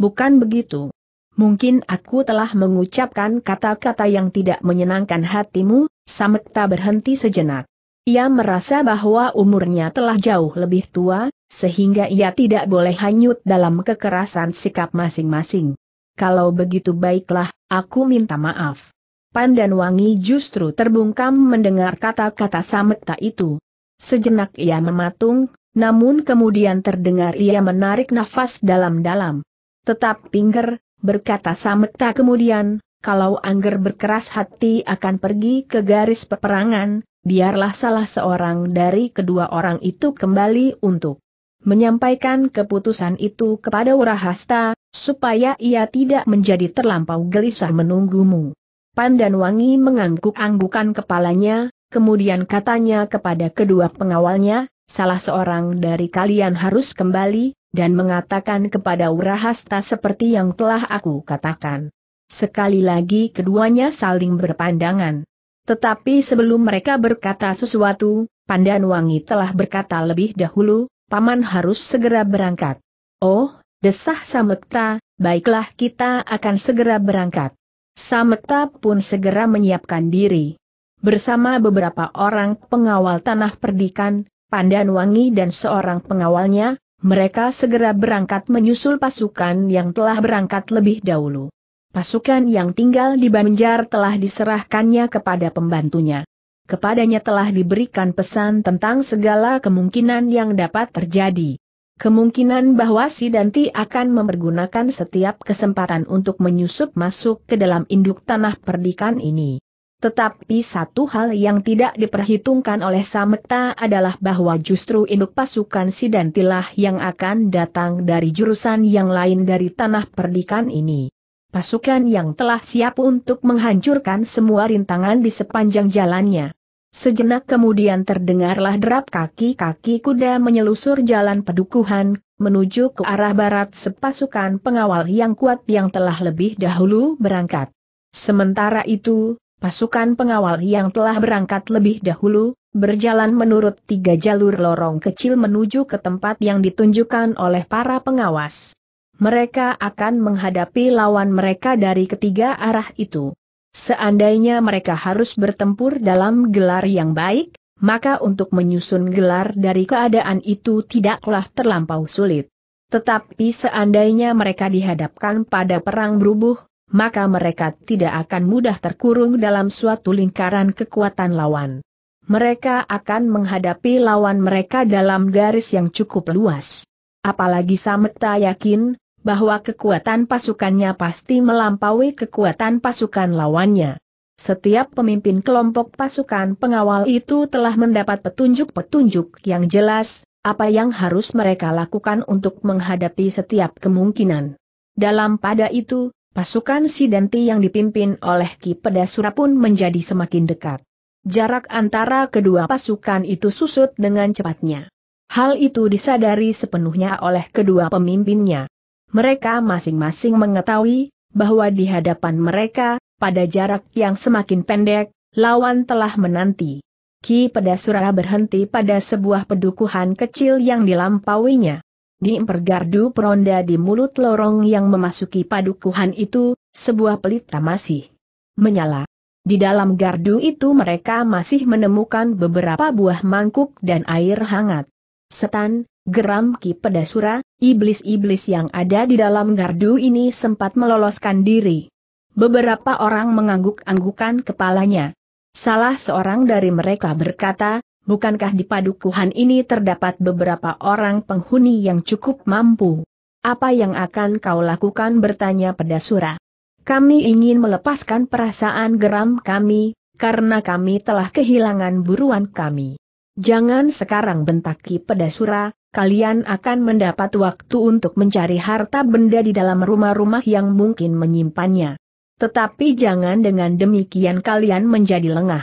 Bukan begitu. Mungkin aku telah mengucapkan kata-kata yang tidak menyenangkan hatimu, Samekta berhenti sejenak. Ia merasa bahwa umurnya telah jauh lebih tua, sehingga ia tidak boleh hanyut dalam kekerasan sikap masing-masing. Kalau begitu baiklah, aku minta maaf dan Wangi justru terbungkam mendengar kata-kata Samekta itu. Sejenak ia mematung, namun kemudian terdengar ia menarik nafas dalam-dalam. Tetap pinggir, berkata Samekta kemudian, kalau Angger berkeras hati akan pergi ke garis peperangan, biarlah salah seorang dari kedua orang itu kembali untuk menyampaikan keputusan itu kepada Urahasta, supaya ia tidak menjadi terlampau gelisah menunggumu. Pandan Wangi mengangguk-anggukan kepalanya, kemudian katanya kepada kedua pengawalnya, salah seorang dari kalian harus kembali, dan mengatakan kepada Urahasta seperti yang telah aku katakan. Sekali lagi keduanya saling berpandangan. Tetapi sebelum mereka berkata sesuatu, Pandan Wangi telah berkata lebih dahulu, Paman harus segera berangkat. Oh, desah Samekta, baiklah kita akan segera berangkat. Sameta pun segera menyiapkan diri. Bersama beberapa orang pengawal tanah perdikan, Pandan Wangi dan seorang pengawalnya, mereka segera berangkat menyusul pasukan yang telah berangkat lebih dahulu. Pasukan yang tinggal di Banjar telah diserahkannya kepada pembantunya. Kepadanya telah diberikan pesan tentang segala kemungkinan yang dapat terjadi. Kemungkinan bahwa si Danti akan mempergunakan setiap kesempatan untuk menyusup masuk ke dalam induk tanah perdikan ini. Tetapi satu hal yang tidak diperhitungkan oleh Samekta adalah bahwa justru induk pasukan si Dantilah yang akan datang dari jurusan yang lain dari tanah perdikan ini. Pasukan yang telah siap untuk menghancurkan semua rintangan di sepanjang jalannya. Sejenak kemudian terdengarlah derap kaki-kaki kuda menyelusur jalan pedukuhan, menuju ke arah barat sepasukan pengawal yang kuat yang telah lebih dahulu berangkat. Sementara itu, pasukan pengawal yang telah berangkat lebih dahulu, berjalan menurut tiga jalur lorong kecil menuju ke tempat yang ditunjukkan oleh para pengawas. Mereka akan menghadapi lawan mereka dari ketiga arah itu. Seandainya mereka harus bertempur dalam gelar yang baik, maka untuk menyusun gelar dari keadaan itu tidaklah terlampau sulit. Tetapi seandainya mereka dihadapkan pada perang berubuh, maka mereka tidak akan mudah terkurung dalam suatu lingkaran kekuatan lawan. Mereka akan menghadapi lawan mereka dalam garis yang cukup luas. Apalagi Samekta yakin, bahwa kekuatan pasukannya pasti melampaui kekuatan pasukan lawannya. Setiap pemimpin kelompok pasukan pengawal itu telah mendapat petunjuk-petunjuk yang jelas, apa yang harus mereka lakukan untuk menghadapi setiap kemungkinan. Dalam pada itu, pasukan Sidanti yang dipimpin oleh Ki Pedasura pun menjadi semakin dekat. Jarak antara kedua pasukan itu susut dengan cepatnya. Hal itu disadari sepenuhnya oleh kedua pemimpinnya mereka masing-masing mengetahui bahwa di hadapan mereka, pada jarak yang semakin pendek, lawan telah menanti. Ki Pedasura berhenti pada sebuah pedukuhan kecil yang dilampauinya. Di pergardu peronda di mulut lorong yang memasuki padukuhan itu, sebuah pelita masih menyala. Di dalam gardu itu mereka masih menemukan beberapa buah mangkuk dan air hangat. Setan, geram Ki Pedasura, iblis-iblis yang ada di dalam gardu ini sempat meloloskan diri. Beberapa orang mengangguk-anggukan kepalanya. Salah seorang dari mereka berkata, bukankah di padukuhan ini terdapat beberapa orang penghuni yang cukup mampu? Apa yang akan kau lakukan bertanya Pedasura. Kami ingin melepaskan perasaan geram kami, karena kami telah kehilangan buruan kami. Jangan sekarang bentak Ki pedasura, kalian akan mendapat waktu untuk mencari harta benda di dalam rumah-rumah yang mungkin menyimpannya. Tetapi jangan dengan demikian kalian menjadi lengah.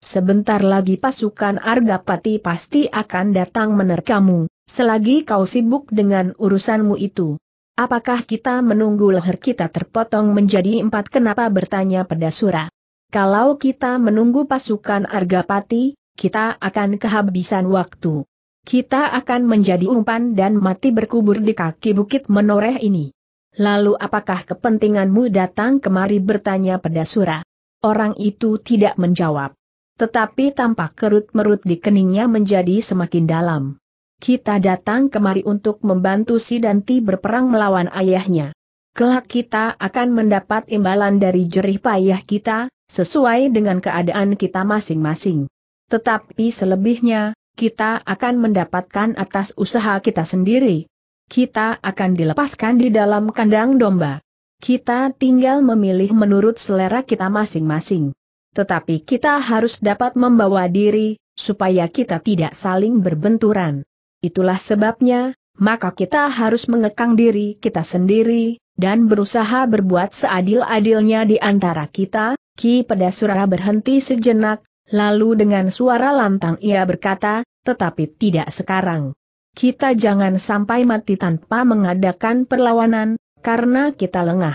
Sebentar lagi pasukan Argapati pasti akan datang menerkamu, selagi kau sibuk dengan urusanmu itu. Apakah kita menunggu leher kita terpotong menjadi empat kenapa bertanya pada sura? Kalau kita menunggu pasukan Argapati, kita akan kehabisan waktu. Kita akan menjadi umpan dan mati berkubur di kaki bukit menoreh ini. Lalu apakah kepentinganmu datang kemari bertanya pada pedasura? Orang itu tidak menjawab. Tetapi tampak kerut-merut di keningnya menjadi semakin dalam. Kita datang kemari untuk membantu si Danti berperang melawan ayahnya. Kelak kita akan mendapat imbalan dari jerih payah kita, sesuai dengan keadaan kita masing-masing. Tetapi selebihnya, kita akan mendapatkan atas usaha kita sendiri. Kita akan dilepaskan di dalam kandang domba. Kita tinggal memilih menurut selera kita masing-masing. Tetapi kita harus dapat membawa diri, supaya kita tidak saling berbenturan. Itulah sebabnya, maka kita harus mengekang diri kita sendiri, dan berusaha berbuat seadil-adilnya di antara kita, Ki surah berhenti sejenak, Lalu dengan suara lantang ia berkata, tetapi tidak sekarang. Kita jangan sampai mati tanpa mengadakan perlawanan, karena kita lengah.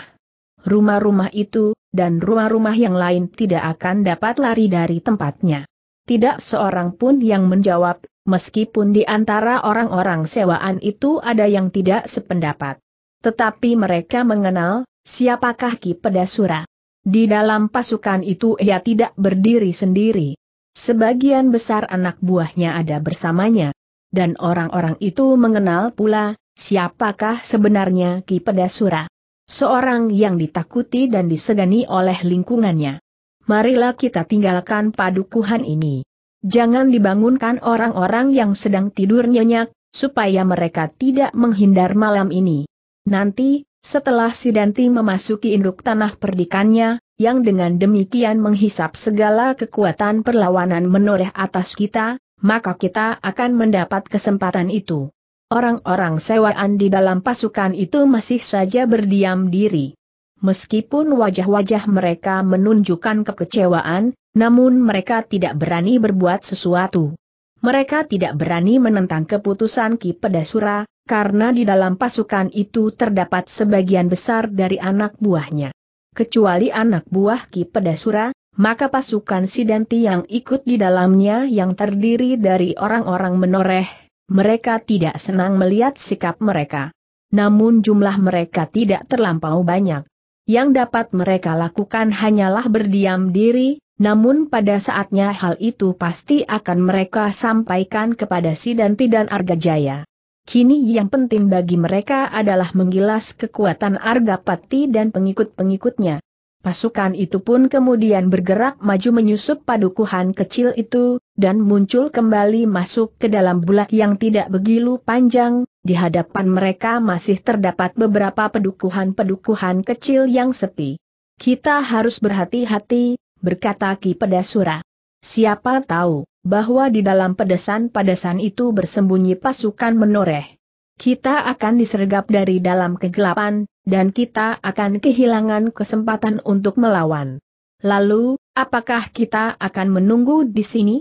Rumah-rumah itu, dan rumah-rumah yang lain tidak akan dapat lari dari tempatnya. Tidak seorang pun yang menjawab, meskipun di antara orang-orang sewaan itu ada yang tidak sependapat. Tetapi mereka mengenal, siapakah Ki Pedasura. Di dalam pasukan itu ia tidak berdiri sendiri. Sebagian besar anak buahnya ada bersamanya. Dan orang-orang itu mengenal pula, siapakah sebenarnya Ki Pedasura. Seorang yang ditakuti dan disegani oleh lingkungannya. Marilah kita tinggalkan padukuhan ini. Jangan dibangunkan orang-orang yang sedang tidur nyenyak, supaya mereka tidak menghindar malam ini. Nanti, setelah Sidanti memasuki induk tanah perdikannya, yang dengan demikian menghisap segala kekuatan perlawanan menoreh atas kita, maka kita akan mendapat kesempatan itu. Orang-orang sewaan di dalam pasukan itu masih saja berdiam diri. Meskipun wajah-wajah mereka menunjukkan kekecewaan, namun mereka tidak berani berbuat sesuatu. Mereka tidak berani menentang keputusan Ki Pedasura, karena di dalam pasukan itu terdapat sebagian besar dari anak buahnya. Kecuali anak buah Ki Pedasura, maka pasukan Sidanti yang ikut di dalamnya yang terdiri dari orang-orang menoreh, mereka tidak senang melihat sikap mereka. Namun jumlah mereka tidak terlampau banyak. Yang dapat mereka lakukan hanyalah berdiam diri, namun pada saatnya hal itu pasti akan mereka sampaikan kepada Sidanti dan Arga Jaya. Kini yang penting bagi mereka adalah menggilas kekuatan Arga Pati dan pengikut-pengikutnya. Pasukan itu pun kemudian bergerak maju menyusup padukuhan kecil itu, dan muncul kembali masuk ke dalam bulat yang tidak begitu panjang, di hadapan mereka masih terdapat beberapa pedukuhan-pedukuhan kecil yang sepi. Kita harus berhati-hati, berkata Ki Pedasura. Siapa tahu, bahwa di dalam pedesan-pedesan itu bersembunyi pasukan menoreh. Kita akan disergap dari dalam kegelapan, dan kita akan kehilangan kesempatan untuk melawan. Lalu, apakah kita akan menunggu di sini?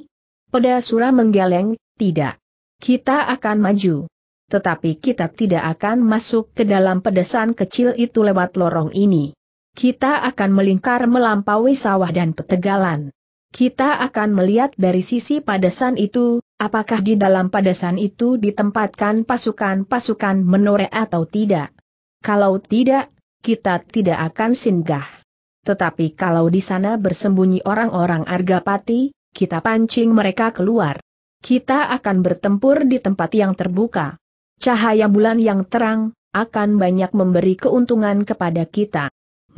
Pedasura menggeleng, tidak. Kita akan maju. Tetapi kita tidak akan masuk ke dalam pedesan kecil itu lewat lorong ini. Kita akan melingkar melampaui sawah dan petegalan. Kita akan melihat dari sisi padasan itu, apakah di dalam padasan itu ditempatkan pasukan-pasukan menore atau tidak. Kalau tidak, kita tidak akan singgah. Tetapi kalau di sana bersembunyi orang-orang Argapati, kita pancing mereka keluar. Kita akan bertempur di tempat yang terbuka. Cahaya bulan yang terang, akan banyak memberi keuntungan kepada kita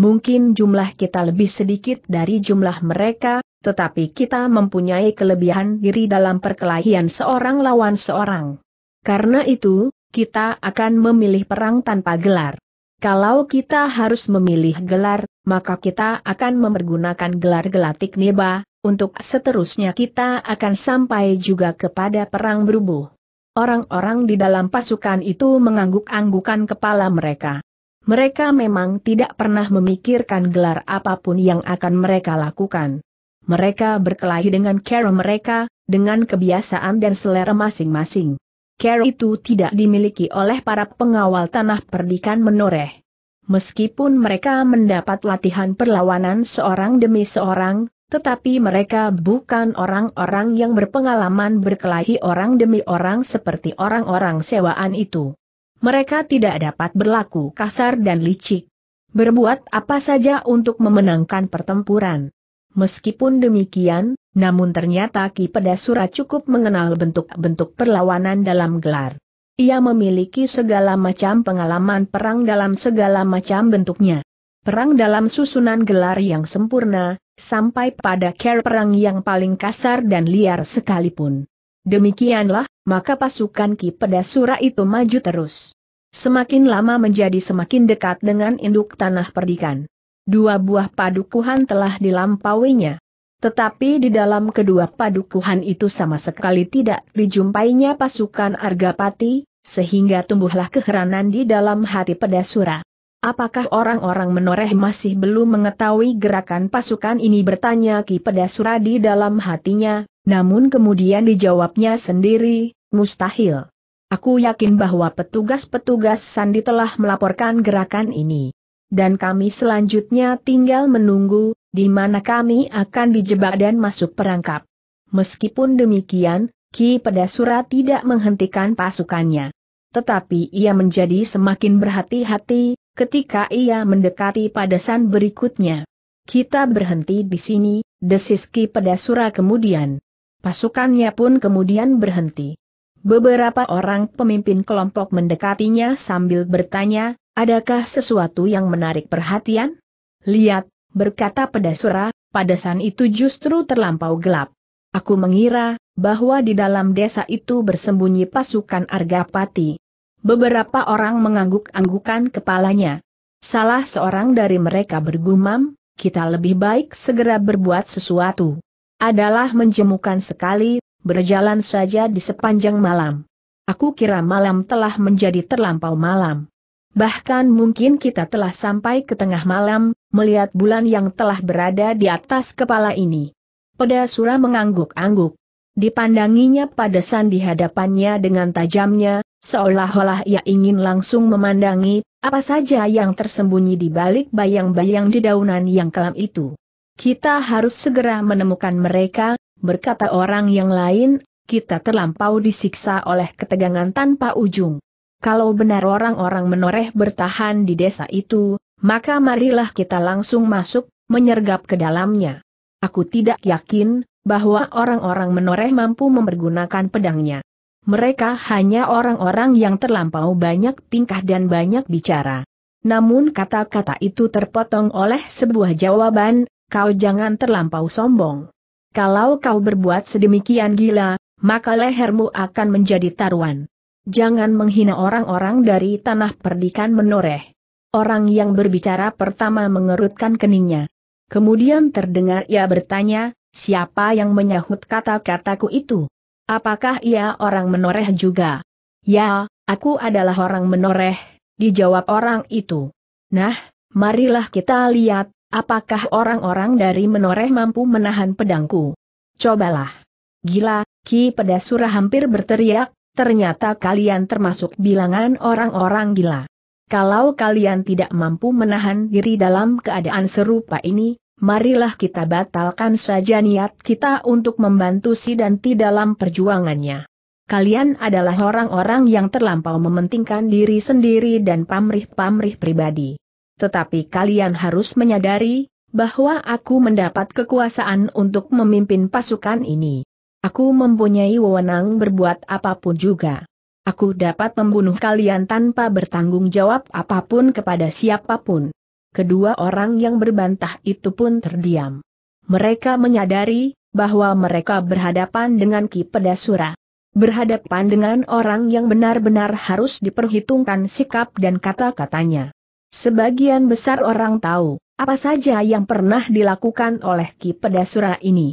mungkin jumlah kita lebih sedikit dari jumlah mereka, tetapi kita mempunyai kelebihan diri dalam perkelahian seorang lawan seorang. Karena itu, kita akan memilih perang tanpa gelar. Kalau kita harus memilih gelar, maka kita akan mempergunakan gelar gelatik neba, untuk seterusnya kita akan sampai juga kepada perang berubuh. Orang-orang di dalam pasukan itu mengangguk-anggukan kepala mereka mereka memang tidak pernah memikirkan gelar apapun yang akan mereka lakukan. Mereka berkelahi dengan cara mereka, dengan kebiasaan dan selera masing-masing. Care itu tidak dimiliki oleh para pengawal tanah perdikan menoreh. Meskipun mereka mendapat latihan perlawanan seorang demi seorang, tetapi mereka bukan orang-orang yang berpengalaman berkelahi orang demi orang seperti orang-orang sewaan itu mereka tidak dapat berlaku kasar dan licik. Berbuat apa saja untuk memenangkan pertempuran. Meskipun demikian, namun ternyata Ki Pedasura cukup mengenal bentuk-bentuk perlawanan dalam gelar. Ia memiliki segala macam pengalaman perang dalam segala macam bentuknya. Perang dalam susunan gelar yang sempurna, sampai pada care perang yang paling kasar dan liar sekalipun. Demikianlah, maka pasukan Ki Pedasura itu maju terus. Semakin lama menjadi semakin dekat dengan induk tanah perdikan. Dua buah padukuhan telah dilampauinya. Tetapi di dalam kedua padukuhan itu sama sekali tidak dijumpainya pasukan Argapati, sehingga tumbuhlah keheranan di dalam hati pedasura. Apakah orang-orang menoreh masih belum mengetahui gerakan pasukan ini bertanya Ki Pedasura di dalam hatinya, namun kemudian dijawabnya sendiri, mustahil. Aku yakin bahwa petugas-petugas Sandi telah melaporkan gerakan ini. Dan kami selanjutnya tinggal menunggu, di mana kami akan dijebak dan masuk perangkap. Meskipun demikian, Ki Pedasura tidak menghentikan pasukannya. Tetapi ia menjadi semakin berhati-hati, ketika ia mendekati padasan berikutnya. Kita berhenti di sini, desis Ki Pedasura kemudian. Pasukannya pun kemudian berhenti. Beberapa orang pemimpin kelompok mendekatinya sambil bertanya, adakah sesuatu yang menarik perhatian? Lihat, berkata pedasura, padasan itu justru terlampau gelap. Aku mengira, bahwa di dalam desa itu bersembunyi pasukan Argapati. Beberapa orang mengangguk-anggukan kepalanya. Salah seorang dari mereka bergumam, kita lebih baik segera berbuat sesuatu adalah menjemukan sekali, berjalan saja di sepanjang malam. Aku kira malam telah menjadi terlampau malam. Bahkan mungkin kita telah sampai ke tengah malam, melihat bulan yang telah berada di atas kepala ini. Peda Sura mengangguk-angguk. Dipandanginya pada sandi hadapannya dengan tajamnya, seolah-olah ia ingin langsung memandangi, apa saja yang tersembunyi di balik bayang-bayang dedaunan yang kelam itu. Kita harus segera menemukan mereka, berkata orang yang lain, kita terlampau disiksa oleh ketegangan tanpa ujung. Kalau benar orang-orang menoreh bertahan di desa itu, maka marilah kita langsung masuk, menyergap ke dalamnya. Aku tidak yakin, bahwa orang-orang menoreh mampu mempergunakan pedangnya. Mereka hanya orang-orang yang terlampau banyak tingkah dan banyak bicara. Namun kata-kata itu terpotong oleh sebuah jawaban, kau jangan terlampau sombong. Kalau kau berbuat sedemikian gila, maka lehermu akan menjadi taruhan. Jangan menghina orang-orang dari tanah perdikan menoreh. Orang yang berbicara pertama mengerutkan keningnya. Kemudian terdengar ia bertanya, siapa yang menyahut kata-kataku itu? Apakah ia orang menoreh juga? Ya, aku adalah orang menoreh, dijawab orang itu. Nah, marilah kita lihat, Apakah orang-orang dari menoreh mampu menahan pedangku? Cobalah. Gila, Ki Pedasura hampir berteriak, ternyata kalian termasuk bilangan orang-orang gila. Kalau kalian tidak mampu menahan diri dalam keadaan serupa ini, marilah kita batalkan saja niat kita untuk membantu si Danti dalam perjuangannya. Kalian adalah orang-orang yang terlampau mementingkan diri sendiri dan pamrih-pamrih pribadi tetapi kalian harus menyadari, bahwa aku mendapat kekuasaan untuk memimpin pasukan ini. Aku mempunyai wewenang berbuat apapun juga. Aku dapat membunuh kalian tanpa bertanggung jawab apapun kepada siapapun. Kedua orang yang berbantah itu pun terdiam. Mereka menyadari, bahwa mereka berhadapan dengan Ki Pedasura. Berhadapan dengan orang yang benar-benar harus diperhitungkan sikap dan kata-katanya. Sebagian besar orang tahu, apa saja yang pernah dilakukan oleh Ki Pedasura ini.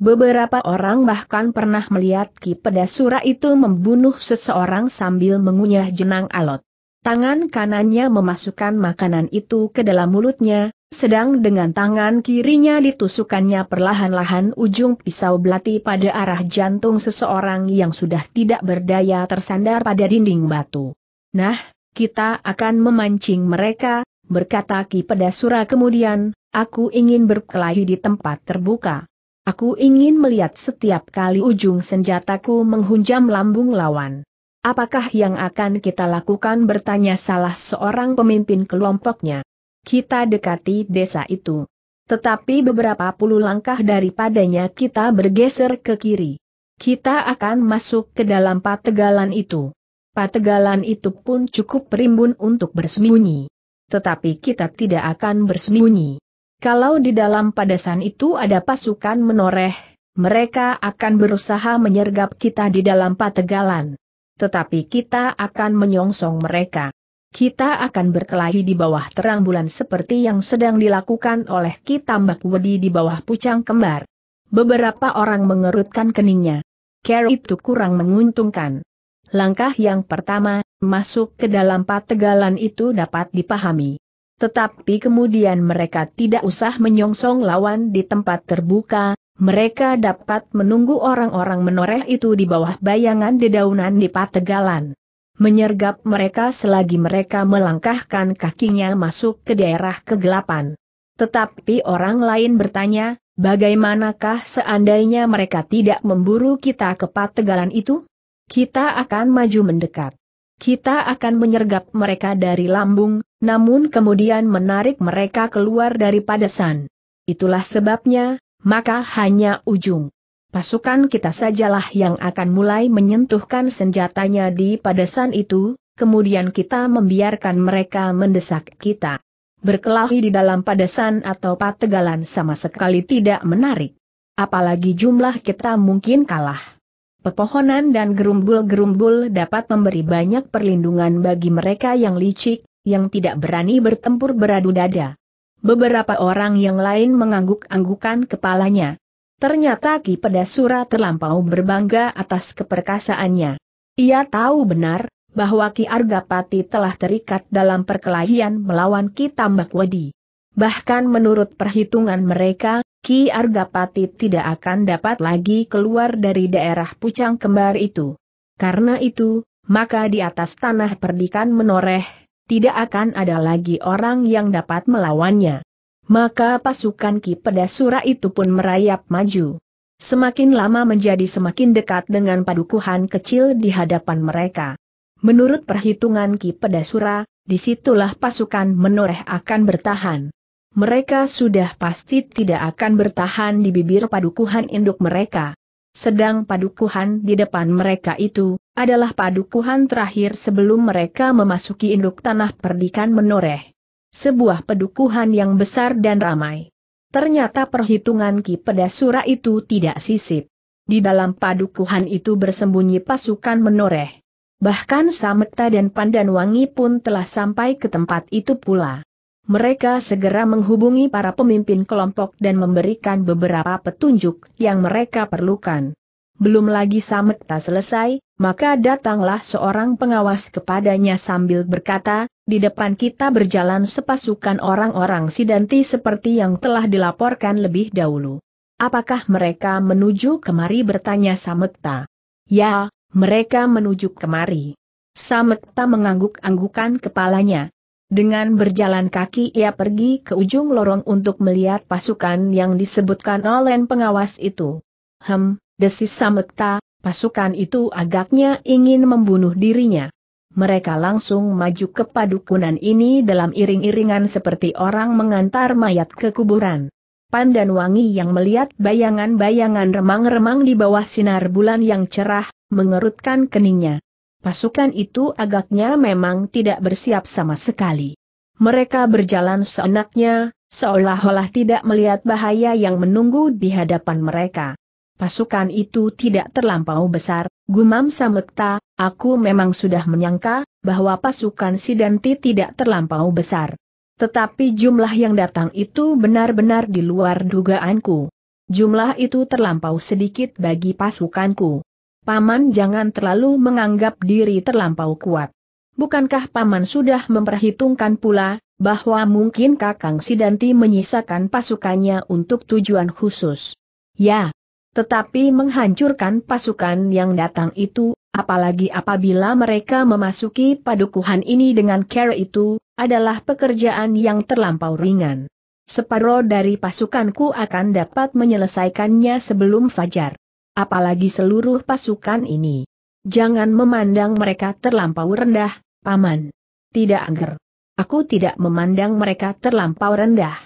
Beberapa orang bahkan pernah melihat Ki Pedasura itu membunuh seseorang sambil mengunyah jenang alot. Tangan kanannya memasukkan makanan itu ke dalam mulutnya, sedang dengan tangan kirinya ditusukannya perlahan-lahan ujung pisau belati pada arah jantung seseorang yang sudah tidak berdaya tersandar pada dinding batu. Nah, kita akan memancing mereka, berkata Ki Pedasura kemudian, aku ingin berkelahi di tempat terbuka. Aku ingin melihat setiap kali ujung senjataku menghunjam lambung lawan. Apakah yang akan kita lakukan bertanya salah seorang pemimpin kelompoknya. Kita dekati desa itu. Tetapi beberapa puluh langkah daripadanya kita bergeser ke kiri. Kita akan masuk ke dalam pategalan itu pategalan itu pun cukup perimbun untuk bersembunyi. Tetapi kita tidak akan bersembunyi. Kalau di dalam padasan itu ada pasukan menoreh, mereka akan berusaha menyergap kita di dalam pategalan. Tetapi kita akan menyongsong mereka. Kita akan berkelahi di bawah terang bulan seperti yang sedang dilakukan oleh Kitambak Wedi di bawah pucang kembar. Beberapa orang mengerutkan keningnya. Care itu kurang menguntungkan. Langkah yang pertama, masuk ke dalam pategalan itu dapat dipahami. Tetapi kemudian mereka tidak usah menyongsong lawan di tempat terbuka, mereka dapat menunggu orang-orang menoreh itu di bawah bayangan dedaunan di pategalan. Menyergap mereka selagi mereka melangkahkan kakinya masuk ke daerah kegelapan. Tetapi orang lain bertanya, bagaimanakah seandainya mereka tidak memburu kita ke pategalan itu? Kita akan maju mendekat. Kita akan menyergap mereka dari lambung, namun kemudian menarik mereka keluar dari padesan. Itulah sebabnya, maka hanya ujung. Pasukan kita sajalah yang akan mulai menyentuhkan senjatanya di padesan itu, kemudian kita membiarkan mereka mendesak kita. Berkelahi di dalam padesan atau pategalan sama sekali tidak menarik. Apalagi jumlah kita mungkin kalah pepohonan dan gerumbul-gerumbul dapat memberi banyak perlindungan bagi mereka yang licik, yang tidak berani bertempur beradu dada. Beberapa orang yang lain mengangguk-anggukan kepalanya. Ternyata Ki Pedasura terlampau berbangga atas keperkasaannya. Ia tahu benar, bahwa Ki Argapati telah terikat dalam perkelahian melawan Ki Tambak Bahkan menurut perhitungan mereka, Ki Argapati tidak akan dapat lagi keluar dari daerah Pucang Kembar itu. Karena itu, maka di atas tanah perdikan menoreh, tidak akan ada lagi orang yang dapat melawannya. Maka pasukan Ki Pedasura itu pun merayap maju. Semakin lama menjadi semakin dekat dengan padukuhan kecil di hadapan mereka. Menurut perhitungan Ki Pedasura, disitulah pasukan menoreh akan bertahan mereka sudah pasti tidak akan bertahan di bibir padukuhan induk mereka. Sedang padukuhan di depan mereka itu, adalah padukuhan terakhir sebelum mereka memasuki induk tanah perdikan menoreh. Sebuah padukuhan yang besar dan ramai. Ternyata perhitungan Ki Pedasura itu tidak sisip. Di dalam padukuhan itu bersembunyi pasukan menoreh. Bahkan Sametta dan Pandanwangi pun telah sampai ke tempat itu pula mereka segera menghubungi para pemimpin kelompok dan memberikan beberapa petunjuk yang mereka perlukan. Belum lagi Samekta selesai, maka datanglah seorang pengawas kepadanya sambil berkata, di depan kita berjalan sepasukan orang-orang sidanti seperti yang telah dilaporkan lebih dahulu. Apakah mereka menuju kemari bertanya Samekta? Ya, mereka menuju kemari. Samekta mengangguk-anggukan kepalanya, dengan berjalan kaki ia pergi ke ujung lorong untuk melihat pasukan yang disebutkan oleh pengawas itu. Hem, desis Samekta, pasukan itu agaknya ingin membunuh dirinya. Mereka langsung maju ke padukunan ini dalam iring-iringan seperti orang mengantar mayat ke kuburan. Pandan Wangi yang melihat bayangan-bayangan remang-remang di bawah sinar bulan yang cerah, mengerutkan keningnya pasukan itu agaknya memang tidak bersiap sama sekali. Mereka berjalan seenaknya, seolah-olah tidak melihat bahaya yang menunggu di hadapan mereka. Pasukan itu tidak terlampau besar, gumam Samekta, aku memang sudah menyangka, bahwa pasukan Sidanti tidak terlampau besar. Tetapi jumlah yang datang itu benar-benar di luar dugaanku. Jumlah itu terlampau sedikit bagi pasukanku. Paman jangan terlalu menganggap diri terlampau kuat. Bukankah Paman sudah memperhitungkan pula, bahwa mungkin Kakang Sidanti menyisakan pasukannya untuk tujuan khusus? Ya. Tetapi menghancurkan pasukan yang datang itu, apalagi apabila mereka memasuki padukuhan ini dengan care itu, adalah pekerjaan yang terlampau ringan. Separuh dari pasukanku akan dapat menyelesaikannya sebelum fajar apalagi seluruh pasukan ini. Jangan memandang mereka terlampau rendah, Paman. Tidak angger. Aku tidak memandang mereka terlampau rendah.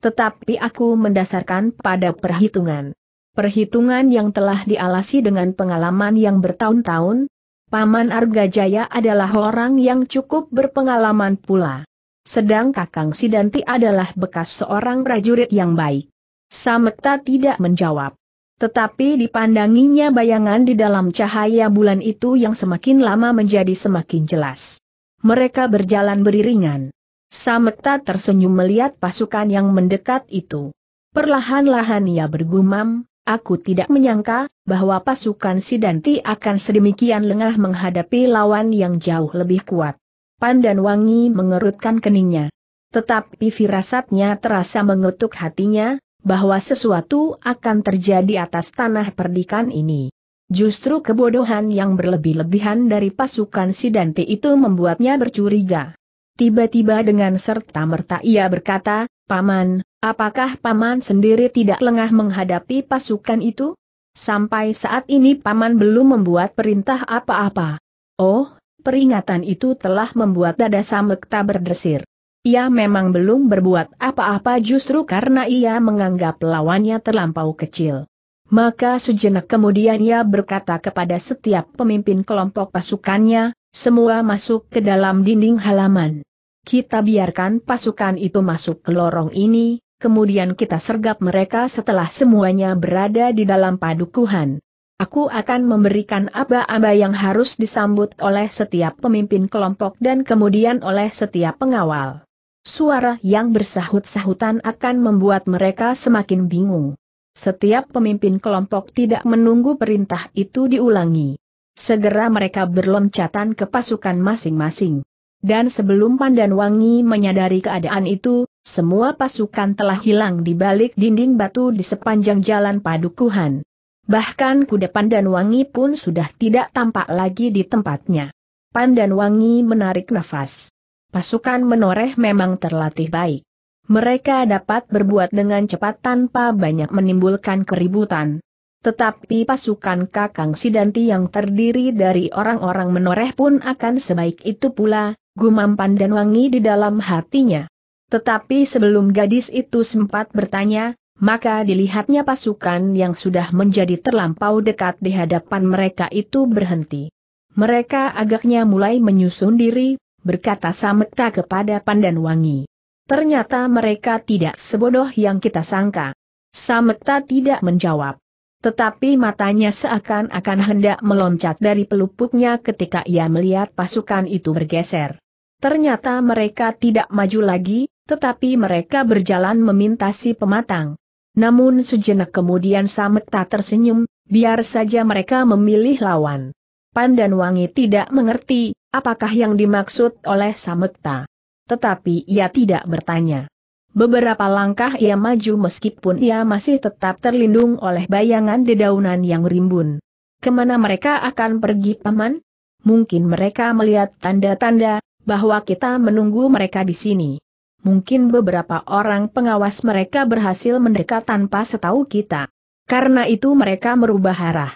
Tetapi aku mendasarkan pada perhitungan. Perhitungan yang telah dialasi dengan pengalaman yang bertahun-tahun, Paman Arga Jaya adalah orang yang cukup berpengalaman pula. Sedang Kakang Sidanti adalah bekas seorang prajurit yang baik. Samekta tidak menjawab. Tetapi dipandanginya bayangan di dalam cahaya bulan itu yang semakin lama menjadi semakin jelas. Mereka berjalan beriringan. Sameta tersenyum melihat pasukan yang mendekat itu. Perlahan-lahan ia bergumam, aku tidak menyangka, bahwa pasukan Sidanti akan sedemikian lengah menghadapi lawan yang jauh lebih kuat. Pandan Wangi mengerutkan keningnya. Tetapi firasatnya terasa mengetuk hatinya, bahwa sesuatu akan terjadi atas tanah perdikan ini. Justru kebodohan yang berlebih-lebihan dari pasukan Sidante itu membuatnya bercuriga. Tiba-tiba dengan serta-merta ia berkata, Paman, apakah Paman sendiri tidak lengah menghadapi pasukan itu? Sampai saat ini Paman belum membuat perintah apa-apa. Oh, peringatan itu telah membuat dada Samekta berdesir. Ia memang belum berbuat apa-apa justru karena ia menganggap lawannya terlampau kecil. Maka sejenak kemudian ia berkata kepada setiap pemimpin kelompok pasukannya, semua masuk ke dalam dinding halaman. Kita biarkan pasukan itu masuk ke lorong ini, kemudian kita sergap mereka setelah semuanya berada di dalam padukuhan. Aku akan memberikan aba-aba yang harus disambut oleh setiap pemimpin kelompok dan kemudian oleh setiap pengawal. Suara yang bersahut-sahutan akan membuat mereka semakin bingung. Setiap pemimpin kelompok tidak menunggu perintah itu diulangi. Segera mereka berloncatan ke pasukan masing-masing. Dan sebelum Pandan Wangi menyadari keadaan itu, semua pasukan telah hilang di balik dinding batu di sepanjang jalan padukuhan. Bahkan kuda Pandan Wangi pun sudah tidak tampak lagi di tempatnya. Pandan Wangi menarik nafas. Pasukan menoreh memang terlatih baik. Mereka dapat berbuat dengan cepat tanpa banyak menimbulkan keributan. Tetapi pasukan Kakang Sidanti yang terdiri dari orang-orang menoreh pun akan sebaik itu pula, gumam pandan wangi di dalam hatinya. Tetapi sebelum gadis itu sempat bertanya, maka dilihatnya pasukan yang sudah menjadi terlampau dekat di hadapan mereka itu berhenti. Mereka agaknya mulai menyusun diri, berkata Samekta kepada Wangi. Ternyata mereka tidak sebodoh yang kita sangka. Samekta tidak menjawab. Tetapi matanya seakan-akan hendak meloncat dari pelupuknya ketika ia melihat pasukan itu bergeser. Ternyata mereka tidak maju lagi, tetapi mereka berjalan memintasi pematang. Namun sejenak kemudian Samekta tersenyum, biar saja mereka memilih lawan dan Wangi tidak mengerti, apakah yang dimaksud oleh Samekta. Tetapi ia tidak bertanya. Beberapa langkah ia maju meskipun ia masih tetap terlindung oleh bayangan dedaunan yang rimbun. Kemana mereka akan pergi paman? Mungkin mereka melihat tanda-tanda, bahwa kita menunggu mereka di sini. Mungkin beberapa orang pengawas mereka berhasil mendekat tanpa setahu kita. Karena itu mereka merubah arah.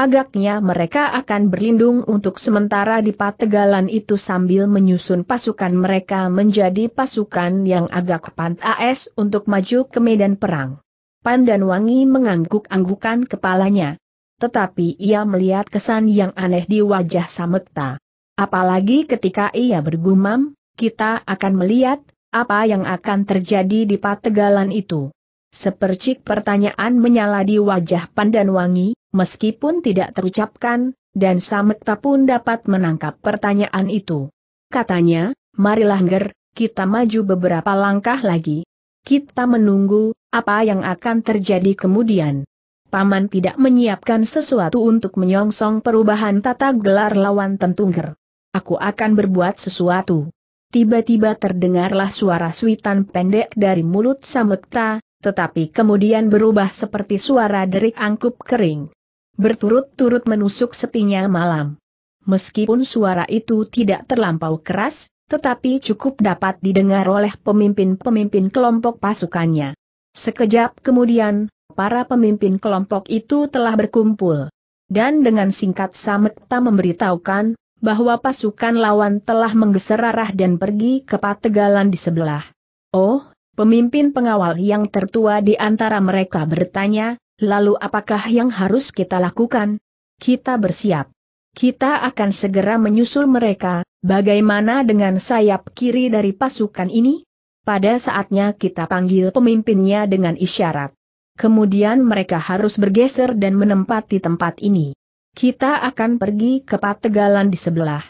Agaknya mereka akan berlindung untuk sementara di pategalan itu sambil menyusun pasukan mereka menjadi pasukan yang agak pantas untuk maju ke medan perang. Pandan Wangi mengangguk-anggukan kepalanya. Tetapi ia melihat kesan yang aneh di wajah Samekta. Apalagi ketika ia bergumam, kita akan melihat apa yang akan terjadi di pategalan itu. Sepercik pertanyaan menyala di wajah pandan Wangi, meskipun tidak terucapkan, dan Samekta pun dapat menangkap pertanyaan itu. Katanya, marilah ger, kita maju beberapa langkah lagi. Kita menunggu, apa yang akan terjadi kemudian. Paman tidak menyiapkan sesuatu untuk menyongsong perubahan tata gelar lawan Tentungger. Aku akan berbuat sesuatu. Tiba-tiba terdengarlah suara suitan pendek dari mulut Samekta, tetapi kemudian berubah seperti suara derik angkup kering. Berturut-turut menusuk sepinya malam. Meskipun suara itu tidak terlampau keras, tetapi cukup dapat didengar oleh pemimpin-pemimpin kelompok pasukannya. Sekejap kemudian, para pemimpin kelompok itu telah berkumpul. Dan dengan singkat Samekta memberitahukan, bahwa pasukan lawan telah menggeser arah dan pergi ke pategalan di sebelah. Oh, Pemimpin pengawal yang tertua di antara mereka bertanya, lalu apakah yang harus kita lakukan? Kita bersiap. Kita akan segera menyusul mereka, bagaimana dengan sayap kiri dari pasukan ini? Pada saatnya kita panggil pemimpinnya dengan isyarat. Kemudian mereka harus bergeser dan menempati tempat ini. Kita akan pergi ke pategalan di sebelah.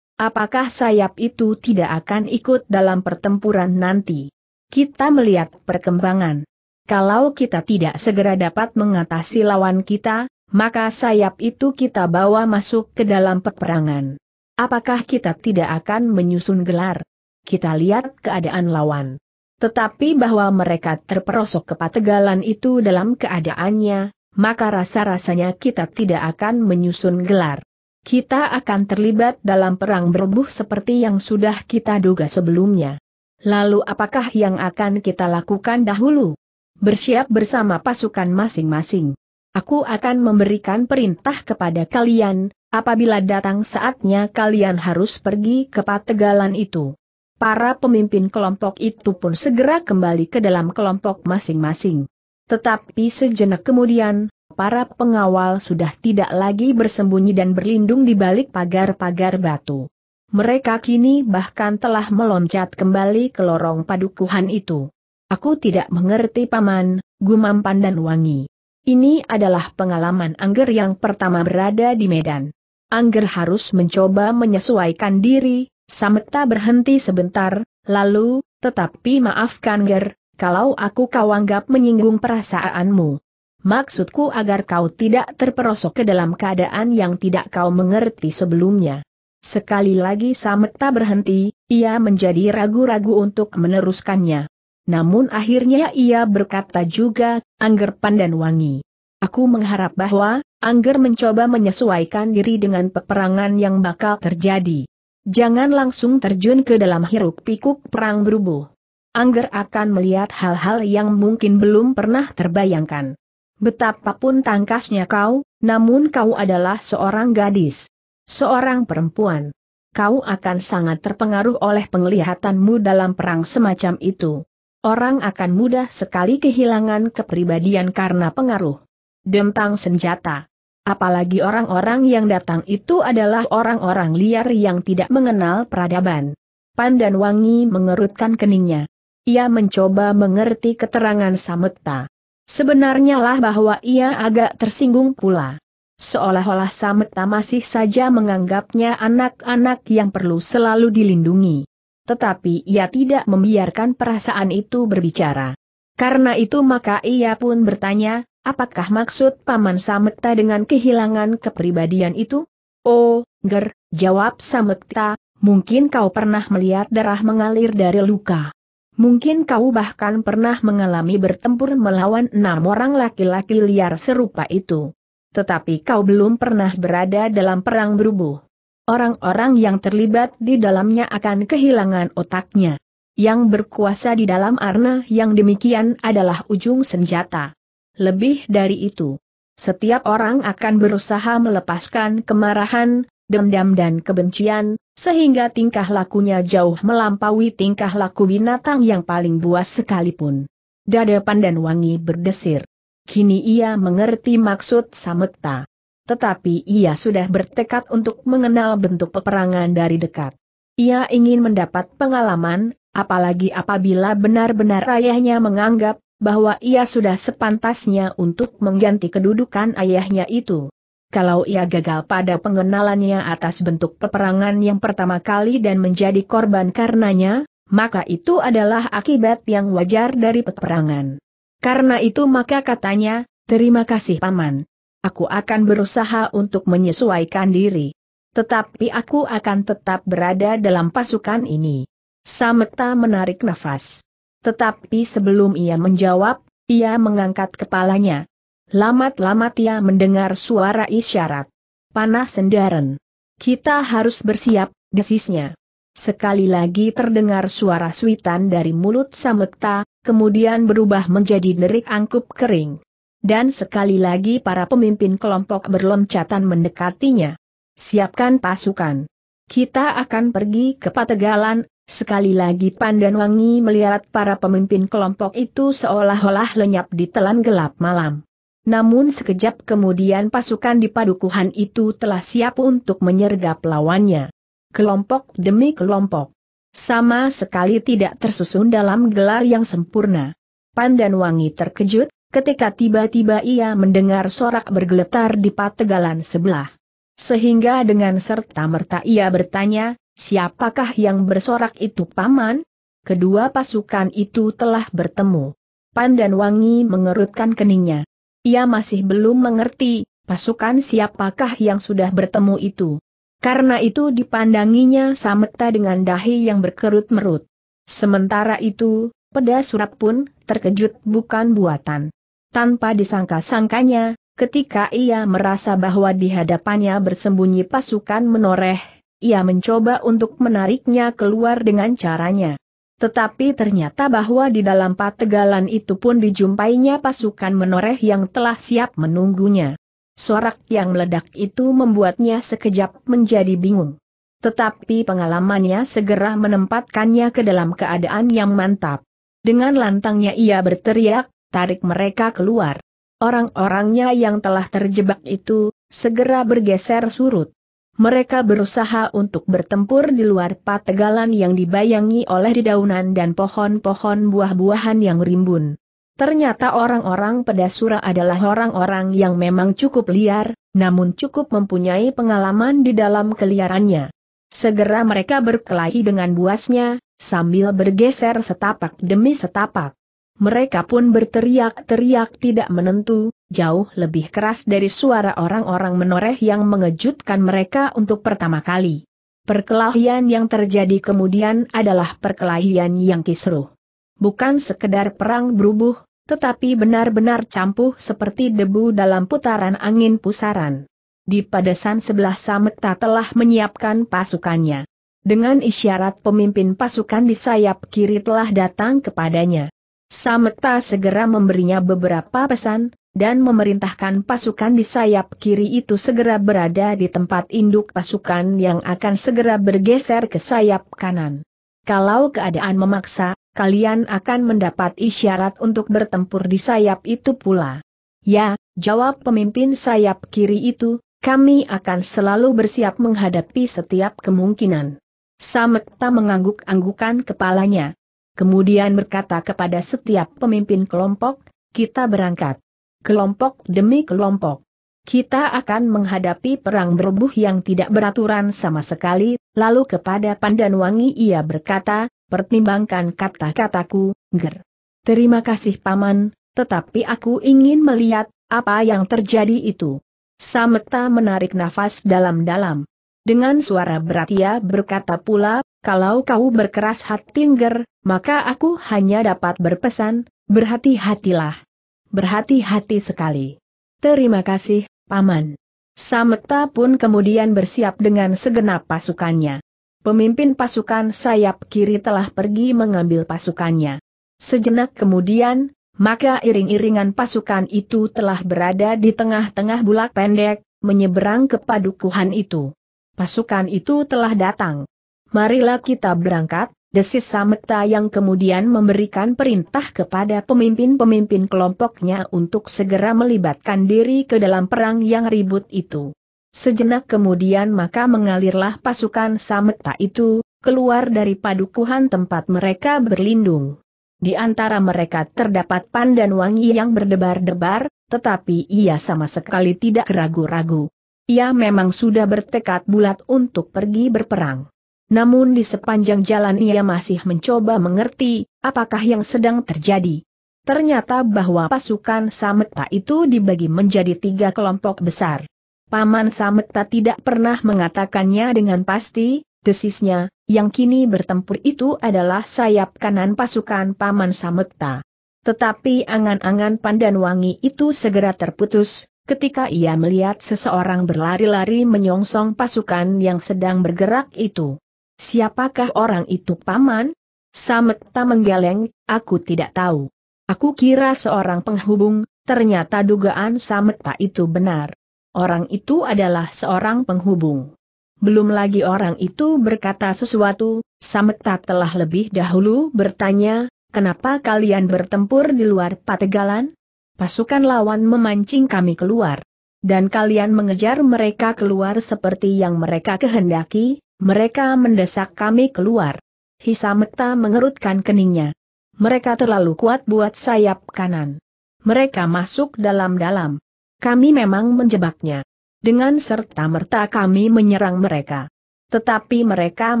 Apakah sayap itu tidak akan ikut dalam pertempuran nanti? kita melihat perkembangan. Kalau kita tidak segera dapat mengatasi lawan kita, maka sayap itu kita bawa masuk ke dalam peperangan. Apakah kita tidak akan menyusun gelar? Kita lihat keadaan lawan. Tetapi bahwa mereka terperosok ke pategalan itu dalam keadaannya, maka rasa-rasanya kita tidak akan menyusun gelar kita akan terlibat dalam perang berbuh seperti yang sudah kita duga sebelumnya. Lalu apakah yang akan kita lakukan dahulu? Bersiap bersama pasukan masing-masing. Aku akan memberikan perintah kepada kalian, apabila datang saatnya kalian harus pergi ke pategalan itu. Para pemimpin kelompok itu pun segera kembali ke dalam kelompok masing-masing. Tetapi sejenak kemudian, para pengawal sudah tidak lagi bersembunyi dan berlindung di balik pagar-pagar batu. Mereka kini bahkan telah meloncat kembali ke lorong padukuhan itu. Aku tidak mengerti paman, gumam pandan wangi. Ini adalah pengalaman Angger yang pertama berada di Medan. Angger harus mencoba menyesuaikan diri, sametta berhenti sebentar, lalu, tetapi maafkan Ger, kalau aku kau anggap menyinggung perasaanmu. Maksudku agar kau tidak terperosok ke dalam keadaan yang tidak kau mengerti sebelumnya. Sekali lagi Samekta berhenti, ia menjadi ragu-ragu untuk meneruskannya. Namun akhirnya ia berkata juga, Angger Pandan Wangi. Aku mengharap bahwa, Angger mencoba menyesuaikan diri dengan peperangan yang bakal terjadi. Jangan langsung terjun ke dalam hiruk-pikuk perang berubuh. Angger akan melihat hal-hal yang mungkin belum pernah terbayangkan. Betapapun tangkasnya kau, namun kau adalah seorang gadis. Seorang perempuan. Kau akan sangat terpengaruh oleh penglihatanmu dalam perang semacam itu. Orang akan mudah sekali kehilangan kepribadian karena pengaruh. Dentang senjata. Apalagi orang-orang yang datang itu adalah orang-orang liar yang tidak mengenal peradaban. Pandan Wangi mengerutkan keningnya. Ia mencoba mengerti keterangan Samekta. Sebenarnya lah bahwa ia agak tersinggung pula. Seolah-olah Sameta masih saja menganggapnya anak-anak yang perlu selalu dilindungi. Tetapi ia tidak membiarkan perasaan itu berbicara. Karena itu maka ia pun bertanya, apakah maksud Paman Sameta dengan kehilangan kepribadian itu? Oh, Ger, jawab Sameta, mungkin kau pernah melihat darah mengalir dari luka. Mungkin kau bahkan pernah mengalami bertempur melawan enam orang laki-laki liar serupa itu tetapi kau belum pernah berada dalam perang berubuh. Orang-orang yang terlibat di dalamnya akan kehilangan otaknya. Yang berkuasa di dalam arna yang demikian adalah ujung senjata. Lebih dari itu, setiap orang akan berusaha melepaskan kemarahan, dendam dan kebencian, sehingga tingkah lakunya jauh melampaui tingkah laku binatang yang paling buas sekalipun. Dada Pandan Wangi berdesir. Kini ia mengerti maksud Sametta. Tetapi ia sudah bertekad untuk mengenal bentuk peperangan dari dekat. Ia ingin mendapat pengalaman, apalagi apabila benar-benar ayahnya menganggap bahwa ia sudah sepantasnya untuk mengganti kedudukan ayahnya itu. Kalau ia gagal pada pengenalannya atas bentuk peperangan yang pertama kali dan menjadi korban karenanya, maka itu adalah akibat yang wajar dari peperangan. Karena itu maka katanya, terima kasih paman. Aku akan berusaha untuk menyesuaikan diri. Tetapi aku akan tetap berada dalam pasukan ini. Sameta menarik nafas. Tetapi sebelum ia menjawab, ia mengangkat kepalanya. Lamat-lamat ia mendengar suara isyarat. Panah sendaren. Kita harus bersiap, desisnya. Sekali lagi terdengar suara suitan dari mulut Sameta kemudian berubah menjadi derik angkup kering. Dan sekali lagi para pemimpin kelompok berloncatan mendekatinya. Siapkan pasukan. Kita akan pergi ke Pategalan, Sekali lagi Wangi melihat para pemimpin kelompok itu seolah-olah lenyap di telan gelap malam. Namun sekejap kemudian pasukan di padukuhan itu telah siap untuk menyergap lawannya. Kelompok demi kelompok. Sama sekali tidak tersusun dalam gelar yang sempurna. Pandan Wangi terkejut, ketika tiba-tiba ia mendengar sorak bergeletar di pategalan sebelah. Sehingga dengan serta-merta ia bertanya, siapakah yang bersorak itu paman? Kedua pasukan itu telah bertemu. Pandan Wangi mengerutkan keningnya. Ia masih belum mengerti, pasukan siapakah yang sudah bertemu itu. Karena itu dipandanginya sameta dengan dahi yang berkerut merut. Sementara itu, peda surat pun terkejut bukan buatan. Tanpa disangka-sangkanya, ketika ia merasa bahwa di hadapannya bersembunyi pasukan menoreh, ia mencoba untuk menariknya keluar dengan caranya. Tetapi ternyata bahwa di dalam pategalan itu pun dijumpainya pasukan menoreh yang telah siap menunggunya. Sorak yang meledak itu membuatnya sekejap menjadi bingung. Tetapi pengalamannya segera menempatkannya ke dalam keadaan yang mantap. Dengan lantangnya ia berteriak, tarik mereka keluar. Orang-orangnya yang telah terjebak itu, segera bergeser surut. Mereka berusaha untuk bertempur di luar pategalan yang dibayangi oleh dedaunan dan pohon-pohon buah-buahan yang rimbun. Ternyata orang-orang pedasura adalah orang-orang yang memang cukup liar, namun cukup mempunyai pengalaman di dalam keliarannya. Segera mereka berkelahi dengan buasnya, sambil bergeser setapak demi setapak. Mereka pun berteriak-teriak tidak menentu, jauh lebih keras dari suara orang-orang menoreh yang mengejutkan mereka untuk pertama kali. Perkelahian yang terjadi kemudian adalah perkelahian yang kisruh. Bukan sekedar perang berubuh, tetapi benar-benar campuh seperti debu dalam putaran angin pusaran. Di padasan sebelah Sametta telah menyiapkan pasukannya. Dengan isyarat pemimpin pasukan di sayap kiri telah datang kepadanya. Sametta segera memberinya beberapa pesan, dan memerintahkan pasukan di sayap kiri itu segera berada di tempat induk pasukan yang akan segera bergeser ke sayap kanan. Kalau keadaan memaksa, kalian akan mendapat isyarat untuk bertempur di sayap itu pula. Ya, jawab pemimpin sayap kiri itu, kami akan selalu bersiap menghadapi setiap kemungkinan. Samekta mengangguk-anggukan kepalanya. Kemudian berkata kepada setiap pemimpin kelompok, kita berangkat. Kelompok demi kelompok kita akan menghadapi perang berbuh yang tidak beraturan sama sekali, lalu kepada Pandanwangi ia berkata, pertimbangkan kata-kataku, ger. Terima kasih Paman, tetapi aku ingin melihat, apa yang terjadi itu. Sameta menarik nafas dalam-dalam. Dengan suara berat ia berkata pula, kalau kau berkeras hati ger, maka aku hanya dapat berpesan, berhati-hatilah. Berhati-hati sekali. Terima kasih, Paman. Sameta pun kemudian bersiap dengan segenap pasukannya. Pemimpin pasukan sayap kiri telah pergi mengambil pasukannya. Sejenak kemudian, maka iring-iringan pasukan itu telah berada di tengah-tengah bulak pendek, menyeberang ke padukuhan itu. Pasukan itu telah datang. Marilah kita berangkat, desis Sameta yang kemudian memberikan perintah kepada pemimpin-pemimpin kelompoknya untuk segera melibatkan diri ke dalam perang yang ribut itu. Sejenak kemudian maka mengalirlah pasukan Sameta itu, keluar dari padukuhan tempat mereka berlindung. Di antara mereka terdapat Pandan Wangi yang berdebar-debar, tetapi ia sama sekali tidak ragu-ragu. Ia memang sudah bertekad bulat untuk pergi berperang. Namun di sepanjang jalan ia masih mencoba mengerti, apakah yang sedang terjadi. Ternyata bahwa pasukan Sametta itu dibagi menjadi tiga kelompok besar. Paman Sametta tidak pernah mengatakannya dengan pasti, desisnya, yang kini bertempur itu adalah sayap kanan pasukan Paman Sametta. Tetapi angan-angan pandan wangi itu segera terputus, ketika ia melihat seseorang berlari-lari menyongsong pasukan yang sedang bergerak itu. Siapakah orang itu paman? Sametta menggeleng, aku tidak tahu. Aku kira seorang penghubung, ternyata dugaan Sametta itu benar. Orang itu adalah seorang penghubung. Belum lagi orang itu berkata sesuatu, Sametta telah lebih dahulu bertanya, kenapa kalian bertempur di luar pategalan? Pasukan lawan memancing kami keluar. Dan kalian mengejar mereka keluar seperti yang mereka kehendaki, mereka mendesak kami keluar. Hisamekta mengerutkan keningnya. Mereka terlalu kuat buat sayap kanan. Mereka masuk dalam-dalam. Kami memang menjebaknya. Dengan serta-merta kami menyerang mereka. Tetapi mereka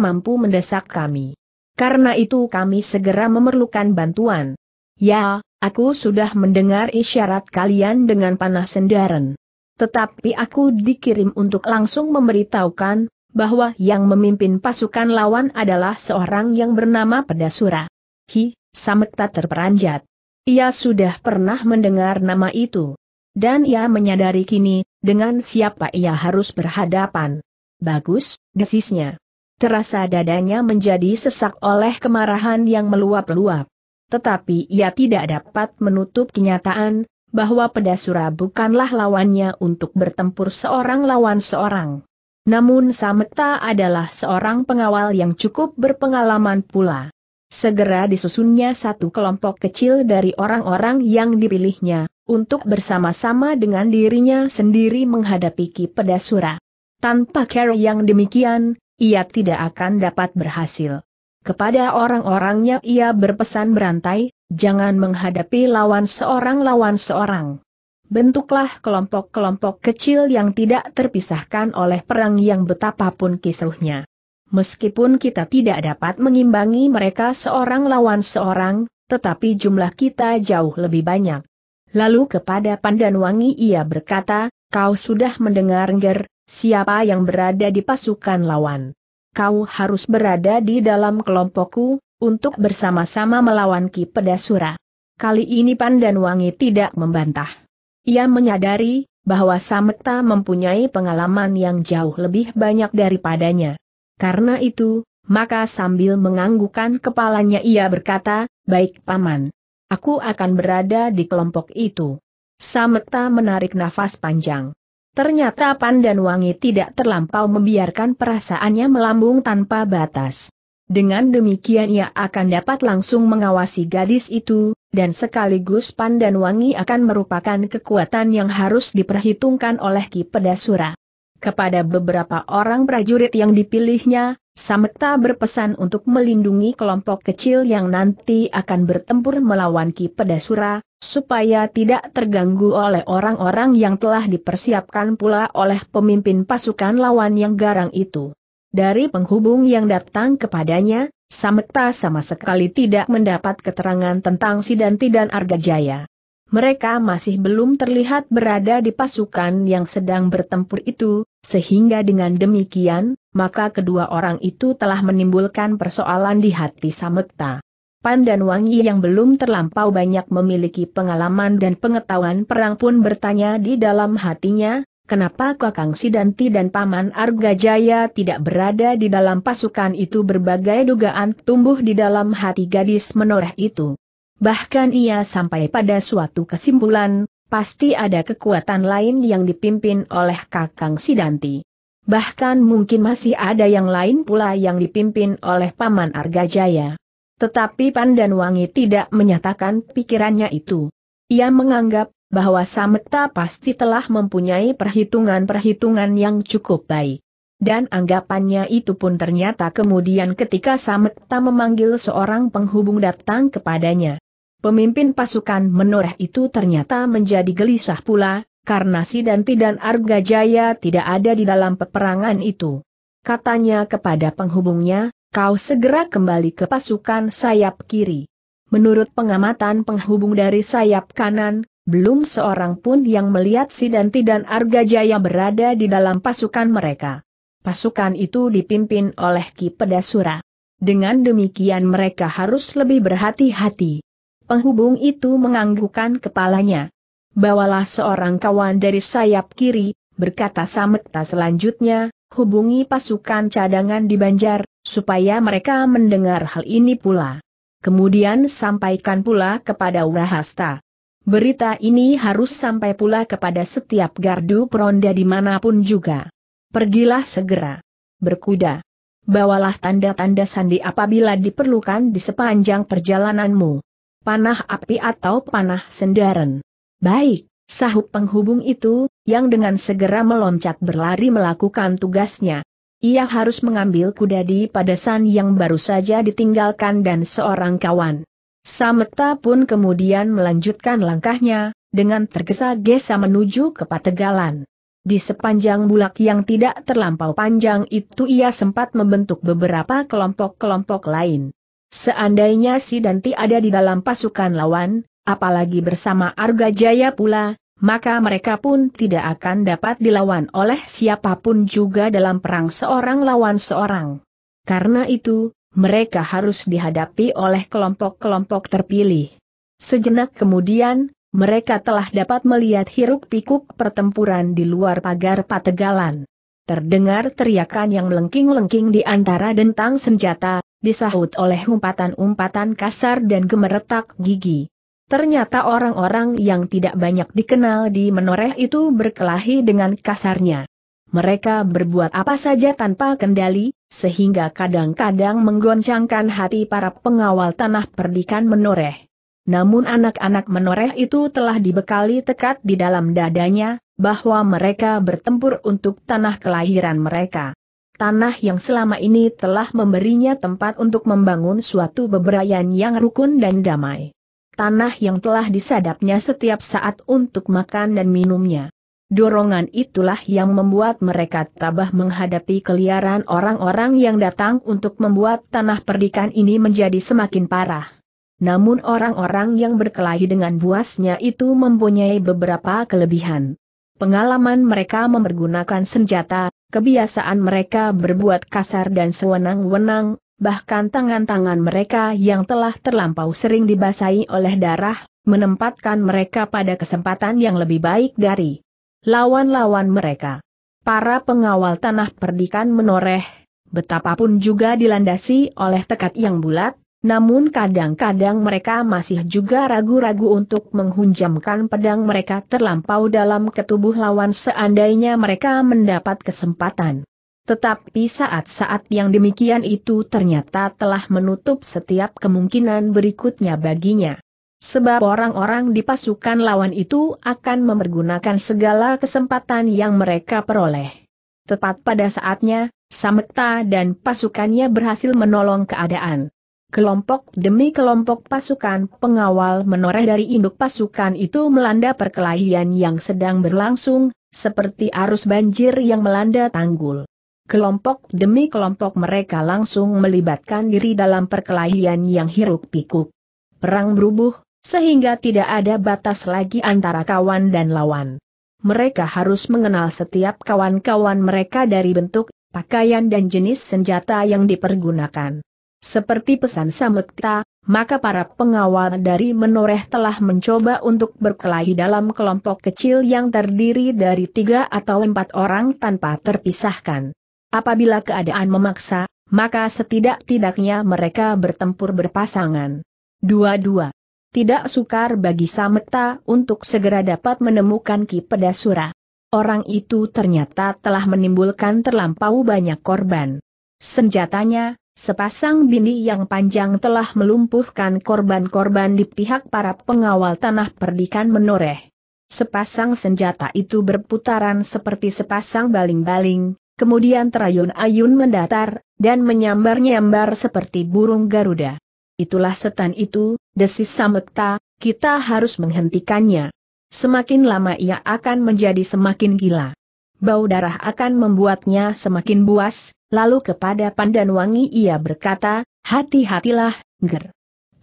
mampu mendesak kami. Karena itu kami segera memerlukan bantuan. Ya, aku sudah mendengar isyarat kalian dengan panah sendaren. Tetapi aku dikirim untuk langsung memberitahukan, bahwa yang memimpin pasukan lawan adalah seorang yang bernama Pedasura. Hi, Samekta terperanjat. Ia sudah pernah mendengar nama itu. Dan ia menyadari kini, dengan siapa ia harus berhadapan. Bagus, desisnya. Terasa dadanya menjadi sesak oleh kemarahan yang meluap-luap. Tetapi ia tidak dapat menutup kenyataan, bahwa pedasura bukanlah lawannya untuk bertempur seorang lawan seorang. Namun Sameta adalah seorang pengawal yang cukup berpengalaman pula. Segera disusunnya satu kelompok kecil dari orang-orang yang dipilihnya, untuk bersama-sama dengan dirinya sendiri menghadapi Ki Pedasura. Tanpa care yang demikian, ia tidak akan dapat berhasil. Kepada orang-orangnya ia berpesan berantai, jangan menghadapi lawan seorang lawan seorang bentuklah kelompok-kelompok kecil yang tidak terpisahkan oleh perang yang betapapun kisruhnya. Meskipun kita tidak dapat mengimbangi mereka seorang lawan seorang, tetapi jumlah kita jauh lebih banyak. Lalu kepada Pandanwangi ia berkata, kau sudah mendengar ger? siapa yang berada di pasukan lawan. Kau harus berada di dalam kelompokku, untuk bersama-sama melawan Ki Pedasura. Kali ini Pandanwangi tidak membantah. Ia menyadari bahwa Samekta mempunyai pengalaman yang jauh lebih banyak daripadanya. Karena itu, maka sambil menganggukkan kepalanya ia berkata, Baik Paman. Aku akan berada di kelompok itu. Samekta menarik nafas panjang. Ternyata Pandan Wangi tidak terlampau membiarkan perasaannya melambung tanpa batas. Dengan demikian ia akan dapat langsung mengawasi gadis itu, dan sekaligus Pandan Wangi akan merupakan kekuatan yang harus diperhitungkan oleh Ki Pedasura. Kepada beberapa orang prajurit yang dipilihnya, Samekta berpesan untuk melindungi kelompok kecil yang nanti akan bertempur melawan Ki Pedasura, supaya tidak terganggu oleh orang-orang yang telah dipersiapkan pula oleh pemimpin pasukan lawan yang garang itu. Dari penghubung yang datang kepadanya, Samekta sama sekali tidak mendapat keterangan tentang Sidanti dan Jaya. Mereka masih belum terlihat berada di pasukan yang sedang bertempur itu, sehingga dengan demikian, maka kedua orang itu telah menimbulkan persoalan di hati Samekta. Pan dan Wangi yang belum terlampau banyak memiliki pengalaman dan pengetahuan perang pun bertanya di dalam hatinya, kenapa Kakang Sidanti dan Paman Arga Jaya tidak berada di dalam pasukan itu berbagai dugaan tumbuh di dalam hati gadis menoreh itu. Bahkan ia sampai pada suatu kesimpulan, pasti ada kekuatan lain yang dipimpin oleh Kakang Sidanti. Bahkan mungkin masih ada yang lain pula yang dipimpin oleh Paman Arga Jaya. Tetapi Pandan Wangi tidak menyatakan pikirannya itu. Ia menganggap bahwa Sametta pasti telah mempunyai perhitungan-perhitungan yang cukup baik. Dan anggapannya itu pun ternyata kemudian ketika Sametta memanggil seorang penghubung datang kepadanya. Pemimpin pasukan menoreh itu ternyata menjadi gelisah pula, karena Sidanti dan Argajaya tidak ada di dalam peperangan itu. Katanya kepada penghubungnya, kau segera kembali ke pasukan sayap kiri. Menurut pengamatan penghubung dari sayap kanan, belum seorang pun yang melihat Sidanti dan Arga Jaya berada di dalam pasukan mereka. Pasukan itu dipimpin oleh Ki Pedasura. Dengan demikian mereka harus lebih berhati-hati. Penghubung itu menganggukkan kepalanya. Bawalah seorang kawan dari sayap kiri, berkata Samekta selanjutnya, hubungi pasukan cadangan di Banjar, supaya mereka mendengar hal ini pula. Kemudian sampaikan pula kepada Wahasta. Berita ini harus sampai pula kepada setiap gardu peronda dimanapun juga. Pergilah segera. Berkuda. Bawalah tanda-tanda sandi apabila diperlukan di sepanjang perjalananmu. Panah api atau panah sendaren. Baik, sahut penghubung itu, yang dengan segera meloncat berlari melakukan tugasnya. Ia harus mengambil kuda di padasan yang baru saja ditinggalkan dan seorang kawan. Sameta pun kemudian melanjutkan langkahnya, dengan tergesa-gesa menuju ke Pategalan. Di sepanjang bulak yang tidak terlampau panjang itu ia sempat membentuk beberapa kelompok-kelompok lain. Seandainya si Danti ada di dalam pasukan lawan, apalagi bersama Arga Jaya pula, maka mereka pun tidak akan dapat dilawan oleh siapapun juga dalam perang seorang lawan seorang. Karena itu, mereka harus dihadapi oleh kelompok-kelompok terpilih. Sejenak kemudian, mereka telah dapat melihat hiruk-pikuk pertempuran di luar pagar pategalan. Terdengar teriakan yang melengking-lengking di antara dentang senjata, disahut oleh umpatan-umpatan kasar dan gemeretak gigi. Ternyata orang-orang yang tidak banyak dikenal di menoreh itu berkelahi dengan kasarnya. Mereka berbuat apa saja tanpa kendali, sehingga kadang-kadang menggoncangkan hati para pengawal tanah perdikan menoreh. Namun anak-anak menoreh itu telah dibekali tekad di dalam dadanya, bahwa mereka bertempur untuk tanah kelahiran mereka. Tanah yang selama ini telah memberinya tempat untuk membangun suatu beberayan yang rukun dan damai. Tanah yang telah disadapnya setiap saat untuk makan dan minumnya. Dorongan itulah yang membuat mereka tabah menghadapi keliaran orang-orang yang datang untuk membuat tanah perdikan ini menjadi semakin parah. Namun orang-orang yang berkelahi dengan buasnya itu mempunyai beberapa kelebihan. Pengalaman mereka mempergunakan senjata, kebiasaan mereka berbuat kasar dan sewenang-wenang, bahkan tangan-tangan mereka yang telah terlampau sering dibasahi oleh darah, menempatkan mereka pada kesempatan yang lebih baik dari lawan-lawan mereka. Para pengawal tanah perdikan menoreh, betapapun juga dilandasi oleh tekad yang bulat, namun kadang-kadang mereka masih juga ragu-ragu untuk menghunjamkan pedang mereka terlampau dalam ketubuh lawan seandainya mereka mendapat kesempatan. Tetapi saat-saat yang demikian itu ternyata telah menutup setiap kemungkinan berikutnya baginya. Sebab orang-orang di pasukan lawan itu akan memergunakan segala kesempatan yang mereka peroleh. Tepat pada saatnya, Samekta dan pasukannya berhasil menolong keadaan. Kelompok demi kelompok pasukan pengawal menoreh dari induk pasukan itu melanda perkelahian yang sedang berlangsung, seperti arus banjir yang melanda tanggul. Kelompok demi kelompok mereka langsung melibatkan diri dalam perkelahian yang hiruk pikuk. Perang berubuh, sehingga tidak ada batas lagi antara kawan dan lawan. Mereka harus mengenal setiap kawan-kawan mereka dari bentuk, pakaian dan jenis senjata yang dipergunakan. Seperti pesan Samekta, maka para pengawal dari menoreh telah mencoba untuk berkelahi dalam kelompok kecil yang terdiri dari tiga atau empat orang tanpa terpisahkan. Apabila keadaan memaksa, maka setidak-tidaknya mereka bertempur berpasangan. Dua-dua tidak sukar bagi Sameta untuk segera dapat menemukan Ki Pedasura. Orang itu ternyata telah menimbulkan terlampau banyak korban. Senjatanya, sepasang bini yang panjang telah melumpuhkan korban-korban di pihak para pengawal tanah perdikan menoreh. Sepasang senjata itu berputaran seperti sepasang baling-baling, kemudian terayun-ayun mendatar, dan menyambar-nyambar seperti burung Garuda itulah setan itu, desis Samekta, kita harus menghentikannya. Semakin lama ia akan menjadi semakin gila. Bau darah akan membuatnya semakin buas, lalu kepada pandan Wangi ia berkata, hati-hatilah, ger.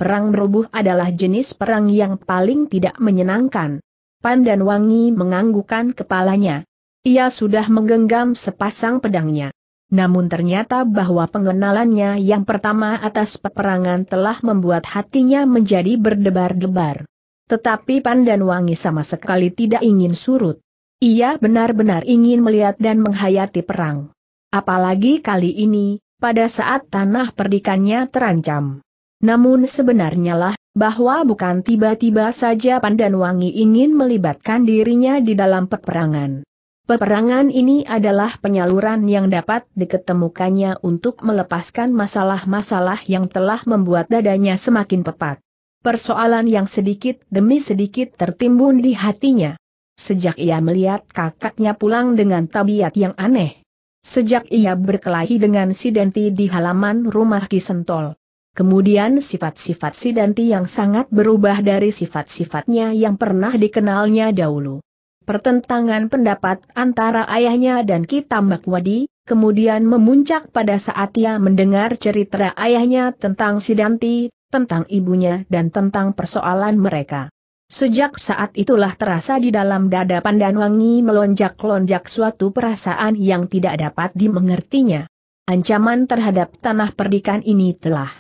Perang merubuh adalah jenis perang yang paling tidak menyenangkan. Pandan Wangi menganggukan kepalanya. Ia sudah menggenggam sepasang pedangnya. Namun ternyata bahwa pengenalannya yang pertama atas peperangan telah membuat hatinya menjadi berdebar-debar. Tetapi Pandan Wangi sama sekali tidak ingin surut. Ia benar-benar ingin melihat dan menghayati perang. Apalagi kali ini, pada saat tanah perdikannya terancam. Namun sebenarnya lah, bahwa bukan tiba-tiba saja Pandan Wangi ingin melibatkan dirinya di dalam peperangan. Peperangan ini adalah penyaluran yang dapat diketemukannya untuk melepaskan masalah-masalah yang telah membuat dadanya semakin pepat. Persoalan yang sedikit demi sedikit tertimbun di hatinya. Sejak ia melihat kakaknya pulang dengan tabiat yang aneh. Sejak ia berkelahi dengan si Denti di halaman rumah Kisentol. Kemudian sifat-sifat si Denti yang sangat berubah dari sifat-sifatnya yang pernah dikenalnya dahulu pertentangan pendapat antara ayahnya dan Kitambak Wadi, kemudian memuncak pada saat ia mendengar cerita ayahnya tentang Sidanti, tentang ibunya dan tentang persoalan mereka. Sejak saat itulah terasa di dalam dada Pandanwangi melonjak-lonjak suatu perasaan yang tidak dapat dimengertinya. Ancaman terhadap tanah perdikan ini telah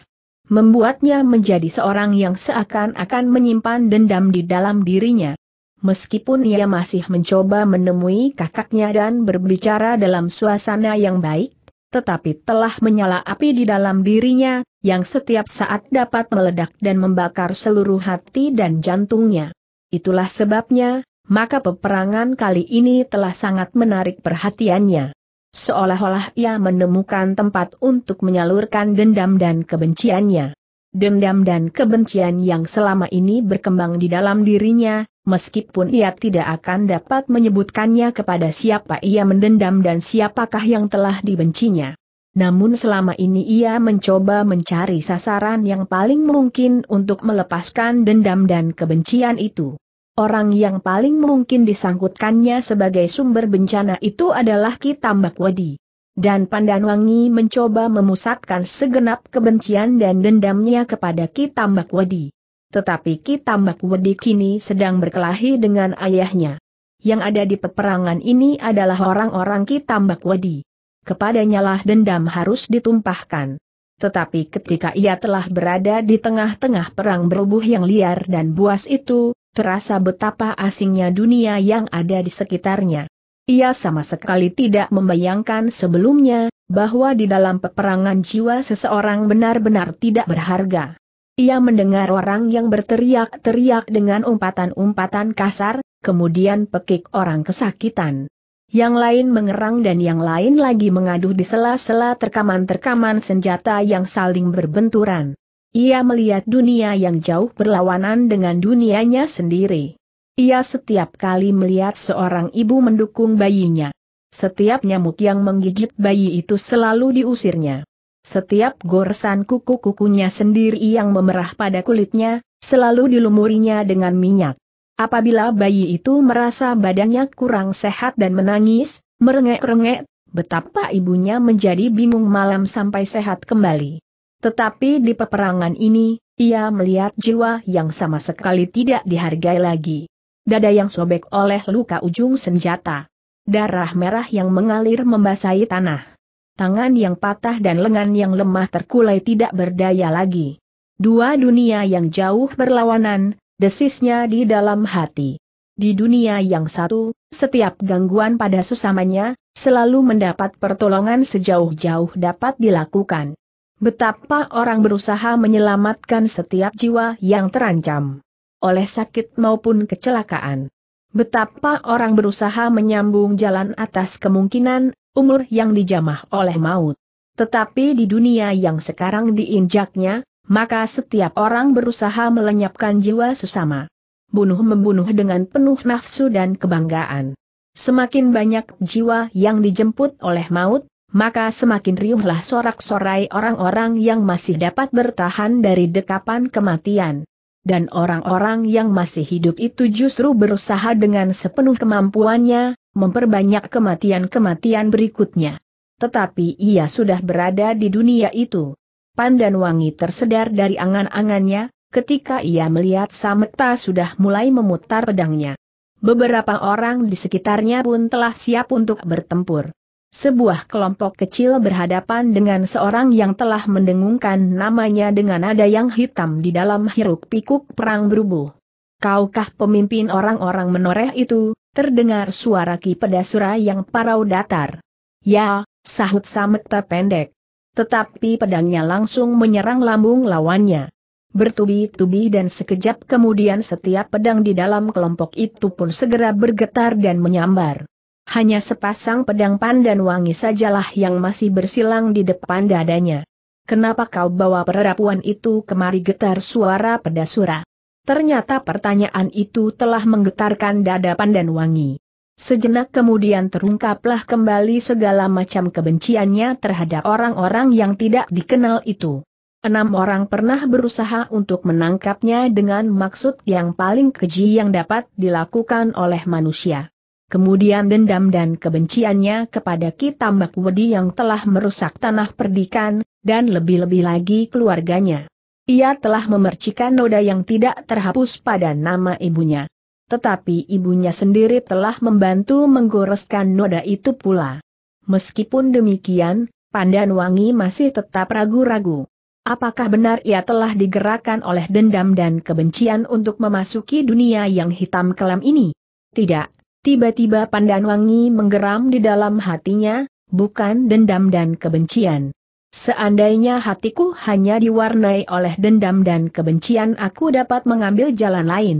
membuatnya menjadi seorang yang seakan-akan menyimpan dendam di dalam dirinya meskipun ia masih mencoba menemui kakaknya dan berbicara dalam suasana yang baik, tetapi telah menyala api di dalam dirinya, yang setiap saat dapat meledak dan membakar seluruh hati dan jantungnya. Itulah sebabnya, maka peperangan kali ini telah sangat menarik perhatiannya. Seolah-olah ia menemukan tempat untuk menyalurkan dendam dan kebenciannya dendam dan kebencian yang selama ini berkembang di dalam dirinya, meskipun ia tidak akan dapat menyebutkannya kepada siapa ia mendendam dan siapakah yang telah dibencinya. Namun selama ini ia mencoba mencari sasaran yang paling mungkin untuk melepaskan dendam dan kebencian itu. Orang yang paling mungkin disangkutkannya sebagai sumber bencana itu adalah Ki Tambak Wadi dan Pandanwangi mencoba memusatkan segenap kebencian dan dendamnya kepada Kitambak Wedi. Tetapi Kitambak Wedi kini sedang berkelahi dengan ayahnya. Yang ada di peperangan ini adalah orang-orang Kitambak Wedi. Kepadanya dendam harus ditumpahkan. Tetapi ketika ia telah berada di tengah-tengah perang berubuh yang liar dan buas itu, terasa betapa asingnya dunia yang ada di sekitarnya. Ia sama sekali tidak membayangkan sebelumnya, bahwa di dalam peperangan jiwa seseorang benar-benar tidak berharga. Ia mendengar orang yang berteriak-teriak dengan umpatan-umpatan kasar, kemudian pekik orang kesakitan. Yang lain mengerang dan yang lain lagi mengaduh di sela-sela terkaman-terkaman senjata yang saling berbenturan. Ia melihat dunia yang jauh berlawanan dengan dunianya sendiri. Ia setiap kali melihat seorang ibu mendukung bayinya. Setiap nyamuk yang menggigit bayi itu selalu diusirnya. Setiap goresan kuku-kukunya sendiri yang memerah pada kulitnya, selalu dilumurinya dengan minyak. Apabila bayi itu merasa badannya kurang sehat dan menangis, merengek-rengek, betapa ibunya menjadi bingung malam sampai sehat kembali. Tetapi di peperangan ini, ia melihat jiwa yang sama sekali tidak dihargai lagi dada yang sobek oleh luka ujung senjata. Darah merah yang mengalir membasahi tanah. Tangan yang patah dan lengan yang lemah terkulai tidak berdaya lagi. Dua dunia yang jauh berlawanan, desisnya di dalam hati. Di dunia yang satu, setiap gangguan pada sesamanya, selalu mendapat pertolongan sejauh-jauh dapat dilakukan. Betapa orang berusaha menyelamatkan setiap jiwa yang terancam oleh sakit maupun kecelakaan. Betapa orang berusaha menyambung jalan atas kemungkinan, umur yang dijamah oleh maut. Tetapi di dunia yang sekarang diinjaknya, maka setiap orang berusaha melenyapkan jiwa sesama. Bunuh-membunuh dengan penuh nafsu dan kebanggaan. Semakin banyak jiwa yang dijemput oleh maut, maka semakin riuhlah sorak-sorai orang-orang yang masih dapat bertahan dari dekapan kematian dan orang-orang yang masih hidup itu justru berusaha dengan sepenuh kemampuannya, memperbanyak kematian-kematian berikutnya. Tetapi ia sudah berada di dunia itu. Pandan Wangi tersedar dari angan-angannya, ketika ia melihat Sameta sudah mulai memutar pedangnya. Beberapa orang di sekitarnya pun telah siap untuk bertempur. Sebuah kelompok kecil berhadapan dengan seorang yang telah mendengungkan namanya dengan nada yang hitam di dalam hiruk-pikuk perang berubuh. Kaukah pemimpin orang-orang menoreh itu? Terdengar suara Ki Pedasura yang parau datar. Ya, sahut Samekta pendek. Tetapi pedangnya langsung menyerang lambung lawannya. Bertubi-tubi dan sekejap kemudian setiap pedang di dalam kelompok itu pun segera bergetar dan menyambar. Hanya sepasang pedang pandan wangi sajalah yang masih bersilang di depan dadanya. Kenapa kau bawa perempuan itu kemari getar suara pedasura? Ternyata pertanyaan itu telah menggetarkan dada pandan wangi. Sejenak kemudian terungkaplah kembali segala macam kebenciannya terhadap orang-orang yang tidak dikenal itu. Enam orang pernah berusaha untuk menangkapnya dengan maksud yang paling keji yang dapat dilakukan oleh manusia kemudian dendam dan kebenciannya kepada Ki Tambak Wedi yang telah merusak tanah perdikan, dan lebih-lebih lagi keluarganya. Ia telah memercikan noda yang tidak terhapus pada nama ibunya. Tetapi ibunya sendiri telah membantu menggoreskan noda itu pula. Meskipun demikian, Pandan Wangi masih tetap ragu-ragu. Apakah benar ia telah digerakkan oleh dendam dan kebencian untuk memasuki dunia yang hitam kelam ini? Tidak, Tiba-tiba pandan wangi menggeram di dalam hatinya, bukan dendam dan kebencian. Seandainya hatiku hanya diwarnai oleh dendam dan kebencian aku dapat mengambil jalan lain.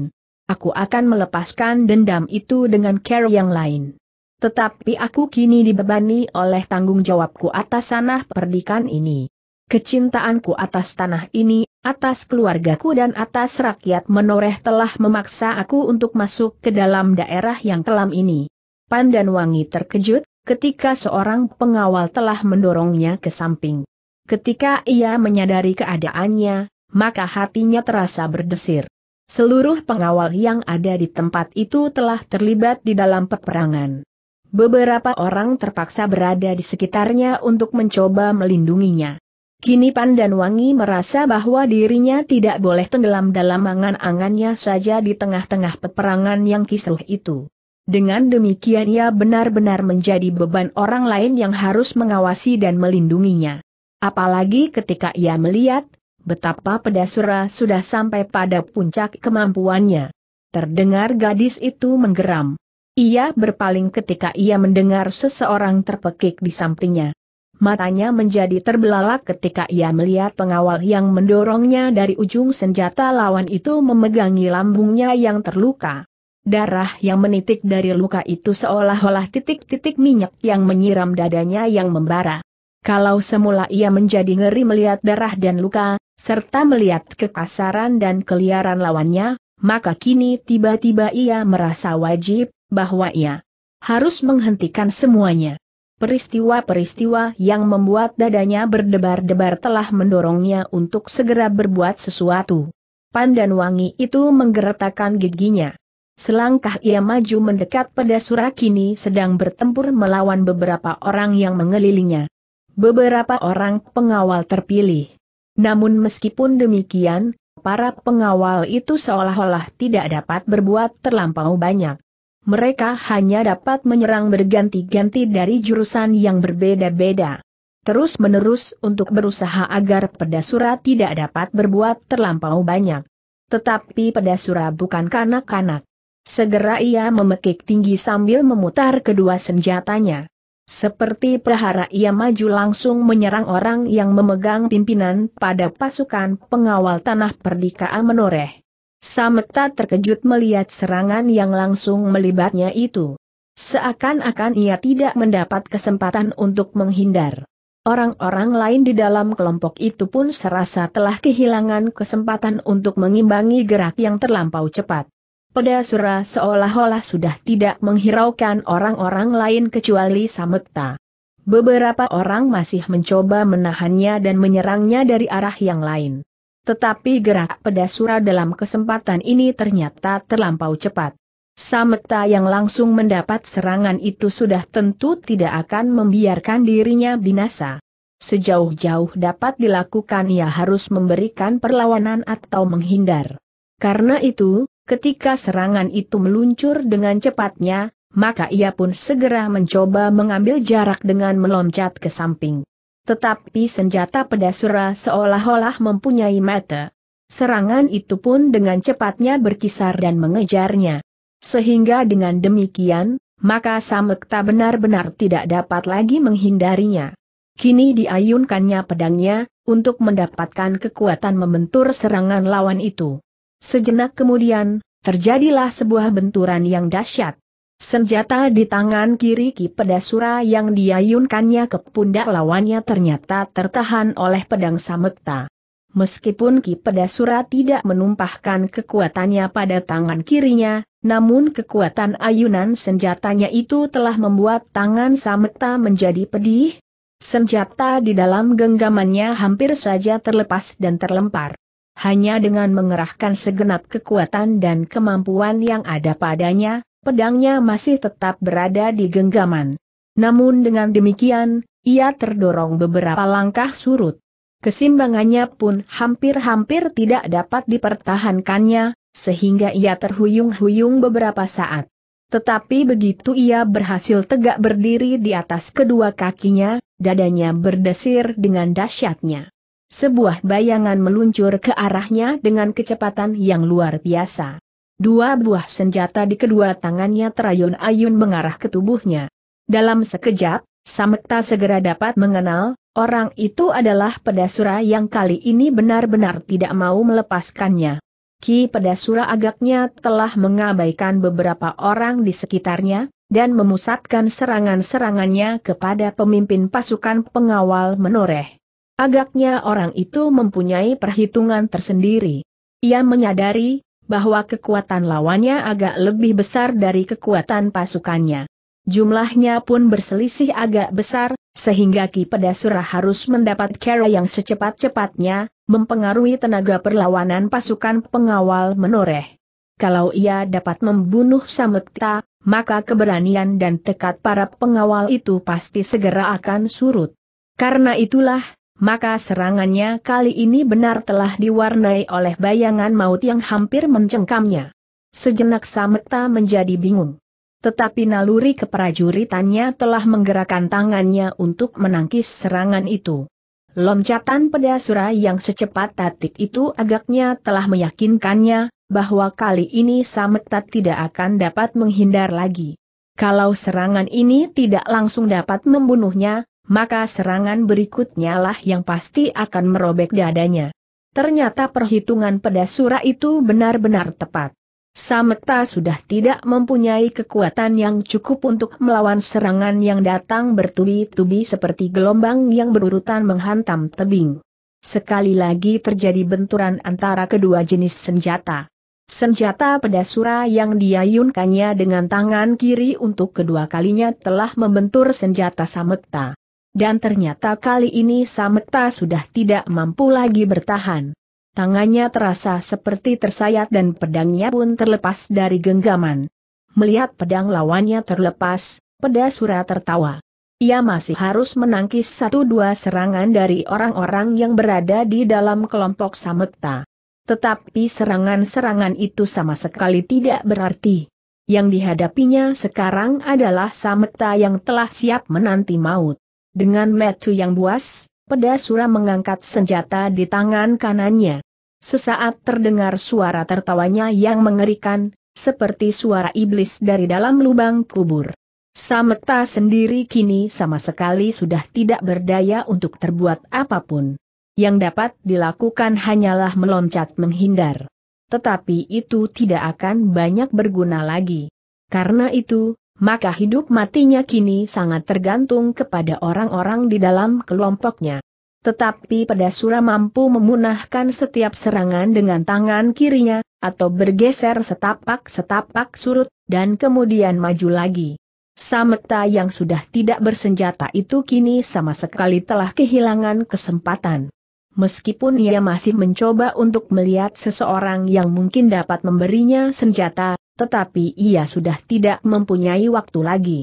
Aku akan melepaskan dendam itu dengan care yang lain. Tetapi aku kini dibebani oleh tanggung jawabku atas tanah perdikan ini. Kecintaanku atas tanah ini atas keluargaku dan atas rakyat menoreh telah memaksa aku untuk masuk ke dalam daerah yang kelam ini. Wangi terkejut, ketika seorang pengawal telah mendorongnya ke samping. Ketika ia menyadari keadaannya, maka hatinya terasa berdesir. Seluruh pengawal yang ada di tempat itu telah terlibat di dalam peperangan. Beberapa orang terpaksa berada di sekitarnya untuk mencoba melindunginya. Kini Wangi merasa bahwa dirinya tidak boleh tenggelam dalam angan-angannya saja di tengah-tengah peperangan yang kisruh itu. Dengan demikian ia benar-benar menjadi beban orang lain yang harus mengawasi dan melindunginya. Apalagi ketika ia melihat, betapa pedasura sudah sampai pada puncak kemampuannya. Terdengar gadis itu menggeram. Ia berpaling ketika ia mendengar seseorang terpekik di sampingnya. Matanya menjadi terbelalak ketika ia melihat pengawal yang mendorongnya dari ujung senjata lawan itu memegangi lambungnya yang terluka. Darah yang menitik dari luka itu seolah-olah titik-titik minyak yang menyiram dadanya yang membara. Kalau semula ia menjadi ngeri melihat darah dan luka, serta melihat kekasaran dan keliaran lawannya, maka kini tiba-tiba ia merasa wajib, bahwa ia harus menghentikan semuanya. Peristiwa-peristiwa yang membuat dadanya berdebar-debar telah mendorongnya untuk segera berbuat sesuatu. Pandan wangi itu menggeretakkan giginya. Selangkah ia maju mendekat pada Surakini sedang bertempur melawan beberapa orang yang mengelilinginya. Beberapa orang pengawal terpilih. Namun meskipun demikian, para pengawal itu seolah-olah tidak dapat berbuat terlampau banyak mereka hanya dapat menyerang berganti-ganti dari jurusan yang berbeda-beda. Terus-menerus untuk berusaha agar pedasura tidak dapat berbuat terlampau banyak. Tetapi pedasura bukan kanak-kanak. Segera ia memekik tinggi sambil memutar kedua senjatanya. Seperti prahara ia maju langsung menyerang orang yang memegang pimpinan pada pasukan pengawal tanah perdikaan menoreh. Sameta terkejut melihat serangan yang langsung melibatnya itu. Seakan-akan ia tidak mendapat kesempatan untuk menghindar. Orang-orang lain di dalam kelompok itu pun serasa telah kehilangan kesempatan untuk mengimbangi gerak yang terlampau cepat. Pedasura seolah-olah sudah tidak menghiraukan orang-orang lain kecuali Sametta. Beberapa orang masih mencoba menahannya dan menyerangnya dari arah yang lain. Tetapi gerak pedasura dalam kesempatan ini ternyata terlampau cepat. Sameta yang langsung mendapat serangan itu sudah tentu tidak akan membiarkan dirinya binasa. Sejauh-jauh dapat dilakukan ia harus memberikan perlawanan atau menghindar. Karena itu, ketika serangan itu meluncur dengan cepatnya, maka ia pun segera mencoba mengambil jarak dengan meloncat ke samping. Tetapi senjata pedasura seolah-olah mempunyai mata. Serangan itu pun dengan cepatnya berkisar dan mengejarnya. Sehingga dengan demikian, maka Samekta benar-benar tidak dapat lagi menghindarinya. Kini diayunkannya pedangnya, untuk mendapatkan kekuatan membentur serangan lawan itu. Sejenak kemudian, terjadilah sebuah benturan yang dahsyat. Senjata di tangan kiri Ki Pedasura yang diayunkannya ke pundak lawannya ternyata tertahan oleh pedang Samekta. Meskipun Ki Pedasura tidak menumpahkan kekuatannya pada tangan kirinya, namun kekuatan ayunan senjatanya itu telah membuat tangan Samekta menjadi pedih. Senjata di dalam genggamannya hampir saja terlepas dan terlempar. Hanya dengan mengerahkan segenap kekuatan dan kemampuan yang ada padanya, pedangnya masih tetap berada di genggaman. Namun dengan demikian, ia terdorong beberapa langkah surut. Kesimbangannya pun hampir-hampir tidak dapat dipertahankannya, sehingga ia terhuyung-huyung beberapa saat. Tetapi begitu ia berhasil tegak berdiri di atas kedua kakinya, dadanya berdesir dengan dahsyatnya. Sebuah bayangan meluncur ke arahnya dengan kecepatan yang luar biasa. Dua buah senjata di kedua tangannya terayun-ayun mengarah ke tubuhnya. Dalam sekejap, Samekta segera dapat mengenal, orang itu adalah pedasura yang kali ini benar-benar tidak mau melepaskannya. Ki Pedasura agaknya telah mengabaikan beberapa orang di sekitarnya, dan memusatkan serangan-serangannya kepada pemimpin pasukan pengawal menoreh. Agaknya orang itu mempunyai perhitungan tersendiri. Ia menyadari, bahwa kekuatan lawannya agak lebih besar dari kekuatan pasukannya. Jumlahnya pun berselisih agak besar, sehingga Ki Pedasura harus mendapat cara yang secepat-cepatnya, mempengaruhi tenaga perlawanan pasukan pengawal menoreh. Kalau ia dapat membunuh Samekta, maka keberanian dan tekad para pengawal itu pasti segera akan surut. Karena itulah, maka serangannya kali ini benar telah diwarnai oleh bayangan maut yang hampir mencengkamnya. Sejenak Samekta menjadi bingung. Tetapi naluri keprajuritannya telah menggerakkan tangannya untuk menangkis serangan itu. Loncatan pedasura yang secepat tatik itu agaknya telah meyakinkannya, bahwa kali ini Samekta tidak akan dapat menghindar lagi. Kalau serangan ini tidak langsung dapat membunuhnya, maka serangan berikutnya lah yang pasti akan merobek dadanya. Ternyata perhitungan pedasura itu benar-benar tepat. Sameta sudah tidak mempunyai kekuatan yang cukup untuk melawan serangan yang datang bertubi-tubi seperti gelombang yang berurutan menghantam tebing. Sekali lagi terjadi benturan antara kedua jenis senjata. Senjata pedasura yang diayunkannya dengan tangan kiri untuk kedua kalinya telah membentur senjata Sametta. Dan ternyata kali ini Sameta sudah tidak mampu lagi bertahan. Tangannya terasa seperti tersayat dan pedangnya pun terlepas dari genggaman. Melihat pedang lawannya terlepas, pedasura tertawa. Ia masih harus menangkis satu dua serangan dari orang-orang yang berada di dalam kelompok Sameta. Tetapi serangan-serangan itu sama sekali tidak berarti. Yang dihadapinya sekarang adalah Sameta yang telah siap menanti maut. Dengan metu yang buas, pedasura mengangkat senjata di tangan kanannya. Sesaat terdengar suara tertawanya yang mengerikan, seperti suara iblis dari dalam lubang kubur. Sameta sendiri kini sama sekali sudah tidak berdaya untuk terbuat apapun. Yang dapat dilakukan hanyalah meloncat menghindar. Tetapi itu tidak akan banyak berguna lagi. Karena itu, maka hidup matinya kini sangat tergantung kepada orang-orang di dalam kelompoknya. Tetapi Pedasura mampu memunahkan setiap serangan dengan tangan kirinya, atau bergeser setapak-setapak surut, dan kemudian maju lagi. Sameta yang sudah tidak bersenjata itu kini sama sekali telah kehilangan kesempatan. Meskipun ia masih mencoba untuk melihat seseorang yang mungkin dapat memberinya senjata, tetapi ia sudah tidak mempunyai waktu lagi.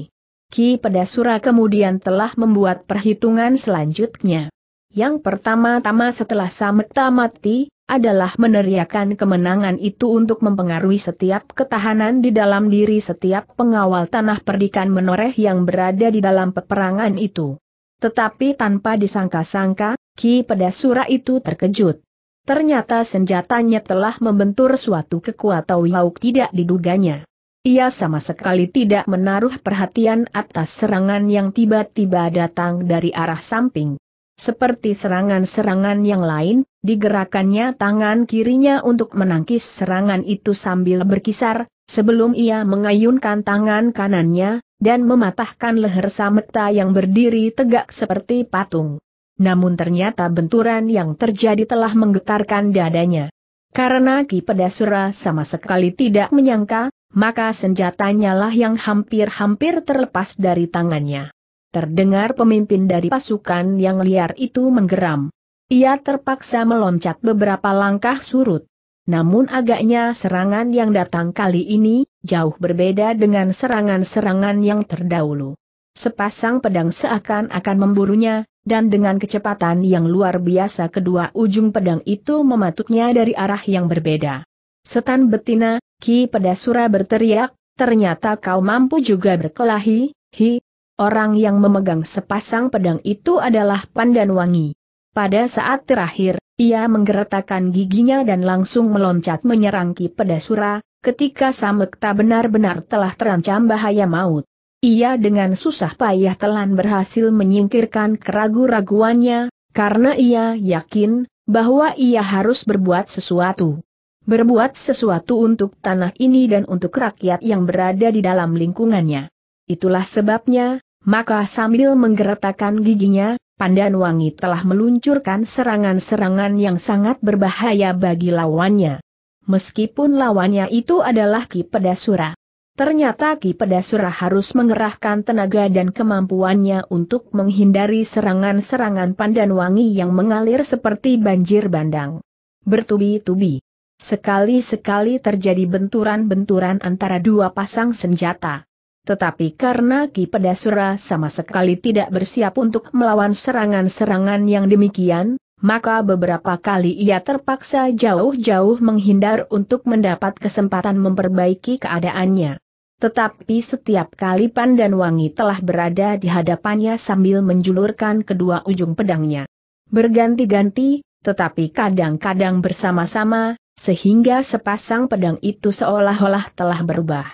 Ki Pedasura kemudian telah membuat perhitungan selanjutnya. Yang pertama-tama setelah Samekta mati, adalah meneriakan kemenangan itu untuk mempengaruhi setiap ketahanan di dalam diri setiap pengawal tanah perdikan menoreh yang berada di dalam peperangan itu. Tetapi tanpa disangka-sangka, Ki Pedasura itu terkejut. Ternyata senjatanya telah membentur suatu kekuatan lauk tidak diduganya. Ia sama sekali tidak menaruh perhatian atas serangan yang tiba-tiba datang dari arah samping. Seperti serangan-serangan yang lain, digerakannya tangan kirinya untuk menangkis serangan itu sambil berkisar, sebelum ia mengayunkan tangan kanannya, dan mematahkan leher Sameta yang berdiri tegak seperti patung namun ternyata benturan yang terjadi telah menggetarkan dadanya. Karena Ki Pedasura sama sekali tidak menyangka, maka senjatanya lah yang hampir-hampir terlepas dari tangannya. Terdengar pemimpin dari pasukan yang liar itu menggeram. Ia terpaksa meloncat beberapa langkah surut. Namun agaknya serangan yang datang kali ini, jauh berbeda dengan serangan-serangan yang terdahulu. Sepasang pedang seakan-akan memburunya, dan dengan kecepatan yang luar biasa kedua ujung pedang itu mematuknya dari arah yang berbeda. Setan betina, Ki Pedasura berteriak, ternyata kau mampu juga berkelahi, hi, orang yang memegang sepasang pedang itu adalah Pandan Wangi. Pada saat terakhir, ia menggeretakkan giginya dan langsung meloncat menyerang Ki Pedasura, ketika Samekta benar-benar telah terancam bahaya maut. Ia dengan susah payah telan berhasil menyingkirkan keragu-raguannya, karena ia yakin bahwa ia harus berbuat sesuatu. Berbuat sesuatu untuk tanah ini dan untuk rakyat yang berada di dalam lingkungannya. Itulah sebabnya, maka sambil menggeretakkan giginya, Pandan Wangi telah meluncurkan serangan-serangan yang sangat berbahaya bagi lawannya. Meskipun lawannya itu adalah Ki Pedasura. Ternyata Ki Pedasura harus mengerahkan tenaga dan kemampuannya untuk menghindari serangan-serangan pandan wangi yang mengalir seperti banjir bandang. Bertubi-tubi. Sekali-sekali terjadi benturan-benturan antara dua pasang senjata. Tetapi karena Ki Pedasura sama sekali tidak bersiap untuk melawan serangan-serangan yang demikian, maka beberapa kali ia terpaksa jauh-jauh menghindar untuk mendapat kesempatan memperbaiki keadaannya. Tetapi setiap kali Pandan Wangi telah berada di hadapannya sambil menjulurkan kedua ujung pedangnya. Berganti-ganti, tetapi kadang-kadang bersama-sama, sehingga sepasang pedang itu seolah-olah telah berubah.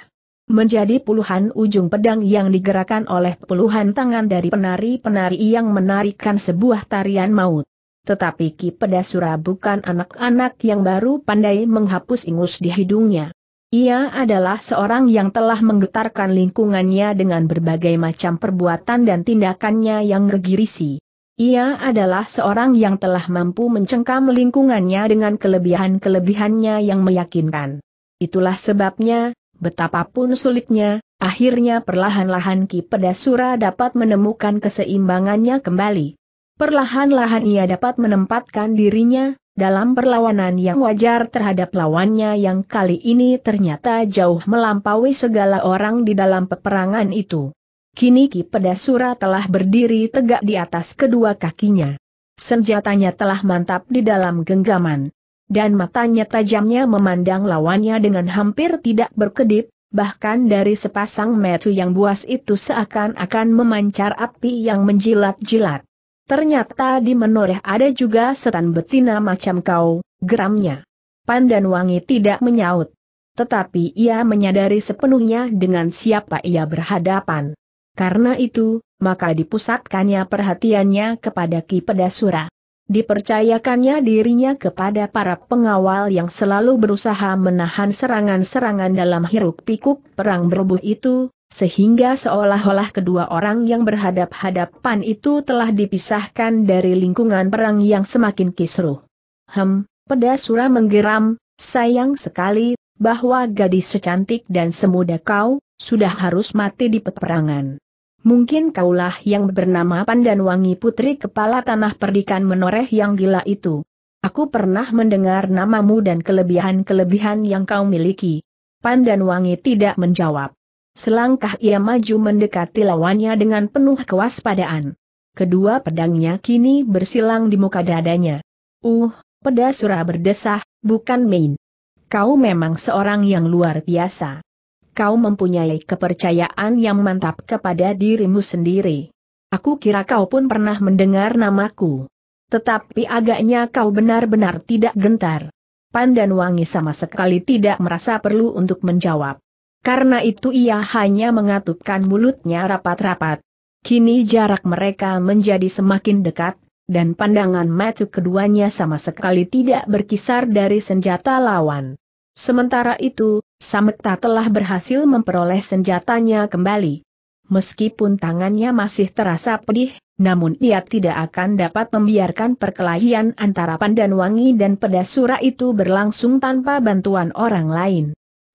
Menjadi puluhan ujung pedang yang digerakkan oleh puluhan tangan dari penari-penari yang menarikan sebuah tarian maut. Tetapi Ki Pedasura bukan anak-anak yang baru pandai menghapus ingus di hidungnya. Ia adalah seorang yang telah menggetarkan lingkungannya dengan berbagai macam perbuatan dan tindakannya yang gegirisi. Ia adalah seorang yang telah mampu mencengkam lingkungannya dengan kelebihan-kelebihannya yang meyakinkan. Itulah sebabnya, betapapun sulitnya, akhirnya perlahan-lahan Ki Pedasura dapat menemukan keseimbangannya kembali. Perlahan-lahan ia dapat menempatkan dirinya, dalam perlawanan yang wajar terhadap lawannya yang kali ini ternyata jauh melampaui segala orang di dalam peperangan itu. Kini Ki Pedasura telah berdiri tegak di atas kedua kakinya. Senjatanya telah mantap di dalam genggaman. Dan matanya tajamnya memandang lawannya dengan hampir tidak berkedip, bahkan dari sepasang metu yang buas itu seakan-akan memancar api yang menjilat-jilat. Ternyata di menoreh ada juga setan betina macam kau, geramnya. Pandan Wangi tidak menyaut. Tetapi ia menyadari sepenuhnya dengan siapa ia berhadapan. Karena itu, maka dipusatkannya perhatiannya kepada Ki Pedasura. Dipercayakannya dirinya kepada para pengawal yang selalu berusaha menahan serangan-serangan dalam hiruk pikuk perang berbuh itu, sehingga seolah-olah kedua orang yang berhadap-hadapan itu telah dipisahkan dari lingkungan perang yang semakin kisruh. Hem, pedas sura menggeram, sayang sekali, bahwa gadis secantik dan semuda kau, sudah harus mati di peperangan. Mungkin kaulah yang bernama Wangi Putri Kepala Tanah Perdikan Menoreh yang gila itu. Aku pernah mendengar namamu dan kelebihan-kelebihan yang kau miliki. Wangi tidak menjawab. Selangkah ia maju mendekati lawannya dengan penuh kewaspadaan. Kedua pedangnya kini bersilang di muka dadanya. Uh, pedas surah berdesah, bukan main. Kau memang seorang yang luar biasa. Kau mempunyai kepercayaan yang mantap kepada dirimu sendiri. Aku kira kau pun pernah mendengar namaku. Tetapi agaknya kau benar-benar tidak gentar. Pandan Wangi sama sekali tidak merasa perlu untuk menjawab. Karena itu ia hanya mengatupkan mulutnya rapat-rapat. Kini jarak mereka menjadi semakin dekat, dan pandangan mata keduanya sama sekali tidak berkisar dari senjata lawan. Sementara itu, Samekta telah berhasil memperoleh senjatanya kembali. Meskipun tangannya masih terasa pedih, namun ia tidak akan dapat membiarkan perkelahian antara pandan Wangi dan Pedasura itu berlangsung tanpa bantuan orang lain.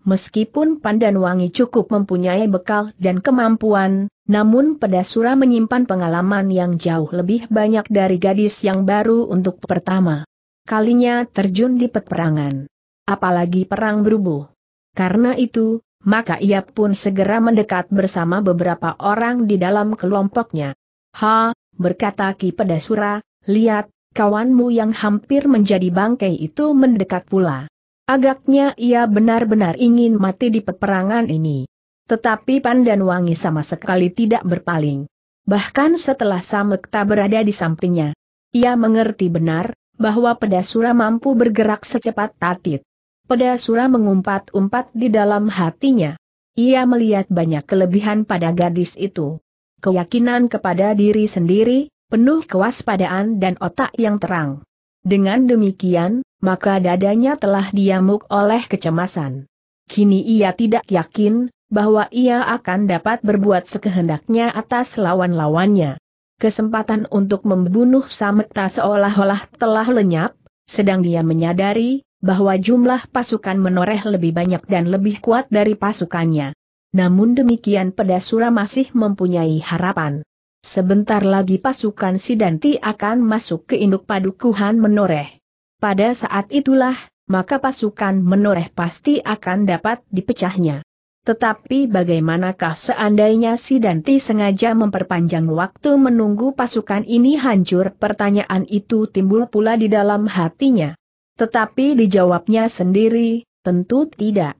Meskipun Pandan Wangi cukup mempunyai bekal dan kemampuan, namun Pedasura menyimpan pengalaman yang jauh lebih banyak dari gadis yang baru untuk pertama kalinya terjun di peperangan. Apalagi perang berubuh. Karena itu, maka ia pun segera mendekat bersama beberapa orang di dalam kelompoknya. Ha, berkata Ki Pedasura, lihat, kawanmu yang hampir menjadi bangkai itu mendekat pula. Agaknya ia benar-benar ingin mati di peperangan ini. Tetapi Pandan Wangi sama sekali tidak berpaling. Bahkan setelah Samekta berada di sampingnya, ia mengerti benar bahwa pedasura mampu bergerak secepat tatit. Pedasura mengumpat-umpat di dalam hatinya. Ia melihat banyak kelebihan pada gadis itu. Keyakinan kepada diri sendiri, penuh kewaspadaan dan otak yang terang. Dengan demikian, maka dadanya telah diamuk oleh kecemasan. Kini ia tidak yakin bahwa ia akan dapat berbuat sekehendaknya atas lawan-lawannya. Kesempatan untuk membunuh Sametta seolah-olah telah lenyap, sedang dia menyadari bahwa jumlah pasukan menoreh lebih banyak dan lebih kuat dari pasukannya. Namun demikian Pedasura masih mempunyai harapan. Sebentar lagi pasukan Sidanti akan masuk ke induk padukuhan menoreh. Pada saat itulah, maka pasukan menoreh pasti akan dapat dipecahnya. Tetapi bagaimanakah seandainya si Danti sengaja memperpanjang waktu menunggu pasukan ini hancur? Pertanyaan itu timbul pula di dalam hatinya. Tetapi dijawabnya sendiri, tentu tidak.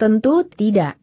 Tentu tidak.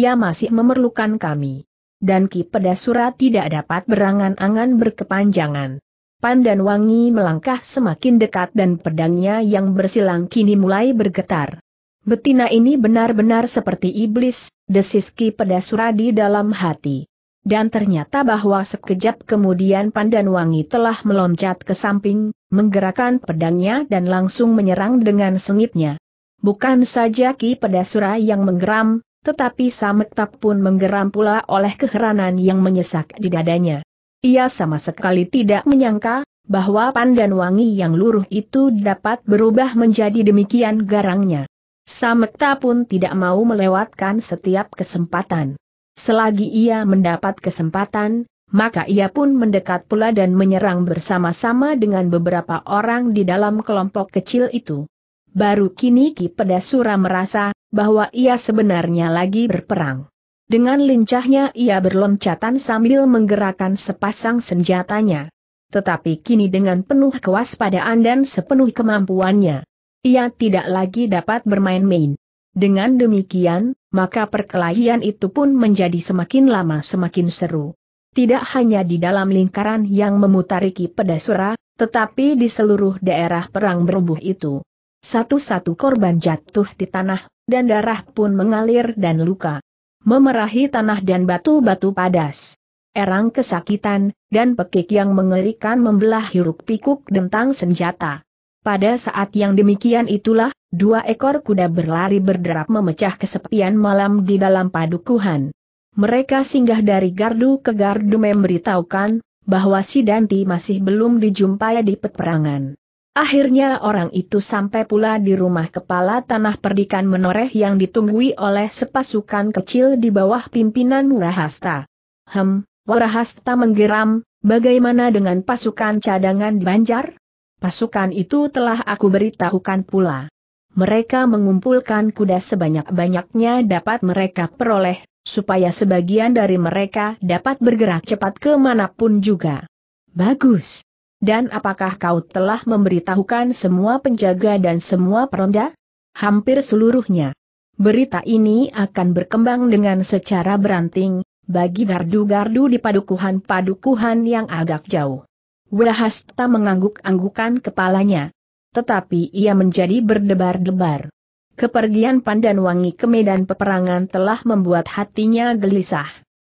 Ia masih memerlukan kami. Dan Ki Pedasura tidak dapat berangan-angan berkepanjangan. Pandan Wangi melangkah semakin dekat dan pedangnya yang bersilang kini mulai bergetar. Betina ini benar-benar seperti iblis, desiski pada suradi dalam hati. Dan ternyata bahwa sekejap kemudian Pandan Wangi telah meloncat ke samping, menggerakkan pedangnya dan langsung menyerang dengan sengitnya. Bukan saja Ki Pedasura yang menggeram, tetapi Sametap pun menggeram pula oleh keheranan yang menyesak di dadanya. Ia sama sekali tidak menyangka, bahwa pandan wangi yang luruh itu dapat berubah menjadi demikian garangnya. Samekta pun tidak mau melewatkan setiap kesempatan. Selagi ia mendapat kesempatan, maka ia pun mendekat pula dan menyerang bersama-sama dengan beberapa orang di dalam kelompok kecil itu. Baru kini Ki Pedasura merasa bahwa ia sebenarnya lagi berperang. Dengan lincahnya ia berloncatan sambil menggerakkan sepasang senjatanya. Tetapi kini dengan penuh kewaspadaan dan sepenuh kemampuannya, ia tidak lagi dapat bermain-main. Dengan demikian, maka perkelahian itu pun menjadi semakin lama semakin seru. Tidak hanya di dalam lingkaran yang memutariki pedasura, tetapi di seluruh daerah perang berubuh itu. Satu-satu korban jatuh di tanah, dan darah pun mengalir dan luka memerahi tanah dan batu-batu padas. Erang kesakitan, dan pekik yang mengerikan membelah hiruk pikuk dentang senjata. Pada saat yang demikian itulah, dua ekor kuda berlari berderap memecah kesepian malam di dalam padukuhan. Mereka singgah dari gardu ke gardu memberitahukan, bahwa si Danti masih belum dijumpai di peperangan. Akhirnya orang itu sampai pula di rumah kepala tanah perdikan menoreh yang ditunggui oleh sepasukan kecil di bawah pimpinan Warahasta. Hem, Warahasta menggeram, bagaimana dengan pasukan cadangan Banjar? Pasukan itu telah aku beritahukan pula. Mereka mengumpulkan kuda sebanyak-banyaknya dapat mereka peroleh, supaya sebagian dari mereka dapat bergerak cepat kemanapun juga. Bagus. Dan apakah kau telah memberitahukan semua penjaga dan semua peronda? Hampir seluruhnya. Berita ini akan berkembang dengan secara beranting, bagi gardu-gardu di padukuhan-padukuhan yang agak jauh. Wahasta mengangguk-anggukan kepalanya. Tetapi ia menjadi berdebar-debar. Kepergian Pandan Wangi ke medan peperangan telah membuat hatinya gelisah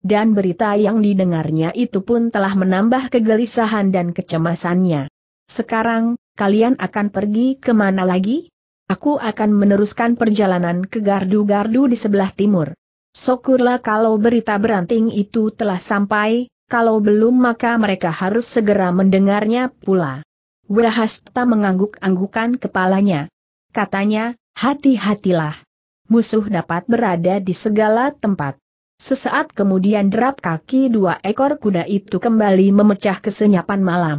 dan berita yang didengarnya itu pun telah menambah kegelisahan dan kecemasannya. Sekarang, kalian akan pergi kemana lagi? Aku akan meneruskan perjalanan ke gardu-gardu di sebelah timur. Syukurlah kalau berita beranting itu telah sampai, kalau belum maka mereka harus segera mendengarnya pula. Wirahasta mengangguk-anggukan kepalanya. Katanya, hati-hatilah. Musuh dapat berada di segala tempat. Sesaat kemudian derap kaki dua ekor kuda itu kembali memecah kesenyapan malam.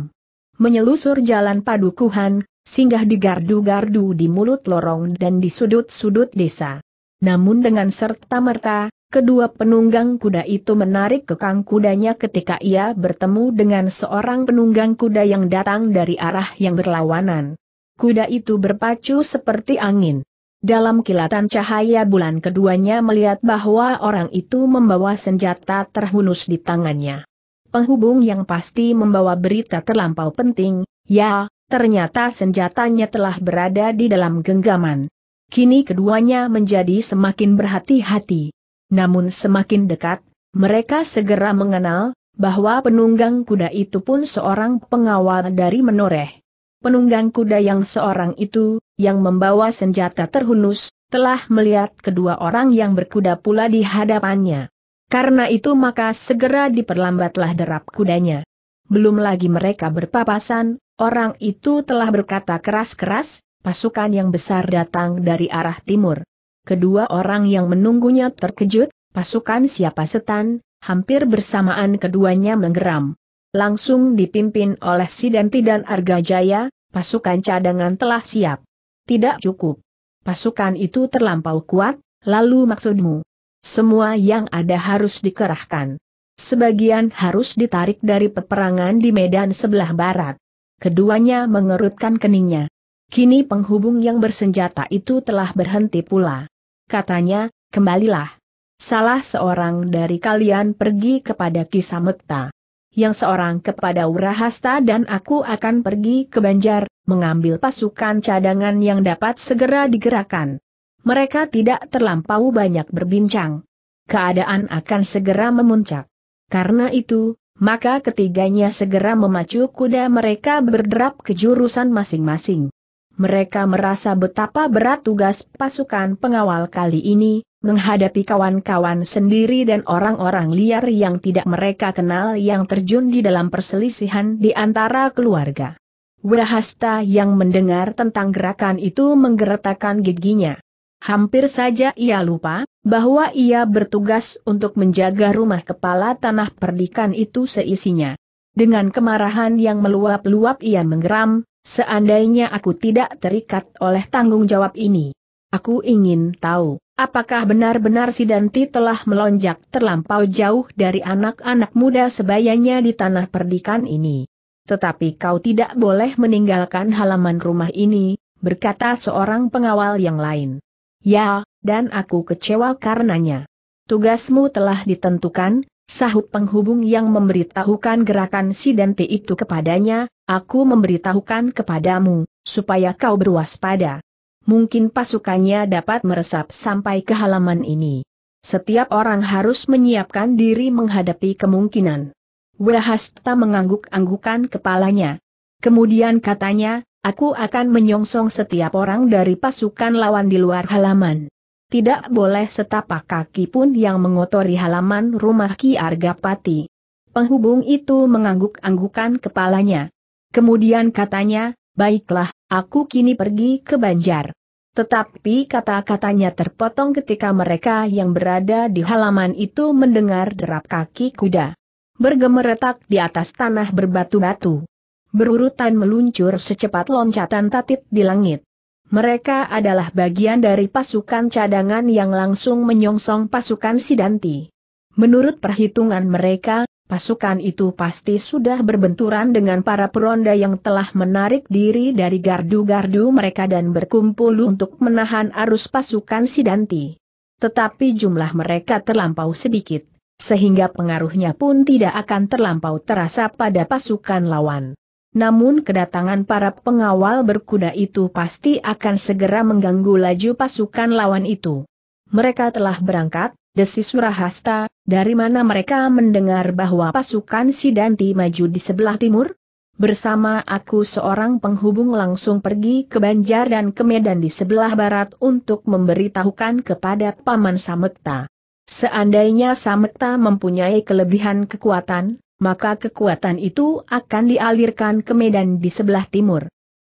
Menyelusur jalan padukuhan, singgah di gardu-gardu di mulut lorong dan di sudut-sudut desa. Namun dengan serta-merta, kedua penunggang kuda itu menarik kekang kudanya ketika ia bertemu dengan seorang penunggang kuda yang datang dari arah yang berlawanan. Kuda itu berpacu seperti angin. Dalam kilatan cahaya bulan keduanya melihat bahwa orang itu membawa senjata terhunus di tangannya. Penghubung yang pasti membawa berita terlampau penting, ya, ternyata senjatanya telah berada di dalam genggaman. Kini keduanya menjadi semakin berhati-hati. Namun semakin dekat, mereka segera mengenal, bahwa penunggang kuda itu pun seorang pengawal dari menoreh penunggang kuda yang seorang itu, yang membawa senjata terhunus, telah melihat kedua orang yang berkuda pula di hadapannya. Karena itu maka segera diperlambatlah derap kudanya. Belum lagi mereka berpapasan, orang itu telah berkata keras-keras, pasukan yang besar datang dari arah timur. Kedua orang yang menunggunya terkejut, pasukan siapa setan, hampir bersamaan keduanya menggeram. Langsung dipimpin oleh Sidanti dan Arga Jaya, pasukan cadangan telah siap. Tidak cukup. Pasukan itu terlampau kuat, lalu maksudmu? Semua yang ada harus dikerahkan. Sebagian harus ditarik dari peperangan di medan sebelah barat. Keduanya mengerutkan keningnya. Kini penghubung yang bersenjata itu telah berhenti pula. Katanya, kembalilah. Salah seorang dari kalian pergi kepada Kisamekta yang seorang kepada Wrahasta dan aku akan pergi ke Banjar, mengambil pasukan cadangan yang dapat segera digerakkan. Mereka tidak terlampau banyak berbincang. Keadaan akan segera memuncak. Karena itu, maka ketiganya segera memacu kuda mereka berderap ke jurusan masing-masing. Mereka merasa betapa berat tugas pasukan pengawal kali ini, menghadapi kawan-kawan sendiri dan orang-orang liar yang tidak mereka kenal yang terjun di dalam perselisihan di antara keluarga. Wirahasta yang mendengar tentang gerakan itu menggeretakkan giginya. Hampir saja ia lupa, bahwa ia bertugas untuk menjaga rumah kepala tanah perdikan itu seisinya. Dengan kemarahan yang meluap-luap ia menggeram, seandainya aku tidak terikat oleh tanggung jawab ini. Aku ingin tahu Apakah benar-benar si Danti telah melonjak terlampau jauh dari anak-anak muda sebayanya di tanah perdikan ini? Tetapi kau tidak boleh meninggalkan halaman rumah ini, berkata seorang pengawal yang lain. Ya, dan aku kecewa karenanya. Tugasmu telah ditentukan, sahut penghubung yang memberitahukan gerakan si Danti itu kepadanya, aku memberitahukan kepadamu, supaya kau berwaspada mungkin pasukannya dapat meresap sampai ke halaman ini. Setiap orang harus menyiapkan diri menghadapi kemungkinan. Wahasta mengangguk-anggukan kepalanya. Kemudian katanya, aku akan menyongsong setiap orang dari pasukan lawan di luar halaman. Tidak boleh setapak kaki pun yang mengotori halaman rumah Ki Argapati. Penghubung itu mengangguk-anggukan kepalanya. Kemudian katanya, baiklah, aku kini pergi ke Banjar. Tetapi kata-katanya terpotong ketika mereka yang berada di halaman itu mendengar derap kaki kuda. Bergemeretak di atas tanah berbatu-batu. Berurutan meluncur secepat loncatan tatit di langit. Mereka adalah bagian dari pasukan cadangan yang langsung menyongsong pasukan Sidanti. Menurut perhitungan mereka, pasukan itu pasti sudah berbenturan dengan para peronda yang telah menarik diri dari gardu-gardu mereka dan berkumpul untuk menahan arus pasukan Sidanti. Tetapi jumlah mereka terlampau sedikit, sehingga pengaruhnya pun tidak akan terlampau terasa pada pasukan lawan. Namun kedatangan para pengawal berkuda itu pasti akan segera mengganggu laju pasukan lawan itu. Mereka telah berangkat, desi Surahasta, dari mana mereka mendengar bahwa pasukan Sidanti maju di sebelah timur? Bersama aku seorang penghubung langsung pergi ke Banjar dan ke Medan di sebelah barat untuk memberitahukan kepada Paman Samekta. Seandainya Samekta mempunyai kelebihan kekuatan, maka kekuatan itu akan dialirkan ke Medan di sebelah timur.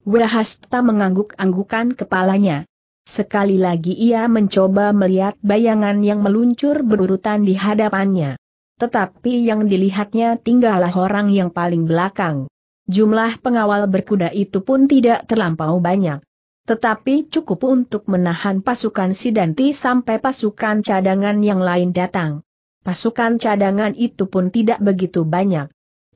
Wahasta mengangguk-anggukan kepalanya. Sekali lagi ia mencoba melihat bayangan yang meluncur berurutan di hadapannya. Tetapi yang dilihatnya tinggallah orang yang paling belakang. Jumlah pengawal berkuda itu pun tidak terlampau banyak. Tetapi cukup untuk menahan pasukan Sidanti sampai pasukan cadangan yang lain datang. Pasukan cadangan itu pun tidak begitu banyak.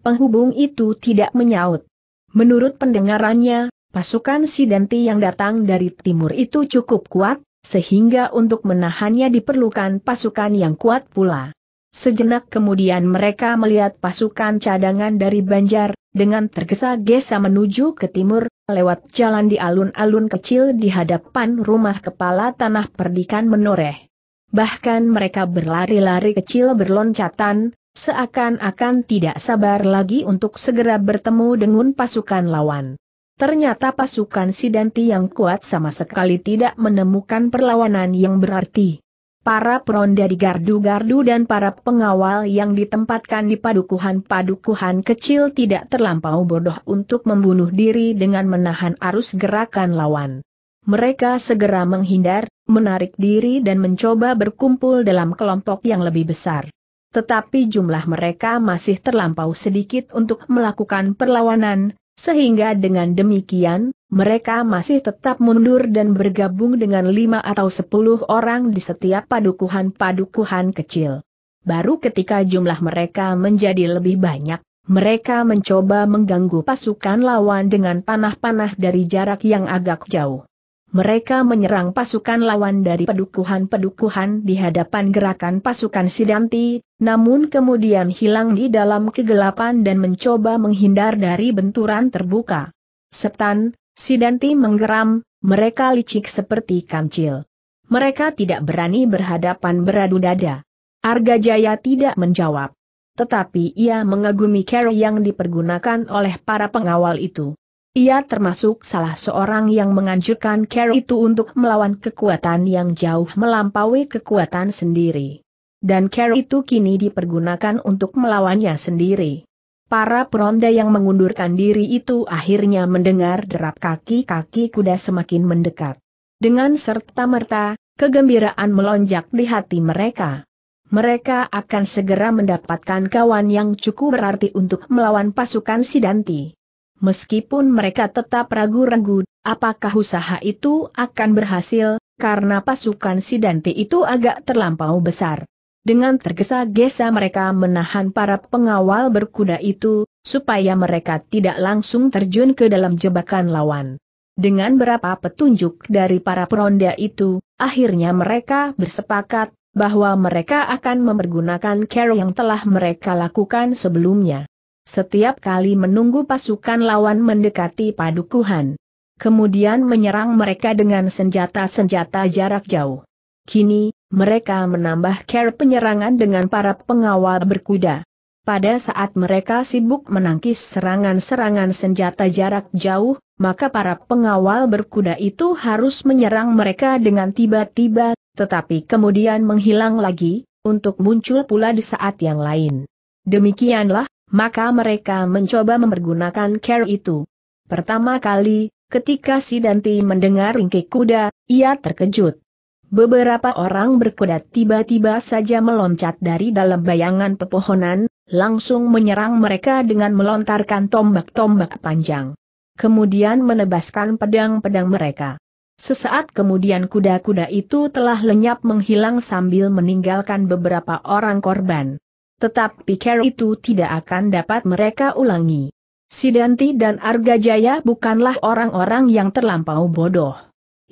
Penghubung itu tidak menyaut. Menurut pendengarannya, Pasukan Sidanti yang datang dari timur itu cukup kuat, sehingga untuk menahannya diperlukan pasukan yang kuat pula. Sejenak kemudian mereka melihat pasukan cadangan dari Banjar, dengan tergesa-gesa menuju ke timur, lewat jalan di alun-alun kecil di hadapan rumah kepala tanah perdikan menoreh. Bahkan mereka berlari-lari kecil berloncatan, seakan-akan tidak sabar lagi untuk segera bertemu dengan pasukan lawan. Ternyata pasukan Sidanti yang kuat sama sekali tidak menemukan perlawanan yang berarti. Para peronda di gardu-gardu dan para pengawal yang ditempatkan di padukuhan-padukuhan kecil tidak terlampau bodoh untuk membunuh diri dengan menahan arus gerakan lawan. Mereka segera menghindar, menarik diri dan mencoba berkumpul dalam kelompok yang lebih besar. Tetapi jumlah mereka masih terlampau sedikit untuk melakukan perlawanan, sehingga dengan demikian, mereka masih tetap mundur dan bergabung dengan lima atau sepuluh orang di setiap padukuhan-padukuhan kecil. Baru ketika jumlah mereka menjadi lebih banyak, mereka mencoba mengganggu pasukan lawan dengan panah-panah dari jarak yang agak jauh mereka menyerang pasukan lawan dari pedukuhan-pedukuhan di hadapan gerakan pasukan Sidanti, namun kemudian hilang di dalam kegelapan dan mencoba menghindar dari benturan terbuka. Setan, Sidanti menggeram, mereka licik seperti kancil. Mereka tidak berani berhadapan beradu dada. Arga Jaya tidak menjawab. Tetapi ia mengagumi cara yang dipergunakan oleh para pengawal itu. Ia termasuk salah seorang yang menganjurkan Care itu untuk melawan kekuatan yang jauh melampaui kekuatan sendiri. Dan Care itu kini dipergunakan untuk melawannya sendiri. Para peronda yang mengundurkan diri itu akhirnya mendengar derap kaki-kaki kuda semakin mendekat. Dengan serta-merta, kegembiraan melonjak di hati mereka. Mereka akan segera mendapatkan kawan yang cukup berarti untuk melawan pasukan Sidanti. Meskipun mereka tetap ragu-ragu, apakah usaha itu akan berhasil, karena pasukan Sidante itu agak terlampau besar. Dengan tergesa-gesa mereka menahan para pengawal berkuda itu, supaya mereka tidak langsung terjun ke dalam jebakan lawan. Dengan berapa petunjuk dari para peronda itu, akhirnya mereka bersepakat bahwa mereka akan mempergunakan care yang telah mereka lakukan sebelumnya. Setiap kali menunggu pasukan lawan mendekati padukuhan. Kemudian menyerang mereka dengan senjata-senjata jarak jauh. Kini, mereka menambah care penyerangan dengan para pengawal berkuda. Pada saat mereka sibuk menangkis serangan-serangan senjata jarak jauh, maka para pengawal berkuda itu harus menyerang mereka dengan tiba-tiba, tetapi kemudian menghilang lagi, untuk muncul pula di saat yang lain. Demikianlah, maka mereka mencoba mempergunakan care itu. Pertama kali, ketika si Danti mendengar ringkik kuda, ia terkejut. Beberapa orang berkuda tiba-tiba saja meloncat dari dalam bayangan pepohonan, langsung menyerang mereka dengan melontarkan tombak-tombak panjang. Kemudian menebaskan pedang-pedang mereka. Sesaat kemudian kuda-kuda itu telah lenyap menghilang sambil meninggalkan beberapa orang korban. Tetapi care itu tidak akan dapat mereka ulangi. Sidanti dan Arga Jaya bukanlah orang-orang yang terlampau bodoh.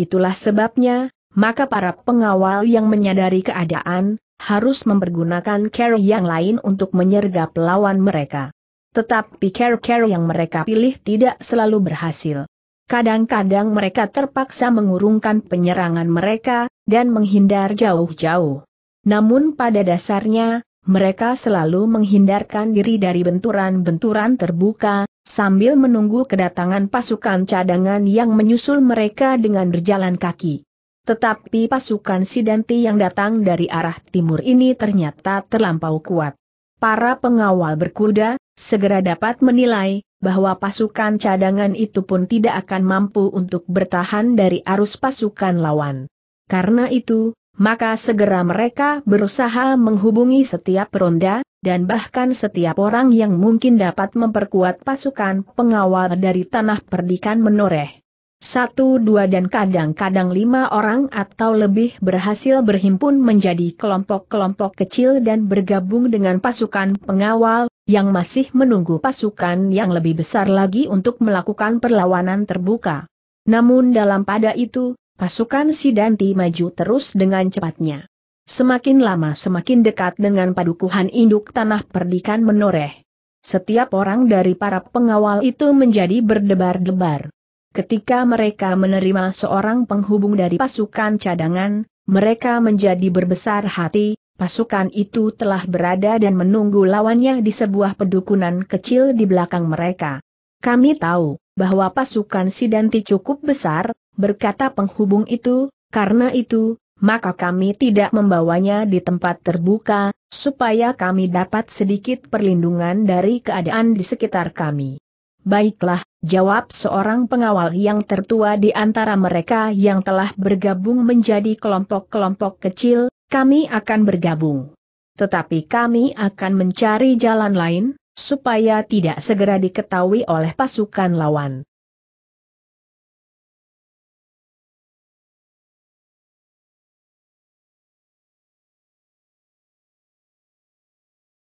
Itulah sebabnya, maka para pengawal yang menyadari keadaan, harus mempergunakan care yang lain untuk menyergap lawan mereka. Tetapi care-care yang mereka pilih tidak selalu berhasil. Kadang-kadang mereka terpaksa mengurungkan penyerangan mereka, dan menghindar jauh-jauh. Namun pada dasarnya, mereka selalu menghindarkan diri dari benturan-benturan terbuka, sambil menunggu kedatangan pasukan cadangan yang menyusul mereka dengan berjalan kaki. Tetapi pasukan Sidanti yang datang dari arah timur ini ternyata terlampau kuat. Para pengawal berkuda, segera dapat menilai, bahwa pasukan cadangan itu pun tidak akan mampu untuk bertahan dari arus pasukan lawan. Karena itu, maka segera mereka berusaha menghubungi setiap ronda, dan bahkan setiap orang yang mungkin dapat memperkuat pasukan pengawal dari tanah perdikan menoreh. Satu dua dan kadang-kadang lima orang atau lebih berhasil berhimpun menjadi kelompok-kelompok kecil dan bergabung dengan pasukan pengawal, yang masih menunggu pasukan yang lebih besar lagi untuk melakukan perlawanan terbuka. Namun dalam pada itu, Pasukan Sidanti maju terus dengan cepatnya. Semakin lama semakin dekat dengan padukuhan induk tanah perdikan menoreh. Setiap orang dari para pengawal itu menjadi berdebar-debar. Ketika mereka menerima seorang penghubung dari pasukan cadangan, mereka menjadi berbesar hati, pasukan itu telah berada dan menunggu lawannya di sebuah pedukunan kecil di belakang mereka. Kami tahu bahwa pasukan Sidanti cukup besar, berkata penghubung itu, karena itu, maka kami tidak membawanya di tempat terbuka, supaya kami dapat sedikit perlindungan dari keadaan di sekitar kami. Baiklah, jawab seorang pengawal yang tertua di antara mereka yang telah bergabung menjadi kelompok-kelompok kecil, kami akan bergabung. Tetapi kami akan mencari jalan lain, supaya tidak segera diketahui oleh pasukan lawan.